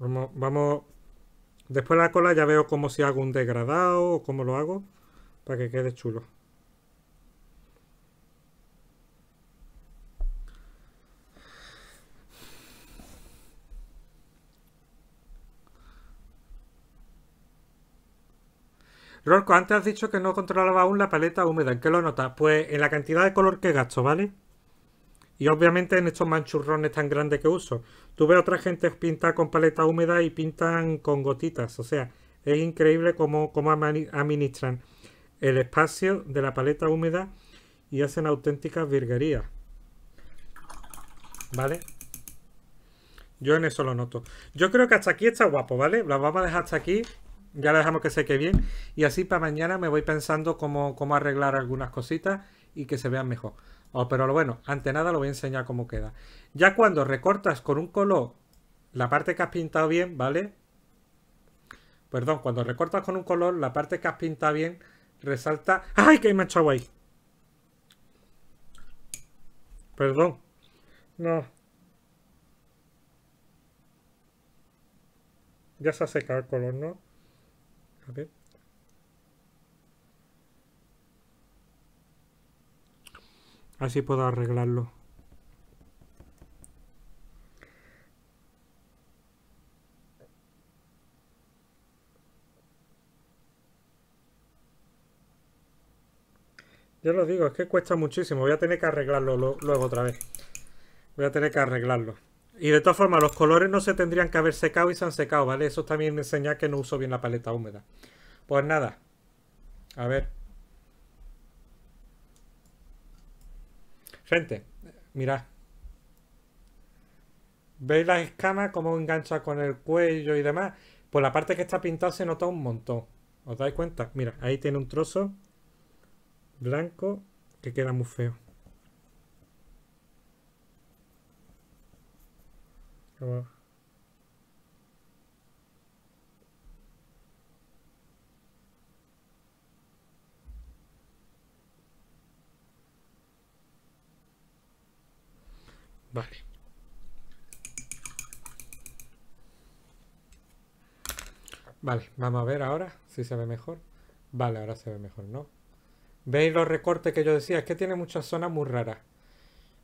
Speaker 1: Vamos, vamos. Después la cola ya veo cómo si hago un degradado o cómo lo hago para que quede chulo. Rorco, antes has dicho que no controlaba aún la paleta húmeda. ¿En qué lo notas? Pues en la cantidad de color que gasto, ¿vale? Y obviamente en estos manchurrones tan grandes que uso. Tuve a otra gente pintar con paleta húmeda y pintan con gotitas. O sea, es increíble cómo, cómo administran el espacio de la paleta húmeda y hacen auténticas virguerías. ¿Vale? Yo en eso lo noto. Yo creo que hasta aquí está guapo, ¿vale? Las vamos a dejar hasta aquí. Ya la dejamos que seque bien. Y así para mañana me voy pensando cómo, arreglar algunas cositas y que se vean mejor. Oh, pero pero bueno, ante nada lo voy a enseñar cómo queda. Ya cuando recortas con un color la parte que has pintado bien, ¿vale? Perdón, cuando recortas con un color la parte que has pintado bien resalta... ¡Ay, que hay echado ahí! Perdón. No. Ya se ha secado el color, ¿no? A ver. Así puedo arreglarlo. Yo lo digo, es que cuesta muchísimo. Voy a tener que arreglarlo luego otra vez. Voy a tener que arreglarlo. Y de todas formas, los colores no se tendrían que haber secado y se han secado, ¿vale? Eso también me enseña que no uso bien la paleta húmeda. Pues nada. A ver. Gente, mirad. ¿Veis las escamas? Cómo engancha con el cuello y demás. Pues la parte que está pintada se nota un montón. ¿Os dais cuenta? Mira, ahí tiene un trozo blanco que queda muy feo. Vale. Vale, vamos a ver ahora si se ve mejor. Vale, ahora se ve mejor, ¿no? ¿Veis los recortes que yo decía? Es que tiene muchas zonas muy raras.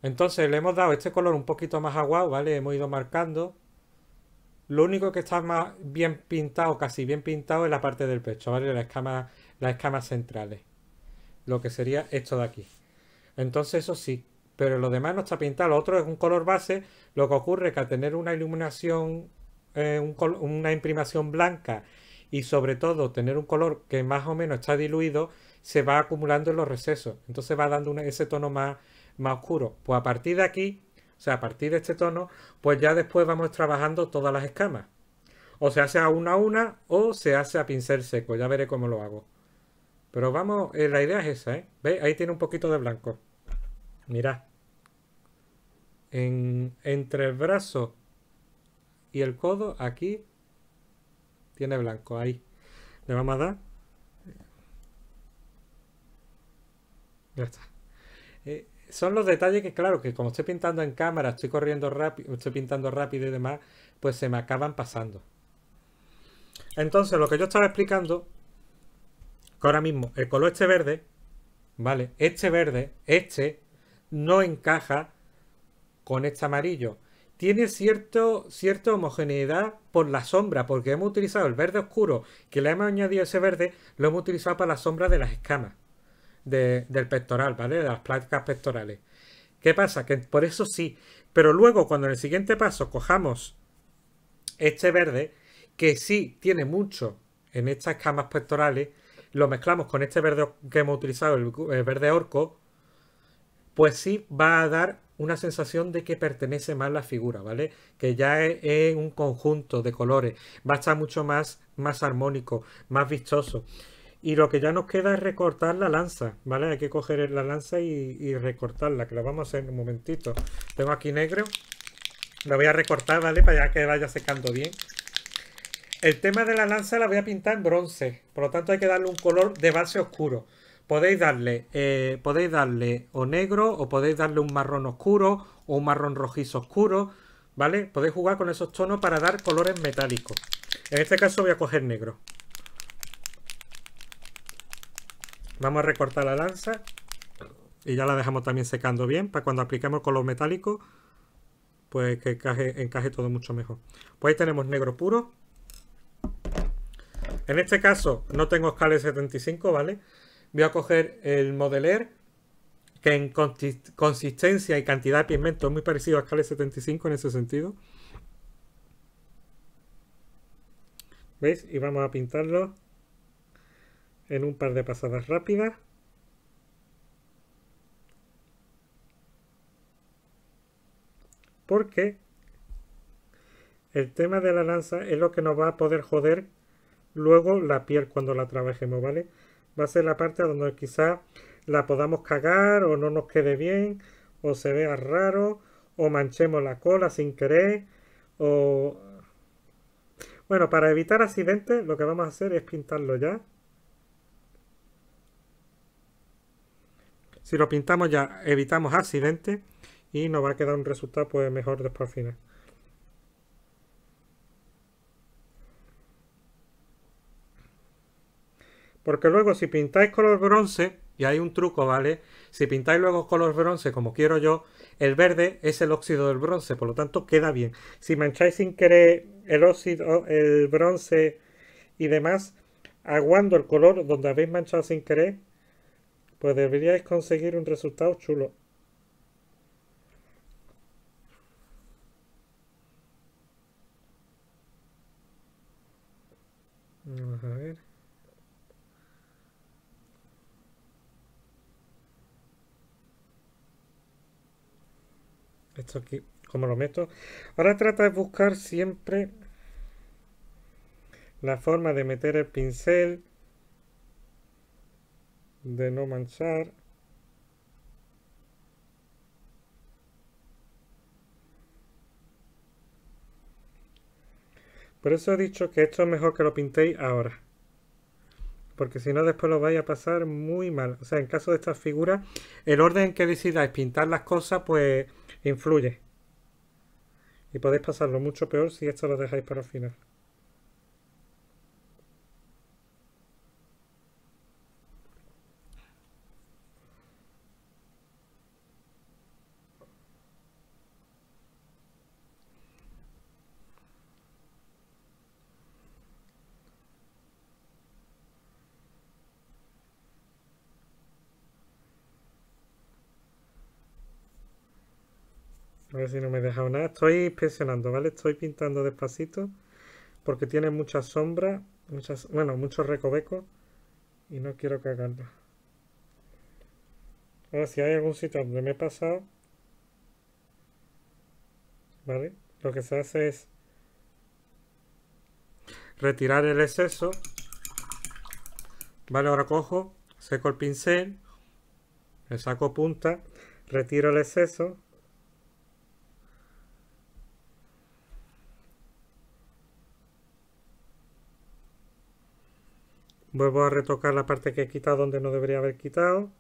Speaker 1: Entonces le hemos dado este color un poquito más aguado, ¿vale? Hemos ido marcando. Lo único que está más bien pintado, casi bien pintado, es la parte del pecho, ¿vale? Las escamas, las escamas centrales. Lo que sería esto de aquí. Entonces eso sí, pero lo demás no está pintado. Lo otro es un color base. Lo que ocurre es que al tener una iluminación, eh, una imprimación blanca y sobre todo tener un color que más o menos está diluido, se va acumulando en los recesos. Entonces va dando ese tono más, más oscuro. Pues a partir de aquí, o sea, a partir de este tono, pues ya después vamos trabajando todas las escamas. O se hace a una a una o se hace a pincel seco. Ya veré cómo lo hago. Pero vamos, eh, la idea es esa, ¿eh? ¿Veis? Ahí tiene un poquito de blanco. mira entre el brazo y el codo, aquí, tiene blanco. Ahí. Le vamos a dar. Eh, son los detalles que, claro, que como estoy pintando en cámara, estoy corriendo rápido, estoy pintando rápido y demás, pues se me acaban pasando. Entonces, lo que yo estaba explicando, que ahora mismo el color este verde, ¿vale? Este verde, este, no encaja con este amarillo. Tiene cierto, cierta homogeneidad por la sombra, porque hemos utilizado el verde oscuro, que le hemos añadido ese verde, lo hemos utilizado para la sombra de las escamas del pectoral, ¿vale? De las placas pectorales. ¿Qué pasa? Que por eso sí. Pero luego, cuando en el siguiente paso cojamos este verde, que sí tiene mucho en estas camas pectorales, lo mezclamos con este verde que hemos utilizado, el verde orco, pues sí va a dar una sensación de que pertenece más la figura, ¿vale? Que ya es, un conjunto de colores, va a estar mucho más, más armónico, más vistoso. Y lo que ya nos queda es recortar la lanza, ¿vale? Hay que coger la lanza y, recortarla, que lo vamos a hacer en un momentito. Tengo aquí negro. La voy a recortar, ¿vale? Para que vaya secando bien. El tema de la lanza la voy a pintar en bronce. Por lo tanto hay que darle un color de base oscuro. Podéis darle, eh, podéis darle o negro o podéis darle un marrón oscuro o un marrón rojizo oscuro. ¿Vale? Podéis jugar con esos tonos para dar colores metálicos. En este caso voy a coger negro. Vamos a recortar la lanza y ya la dejamos también secando bien para cuando apliquemos color metálico pues que encaje, todo mucho mejor. Pues ahí tenemos negro puro. En este caso no tengo Scale 75, ¿vale? Voy a coger el Modeler, que en consistencia y cantidad de pigmento es muy parecido a Scale 75 en ese sentido. ¿Veis? Y vamos a pintarlo en un par de pasadas rápidas. Porque el tema de la lanza es lo que nos va a poder joder luego la piel cuando la trabajemos, ¿vale? Va a ser la parte donde quizá la podamos cagar o no nos quede bien o se vea raro o manchemos la cola sin querer o... Bueno, para evitar accidentes lo que vamos a hacer es pintarlo ya. Si lo pintamos ya evitamos accidentes y nos va a quedar un resultado pues mejor después al final. Porque luego si pintáis color bronce, y hay un truco, ¿vale? Si pintáis luego color bronce como quiero yo, el verde es el óxido del bronce, por lo tanto queda bien. Si mancháis sin querer el óxido, el bronce y demás, aguando el color donde habéis manchado sin querer, pues deberíais conseguir un resultado chulo. Vamos a ver. Esto aquí, como lo meto? Ahora trata de buscar siempre la forma de meter el pincel de no manchar por eso he dicho que esto es mejor que lo pintéis ahora porque si no después lo vais a pasar muy mal o sea en caso de estas figuras el orden en que decidáis pintar las cosas pues influye y podéis pasarlo mucho peor si esto lo dejáis para el final si no me he dejado nada. Estoy inspeccionando, ¿vale? Estoy pintando despacito porque tiene mucha sombra muchas, bueno, muchos recovecos y no quiero cagarla. Ahora, si hay algún sitio donde me he pasado, ¿vale? Lo que se hace es retirar el exceso. Vale, ahora cojo, seco el pincel, le saco punta, retiro el exceso, Vuelvo a retocar la parte que he quitado donde no debería haber quitado.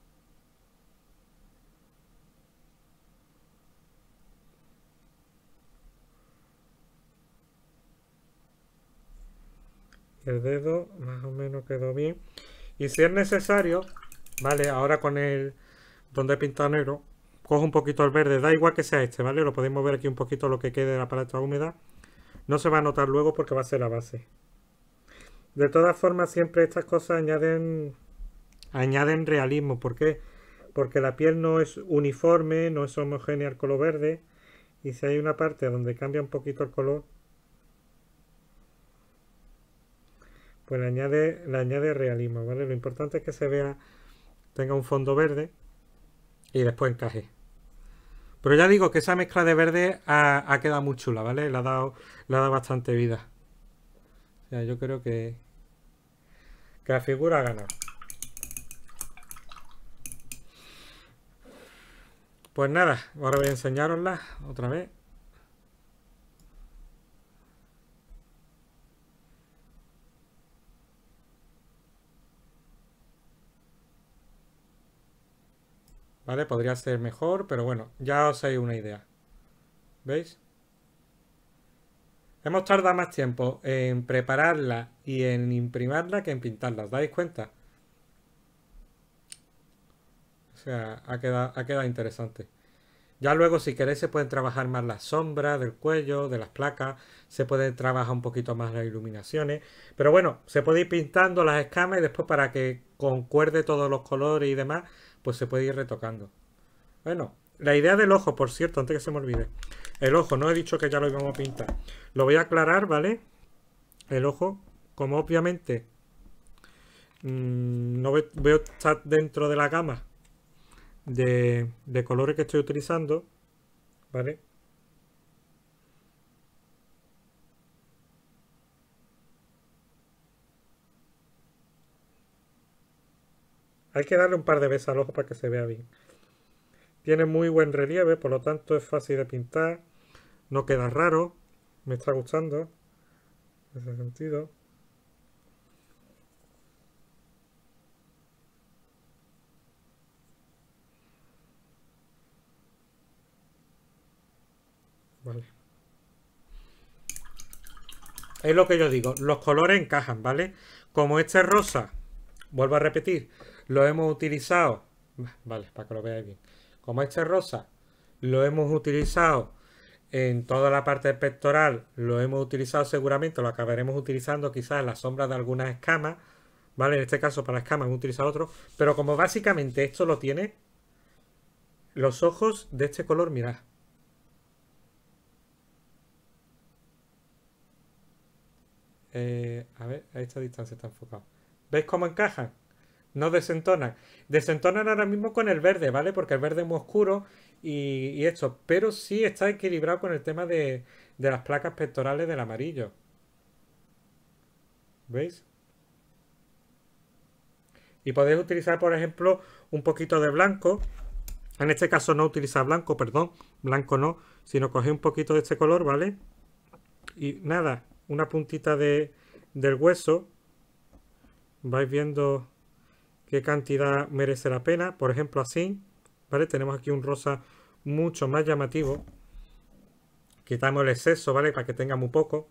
Speaker 1: el dedo más o menos quedó bien y si es necesario vale ahora con el donde he pintado negro cojo un poquito el verde da igual que sea este vale lo podemos ver aquí un poquito lo que quede de la paleta húmeda no se va a notar luego porque va a ser la base de todas formas, siempre estas cosas añaden, añaden realismo. ¿Por qué? Porque la piel no es uniforme, no es homogénea al color verde. Y si hay una parte donde cambia un poquito el color, pues le añade, le añade realismo, ¿vale? Lo importante es que se vea, tenga un fondo verde y después encaje. Pero ya digo que esa mezcla de verde ha, ha quedado muy chula, ¿vale? Le ha dado, le ha dado bastante vida yo creo que, que la figura gana. Pues nada, ahora voy a enseñarosla otra vez. ¿Vale? Podría ser mejor, pero bueno, ya os hay una idea. ¿Veis? Hemos tardado más tiempo en prepararla y en imprimarla que en pintarla, ¿os dais cuenta? O sea, ha quedado, ha quedado interesante. Ya luego, si queréis, se pueden trabajar más las sombras del cuello, de las placas, se puede trabajar un poquito más las iluminaciones. Pero bueno, se puede ir pintando las escamas y después para que concuerde todos los colores y demás, pues se puede ir retocando. Bueno, la idea del ojo, por cierto, antes que se me olvide. El ojo, no he dicho que ya lo íbamos a pintar. Lo voy a aclarar, ¿vale? El ojo, como obviamente mm, no veo estar dentro de la gama de, de colores que estoy utilizando, ¿vale? Hay que darle un par de veces al ojo para que se vea bien. Tiene muy buen relieve, por lo tanto es fácil de pintar. No queda raro. Me está gustando. En ese sentido. Vale. Es lo que yo digo. Los colores encajan, ¿vale? Como este rosa, vuelvo a repetir, lo hemos utilizado. Vale, para que lo veáis bien. Como este rosa, lo hemos utilizado en toda la parte pectoral lo hemos utilizado seguramente, lo acabaremos utilizando quizás en la sombra de algunas escamas, ¿vale? En este caso para escamas hemos utilizado otro, pero como básicamente esto lo tiene, los ojos de este color, mirad. Eh, a ver, a esta distancia está enfocado. ¿Veis cómo encajan? No desentonan. Desentonan ahora mismo con el verde, ¿vale? Porque el verde es muy oscuro y, esto, pero sí está equilibrado con el tema de, las placas pectorales del amarillo. ¿Veis? Y podéis utilizar, por ejemplo, un poquito de blanco. En este caso no utiliza blanco, perdón, blanco no, sino coge un poquito de este color, ¿vale? Y nada, una puntita de, del hueso. Vais viendo qué cantidad merece la pena, por ejemplo así. Tenemos aquí un rosa mucho más llamativo. Quitamos el exceso, ¿vale? Para que tenga muy poco.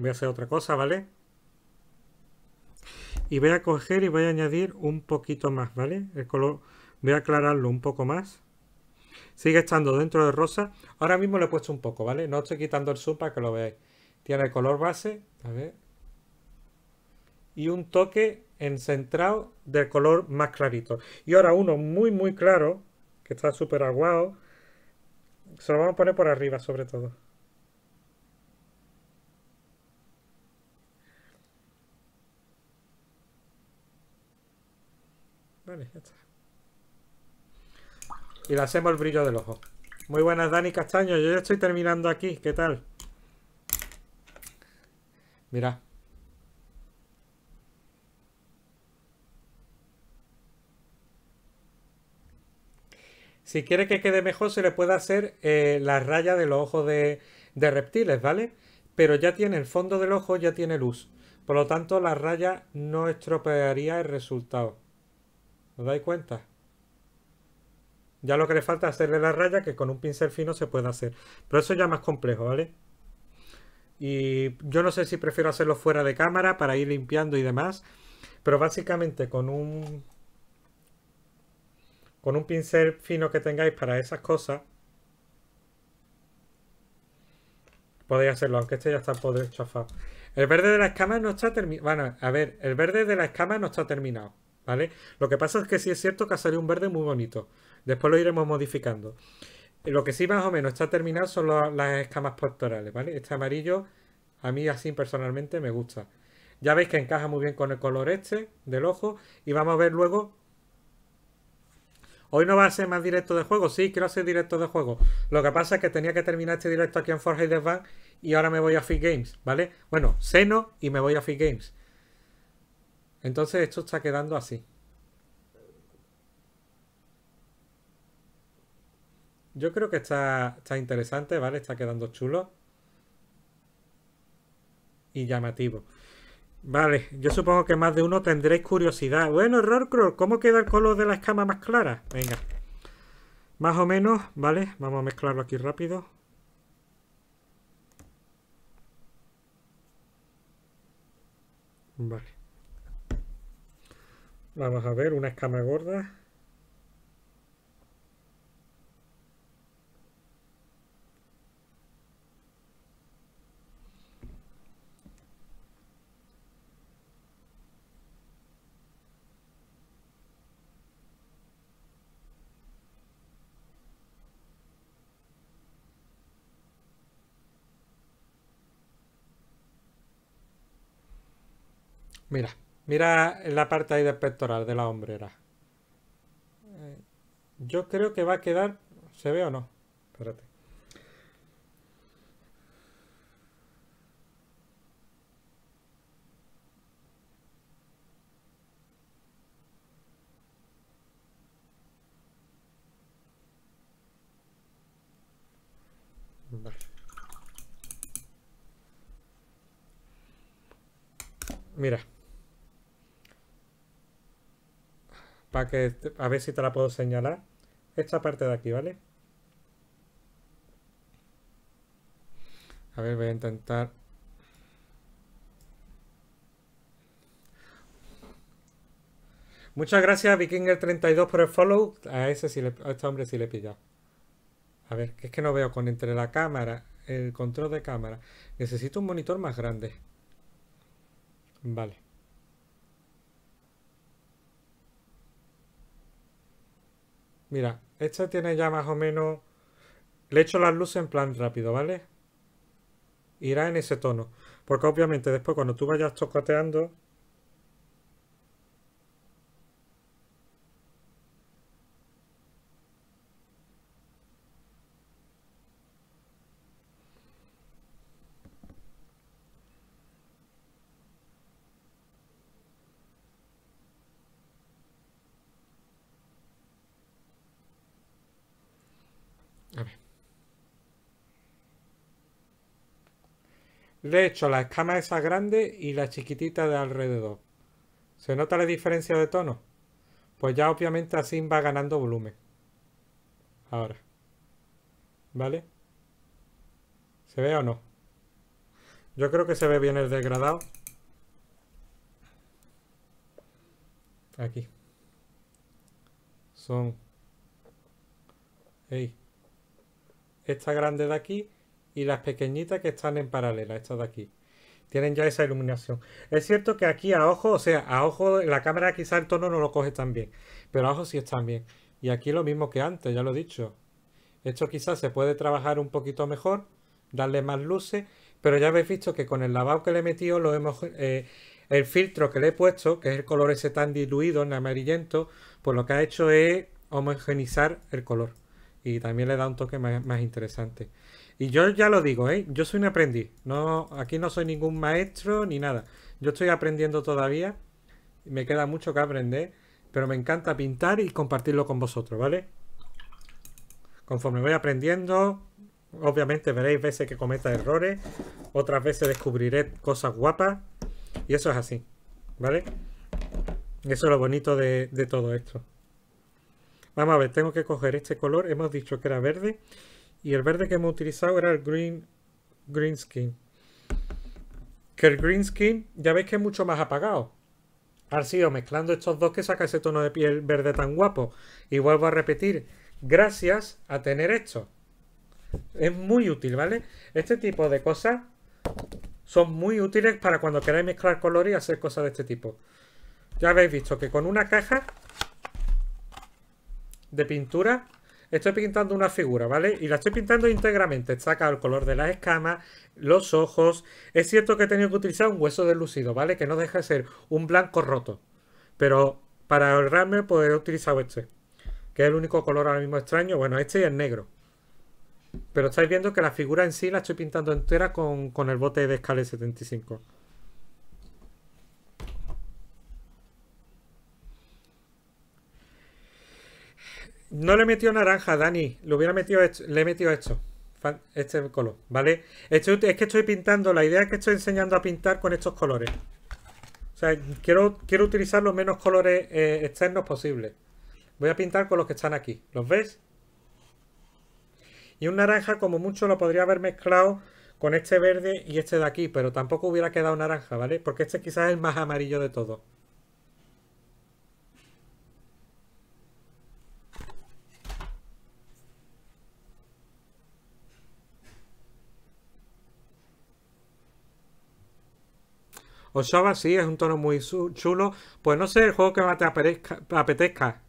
Speaker 1: voy a hacer otra cosa, ¿vale? Y voy a coger y voy a añadir un poquito más, ¿vale? El color, voy a aclararlo un poco más. Sigue estando dentro de rosa. Ahora mismo le he puesto un poco, ¿vale? No estoy quitando el zoom para que lo veáis. Tiene el color base, a ver. Y un toque en centrado del color más clarito. Y ahora uno muy, muy claro, que está súper aguado. Se lo vamos a poner por arriba, sobre todo. Y le hacemos el brillo del ojo. Muy buenas, Dani Castaño. Yo ya estoy terminando aquí. ¿Qué tal? Mira. Si quiere que quede mejor, se le puede hacer eh, la raya de los ojos de, de reptiles, ¿vale? Pero ya tiene el fondo del ojo, ya tiene luz. Por lo tanto, la raya no estropearía el resultado. ¿Os dais cuenta? Ya lo que le falta es hacerle la raya que con un pincel fino se puede hacer. Pero eso ya es más complejo, ¿vale? Y yo no sé si prefiero hacerlo fuera de cámara para ir limpiando y demás. Pero básicamente con un... Con un pincel fino que tengáis para esas cosas. Podéis hacerlo, aunque este ya está poder chafado. El verde de la escama no está terminado. Bueno, a ver, el verde de la escama no está terminado. ¿vale? Lo que pasa es que si es cierto que ha salido un verde muy bonito. Después lo iremos modificando. Eh, lo que sí más o menos está terminado son las escamas pectorales, ¿vale? Este amarillo a mí así personalmente me gusta. Ya veis que encaja muy bien con el color este del ojo y vamos a ver luego... Hoy no va a ser más directo de juego, sí, quiero hacer directo de juego. Lo que pasa es que tenía que terminar este directo aquí en the Bank y ahora me voy a Fit Games, ¿vale? Bueno, seno y me voy a Fit Games. Entonces esto está quedando así. Yo creo que está, interesante, ¿vale? Está quedando chulo. Y llamativo. Vale, yo supongo que más de uno tendréis curiosidad. Bueno, Rorcrow, ¿cómo queda el color de la escama más clara? Venga. Más o menos, ¿vale? Vamos a mezclarlo aquí rápido. Vale. Vamos a ver, una escama gorda. Mira, Mira la parte ahí del pectoral de la hombrera. Eh, yo creo que va a quedar... ¿Se ve o no? Espérate. Mira. para que este, a ver si te la puedo señalar. Esta parte de aquí, ¿vale? A ver, voy a intentar. Muchas gracias, Vikinger32, por el follow. A ese a este hombre sí le he pillado. A ver, que es que no veo con entre la cámara, el control de cámara. Necesito un monitor más grande. Vale. Mira, esta tiene ya más o menos... Le echo las luces en plan rápido, ¿vale? Irá en ese tono. Porque obviamente después cuando tú vayas tocoteando, Le hecho la escama esa grande y la chiquitita de alrededor. ¿Se nota la diferencia de tono? Pues ya obviamente así va ganando volumen. Ahora. ¿Vale? ¿Se ve o no? Yo creo que se ve bien el degradado. Aquí. Son... Esta grande de aquí y las pequeñitas que están en paralela, estas de aquí. Tienen ya esa iluminación. Es cierto que aquí a ojo, o sea, a ojo la cámara quizá el tono no lo coge tan bien, pero a ojo sí está bien. Y aquí lo mismo que antes, ya lo he dicho. Esto quizás se puede trabajar un poquito mejor, darle más luces, pero ya habéis visto que con el lavado que le he metido, lo hemos, eh, el filtro que le he puesto, que es el color ese tan diluido en amarillento, pues lo que ha hecho es homogeneizar el color. Y también le da un toque más, más interesante. Y yo ya lo digo, ¿eh? Yo soy un aprendiz. No, aquí no soy ningún maestro ni nada. Yo estoy aprendiendo todavía. Me queda mucho que aprender. Pero me encanta pintar y compartirlo con vosotros, ¿vale? Conforme voy aprendiendo, obviamente veréis veces que cometa errores. Otras veces descubriré cosas guapas. Y eso es así, ¿vale? Eso es lo bonito de, de todo esto. Vamos a ver, tengo que coger este color. Hemos dicho que era verde y el verde que hemos utilizado era el green, skin. Que el green skin ya veis que es mucho más apagado. Ha sido mezclando estos dos que saca ese tono de piel verde tan guapo. Y vuelvo a repetir, gracias a tener esto. Es muy útil, ¿vale? Este tipo de cosas son muy útiles para cuando queráis mezclar colores y hacer cosas de este tipo. Ya habéis visto que con una caja de pintura estoy pintando una figura, ¿vale? Y la estoy pintando íntegramente. He sacado el color de las escamas, los ojos. Es cierto que he tenido que utilizar un hueso de lucido, ¿vale? Que no deja de ser un blanco roto. Pero para ahorrarme, pues he utilizado este. Que es el único color ahora mismo extraño. Bueno, este es el negro. Pero estáis viendo que la figura en sí la estoy pintando entera con, el bote de escala 75. No le he metido naranja, Dani. Lo hubiera metido Le he metido esto. Este color, ¿vale? Esto, es que estoy pintando. La idea es que estoy enseñando a pintar con estos colores. O sea, quiero, quiero utilizar los menos colores eh, externos posibles. Voy a pintar con los que están aquí. ¿Los ves? Y un naranja, como mucho, lo podría haber mezclado con este verde y este de aquí. Pero tampoco hubiera quedado naranja, ¿vale? Porque este quizás es el más amarillo de todos. Oshaba sí, es un tono muy chulo. Pues no sé, el juego que más te apetezca.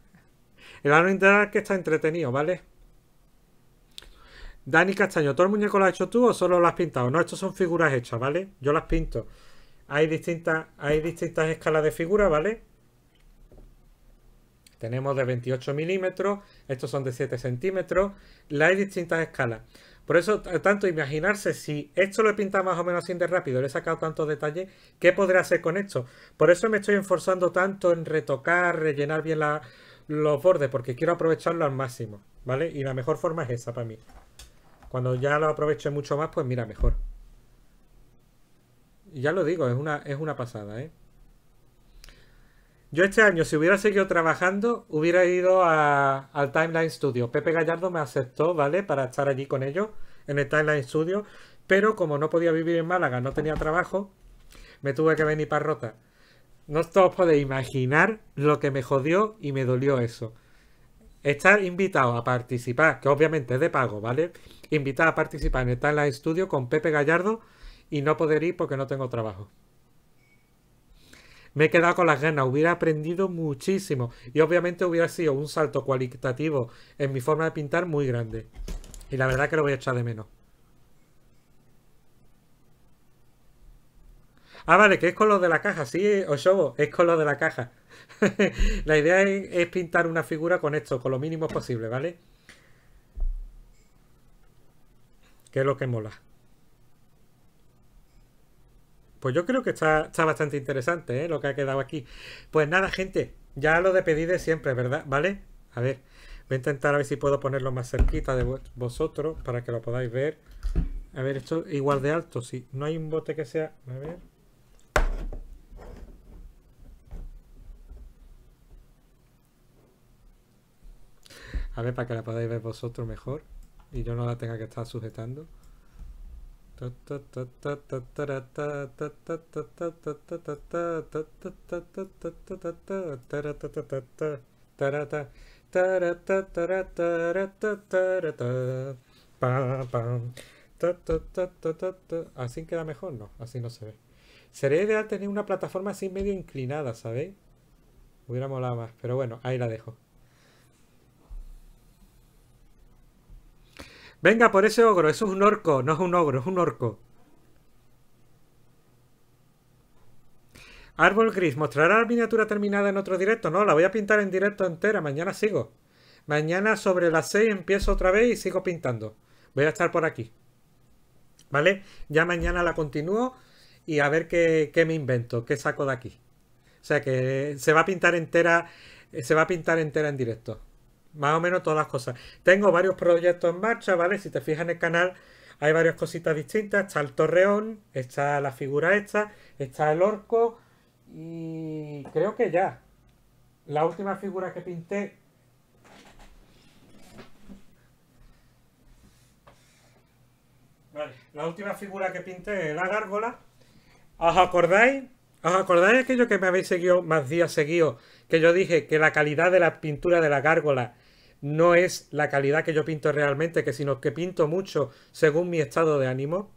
Speaker 1: El ano integral que está entretenido, ¿vale? Dani Castaño, ¿todo el muñeco lo has hecho tú o solo lo has pintado? No, estos son figuras hechas, ¿vale? Yo las pinto. Hay distintas, hay distintas escalas de figuras, ¿vale? Tenemos de 28 milímetros, estos son de 7 centímetros. Las hay distintas escalas. Por eso, tanto imaginarse si esto lo he pintado más o menos así de rápido, le he sacado tantos detalles, ¿qué podré hacer con esto? Por eso me estoy esforzando tanto en retocar, rellenar bien los bordes, porque quiero aprovecharlo al máximo, ¿vale? Y la mejor forma es esa para mí. Cuando ya lo aproveche mucho más, pues mira, mejor. Y ya lo digo, es una, es una pasada, ¿eh? Yo este año, si hubiera seguido trabajando, hubiera ido al Timeline Studio. Pepe Gallardo me aceptó, ¿vale? Para estar allí con ellos, en el Timeline Studio. Pero como no podía vivir en Málaga, no tenía trabajo, me tuve que venir para Rota. No os podéis imaginar lo que me jodió y me dolió eso. Estar invitado a participar, que obviamente es de pago, ¿vale? Invitado a participar en el Timeline Studio con Pepe Gallardo y no poder ir porque no tengo trabajo me he quedado con las ganas, hubiera aprendido muchísimo y obviamente hubiera sido un salto cualitativo en mi forma de pintar muy grande. Y la verdad que lo voy a echar de menos. Ah, vale, que es con lo de la caja, sí, Oshobo, es con lo de la caja. la idea es, pintar una figura con esto, con lo mínimo posible, ¿vale? Que es lo que mola. Pues yo creo que está, bastante interesante ¿eh? lo que ha quedado aquí. Pues nada, gente, ya lo de pedir de siempre, ¿verdad? ¿Vale? A ver, voy a intentar a ver si puedo ponerlo más cerquita de vosotros para que lo podáis ver. A ver, esto igual de alto, si sí. no hay un bote que sea... A ver... A ver, para que la podáis ver vosotros mejor y yo no la tenga que estar sujetando. Así queda mejor, no, así no se ve. Sería ideal tener una plataforma así medio inclinada, ¿sabéis? Hubiera la más, pero bueno, ahí la dejo. Venga, por ese ogro. Eso es un orco. No es un ogro, es un orco. Árbol gris. ¿Mostrará la miniatura terminada en otro directo? No, la voy a pintar en directo entera. Mañana sigo. Mañana sobre las 6 empiezo otra vez y sigo pintando. Voy a estar por aquí. ¿Vale? Ya mañana la continúo y a ver qué, me invento, qué saco de aquí. O sea que se va a pintar entera, se va a pintar entera en directo más o menos todas las cosas. Tengo varios proyectos en marcha, ¿vale? Si te fijas en el canal, hay varias cositas distintas. Está el torreón, está la figura esta, está el orco y creo que ya. La última figura que pinté... Vale, la última figura que pinté es la gárgola. ¿Os acordáis? ¿Os acordáis aquello que me habéis seguido más días seguidos? Que yo dije que la calidad de la pintura de la gárgola no es la calidad que yo pinto realmente, que sino que pinto mucho según mi estado de ánimo.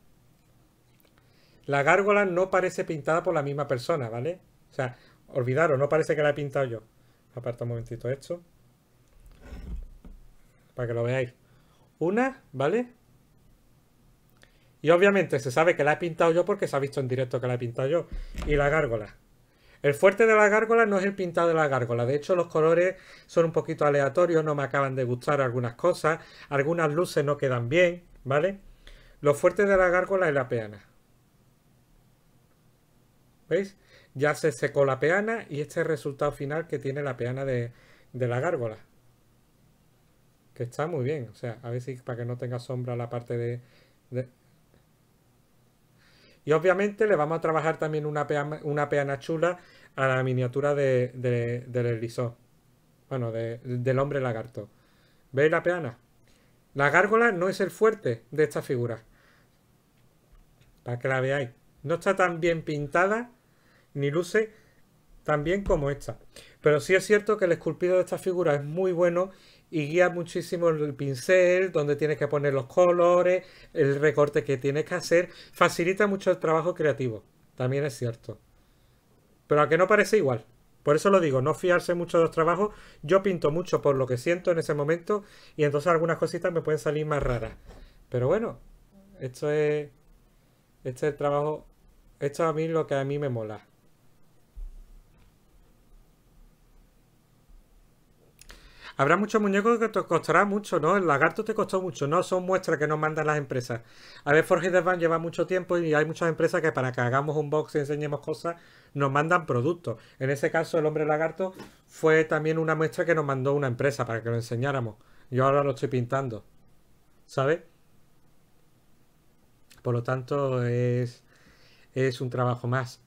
Speaker 1: La gárgola no parece pintada por la misma persona, ¿vale? O sea, olvidaros, no parece que la he pintado yo. Aparta un momentito esto. Para que lo veáis. Una, ¿vale? Y obviamente se sabe que la he pintado yo porque se ha visto en directo que la he pintado yo. Y la gárgola. El fuerte de la gárgola no es el pintado de la gárgola. De hecho, los colores son un poquito aleatorios, no me acaban de gustar algunas cosas. Algunas luces no quedan bien, ¿vale? Lo fuerte de la gárgola es la peana. ¿Veis? Ya se secó la peana y este es el resultado final que tiene la peana de, la gárgola. Que está muy bien. O sea, a ver si para que no tenga sombra la parte de y obviamente le vamos a trabajar también una, peana, una peana chula a la miniatura de, del erizo. Bueno, del hombre lagarto. ¿Veis la peana? La gárgola no es el fuerte de esta figura. Para que la veáis. No está tan bien pintada, ni luce tan bien como esta. Pero sí es cierto que el esculpido de esta figura es muy bueno y guía muchísimo el pincel, donde tienes que poner los colores, el recorte que tienes que hacer. Facilita mucho el trabajo creativo, también es cierto. Pero a que no parece igual. Por eso lo digo, no fiarse mucho de los trabajos. Yo pinto mucho por lo que siento en ese momento y entonces algunas cositas me pueden salir más raras. Pero bueno, esto es, este el trabajo, esto a mí lo que a mí me mola. Habrá muchos muñecos que te costará mucho, ¿no? El lagarto te costó mucho, ¿no? Son muestras que nos mandan las empresas. A ver, Forge de Van lleva mucho tiempo y hay muchas empresas que para que hagamos un box y enseñemos cosas, nos mandan productos. En ese caso, el hombre lagarto fue también una muestra que nos mandó una empresa para que lo enseñáramos. Yo ahora lo estoy pintando. ¿Sabes? Por lo tanto, es, es un trabajo más.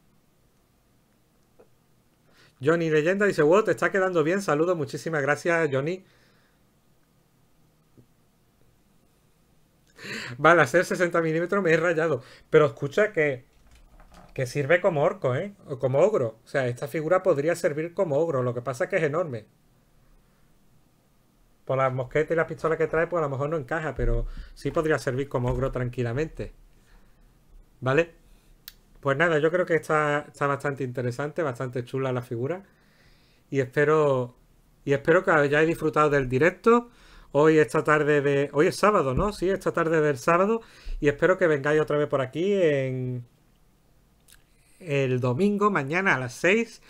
Speaker 1: Johnny Leyenda dice, wow, te está quedando bien, saludos, muchísimas gracias Johnny. Vale, hacer 60 milímetros me he rayado. Pero escucha que, que sirve como orco, ¿eh? O como ogro. O sea, esta figura podría servir como ogro. Lo que pasa es que es enorme. Por las mosqueta y la pistola que trae, pues a lo mejor no encaja, pero sí podría servir como ogro tranquilamente. ¿Vale? Pues nada, yo creo que está, bastante interesante, bastante chula la figura. Y espero, y espero que hayáis disfrutado del directo. Hoy, esta tarde de. Hoy es sábado, ¿no? Sí, esta tarde del sábado. Y espero que vengáis otra vez por aquí en. El domingo, mañana a las 6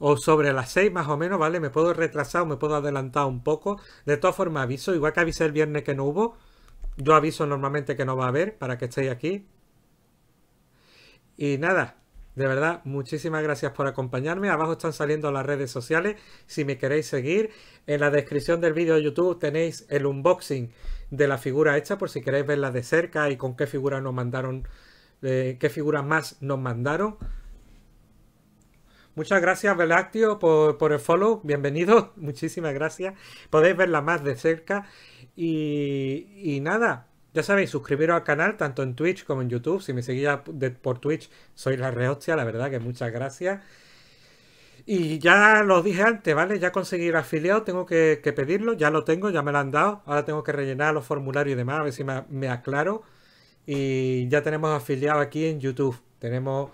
Speaker 1: o sobre las 6 más o menos, ¿vale? Me puedo retrasar o me puedo adelantar un poco. De todas formas, aviso, igual que avisé el viernes que no hubo, yo aviso normalmente que no va a haber para que estéis aquí, y nada, de verdad, muchísimas gracias por acompañarme. Abajo están saliendo las redes sociales si me queréis seguir. En la descripción del vídeo de YouTube tenéis el unboxing de la figura hecha por si queréis verla de cerca y con qué figura nos mandaron, qué figura más nos mandaron. Muchas gracias, Belactio, por, el follow. Bienvenido, muchísimas gracias. Podéis verla más de cerca. y nada, ya sabéis, suscribiros al canal, tanto en Twitch como en YouTube. Si me seguís por Twitch, soy la rehostia, la verdad que muchas gracias. Y ya lo dije antes, ¿vale? Ya conseguí el afiliado, tengo que, pedirlo, ya lo tengo, ya me lo han dado. Ahora tengo que rellenar los formularios y demás, a ver si me, me aclaro. Y ya tenemos afiliado aquí en YouTube. Tenemos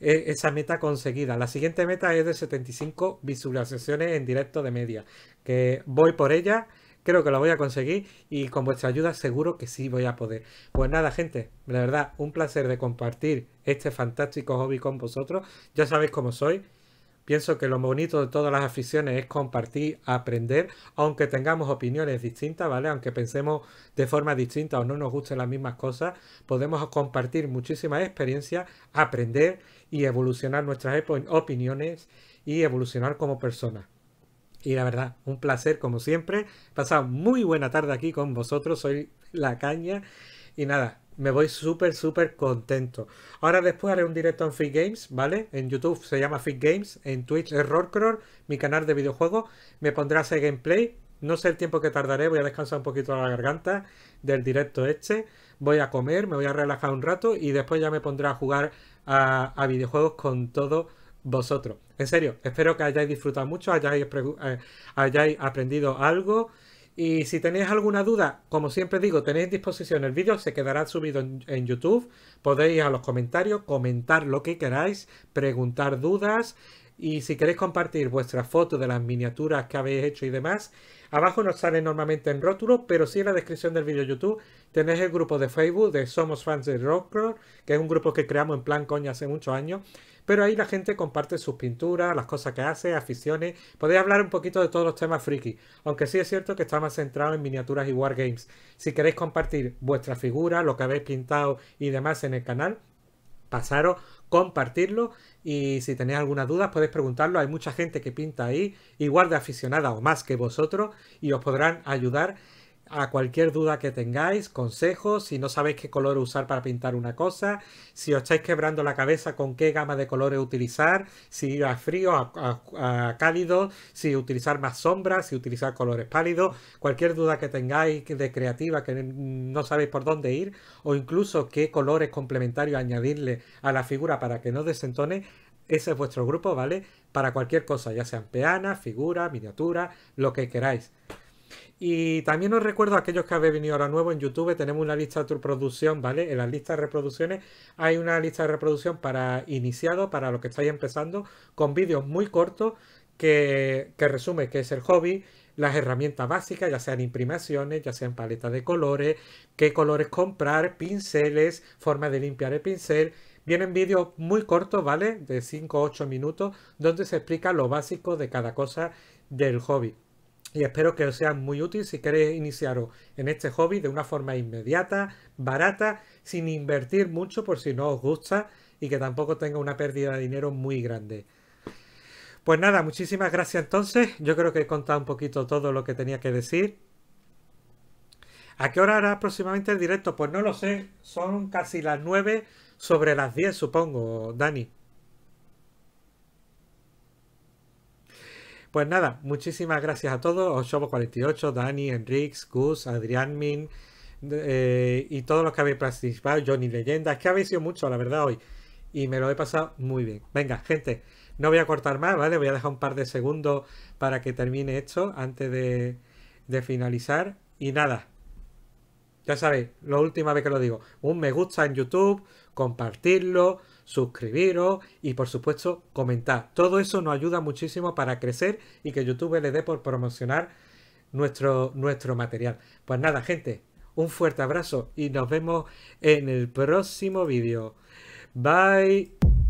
Speaker 1: eh, esa meta conseguida. La siguiente meta es de 75 visualizaciones en directo de media, que voy por ella. Creo que lo voy a conseguir y con vuestra ayuda seguro que sí voy a poder. Pues nada, gente, la verdad, un placer de compartir este fantástico hobby con vosotros. Ya sabéis cómo soy. Pienso que lo bonito de todas las aficiones es compartir, aprender, aunque tengamos opiniones distintas, ¿vale? Aunque pensemos de forma distinta o no nos gusten las mismas cosas, podemos compartir muchísimas experiencias, aprender y evolucionar nuestras opiniones y evolucionar como personas. Y la verdad, un placer como siempre. He pasado muy buena tarde aquí con vosotros. Soy la caña. Y nada, me voy súper, súper contento. Ahora después haré un directo en Fit Games, ¿vale? En YouTube se llama Fit Games, en Twitch es Rollcrawl, mi canal de videojuegos. Me pondré a hacer gameplay. No sé el tiempo que tardaré, voy a descansar un poquito la garganta del directo este. Voy a comer, me voy a relajar un rato y después ya me pondré a jugar a videojuegos con todo vosotros. En serio, espero que hayáis disfrutado mucho, hayáis, eh, hayáis aprendido algo. Y si tenéis alguna duda, como siempre digo, tenéis disposición el vídeo, se quedará subido en, YouTube. Podéis ir a los comentarios, comentar lo que queráis, preguntar dudas. Y si queréis compartir vuestras fotos de las miniaturas que habéis hecho y demás, abajo nos sale normalmente en rótulo, pero sí en la descripción del vídeo YouTube tenéis el grupo de Facebook de Somos Fans de Rockcore, que es un grupo que creamos en plan coña hace muchos años pero ahí la gente comparte sus pinturas, las cosas que hace, aficiones. Podéis hablar un poquito de todos los temas friki, aunque sí es cierto que está más centrado en miniaturas y wargames. Si queréis compartir vuestra figura, lo que habéis pintado y demás en el canal, pasaros, compartirlo y si tenéis alguna duda podéis preguntarlo. Hay mucha gente que pinta ahí, igual de aficionada o más que vosotros, y os podrán ayudar a cualquier duda que tengáis, consejos, si no sabéis qué color usar para pintar una cosa, si os estáis quebrando la cabeza con qué gama de colores utilizar, si ir a frío, a, cálido, si utilizar más sombras, si utilizar colores pálidos, cualquier duda que tengáis de creativa que no sabéis por dónde ir, o incluso qué colores complementarios añadirle a la figura para que no desentone, ese es vuestro grupo, ¿vale? Para cualquier cosa, ya sean peanas, figuras, miniaturas, lo que queráis. Y también os recuerdo a aquellos que habéis venido ahora nuevo en YouTube, tenemos una lista de reproducción, ¿vale? En la lista de reproducciones hay una lista de reproducción para iniciados, para los que estáis empezando, con vídeos muy cortos que, que resume qué es el hobby, las herramientas básicas, ya sean imprimaciones, ya sean paletas de colores, qué colores comprar, pinceles, forma de limpiar el pincel. Vienen vídeos muy cortos, ¿vale? De 5 o 8 minutos, donde se explica lo básico de cada cosa del hobby y espero que os sea muy útil si queréis iniciaros en este hobby de una forma inmediata, barata, sin invertir mucho por si no os gusta y que tampoco tenga una pérdida de dinero muy grande. Pues nada, muchísimas gracias entonces. Yo creo que he contado un poquito todo lo que tenía que decir. ¿A qué hora hará próximamente el directo? Pues no lo sé. Son casi las 9 sobre las 10, supongo, Dani. Pues nada, muchísimas gracias a todos, Oshobo48, Dani, Enrix, Gus, Adrián Min eh, y todos los que habéis participado, Johnny Leyenda, es que habéis sido mucho, la verdad, hoy. Y me lo he pasado muy bien. Venga, gente, no voy a cortar más, ¿vale? Voy a dejar un par de segundos para que termine esto antes de, de finalizar. Y nada, ya sabéis, la última vez que lo digo, un me gusta en YouTube, compartirlo suscribiros y por supuesto comentar. Todo eso nos ayuda muchísimo para crecer y que YouTube le dé por promocionar nuestro, nuestro material. Pues nada, gente, un fuerte abrazo y nos vemos en el próximo vídeo. Bye.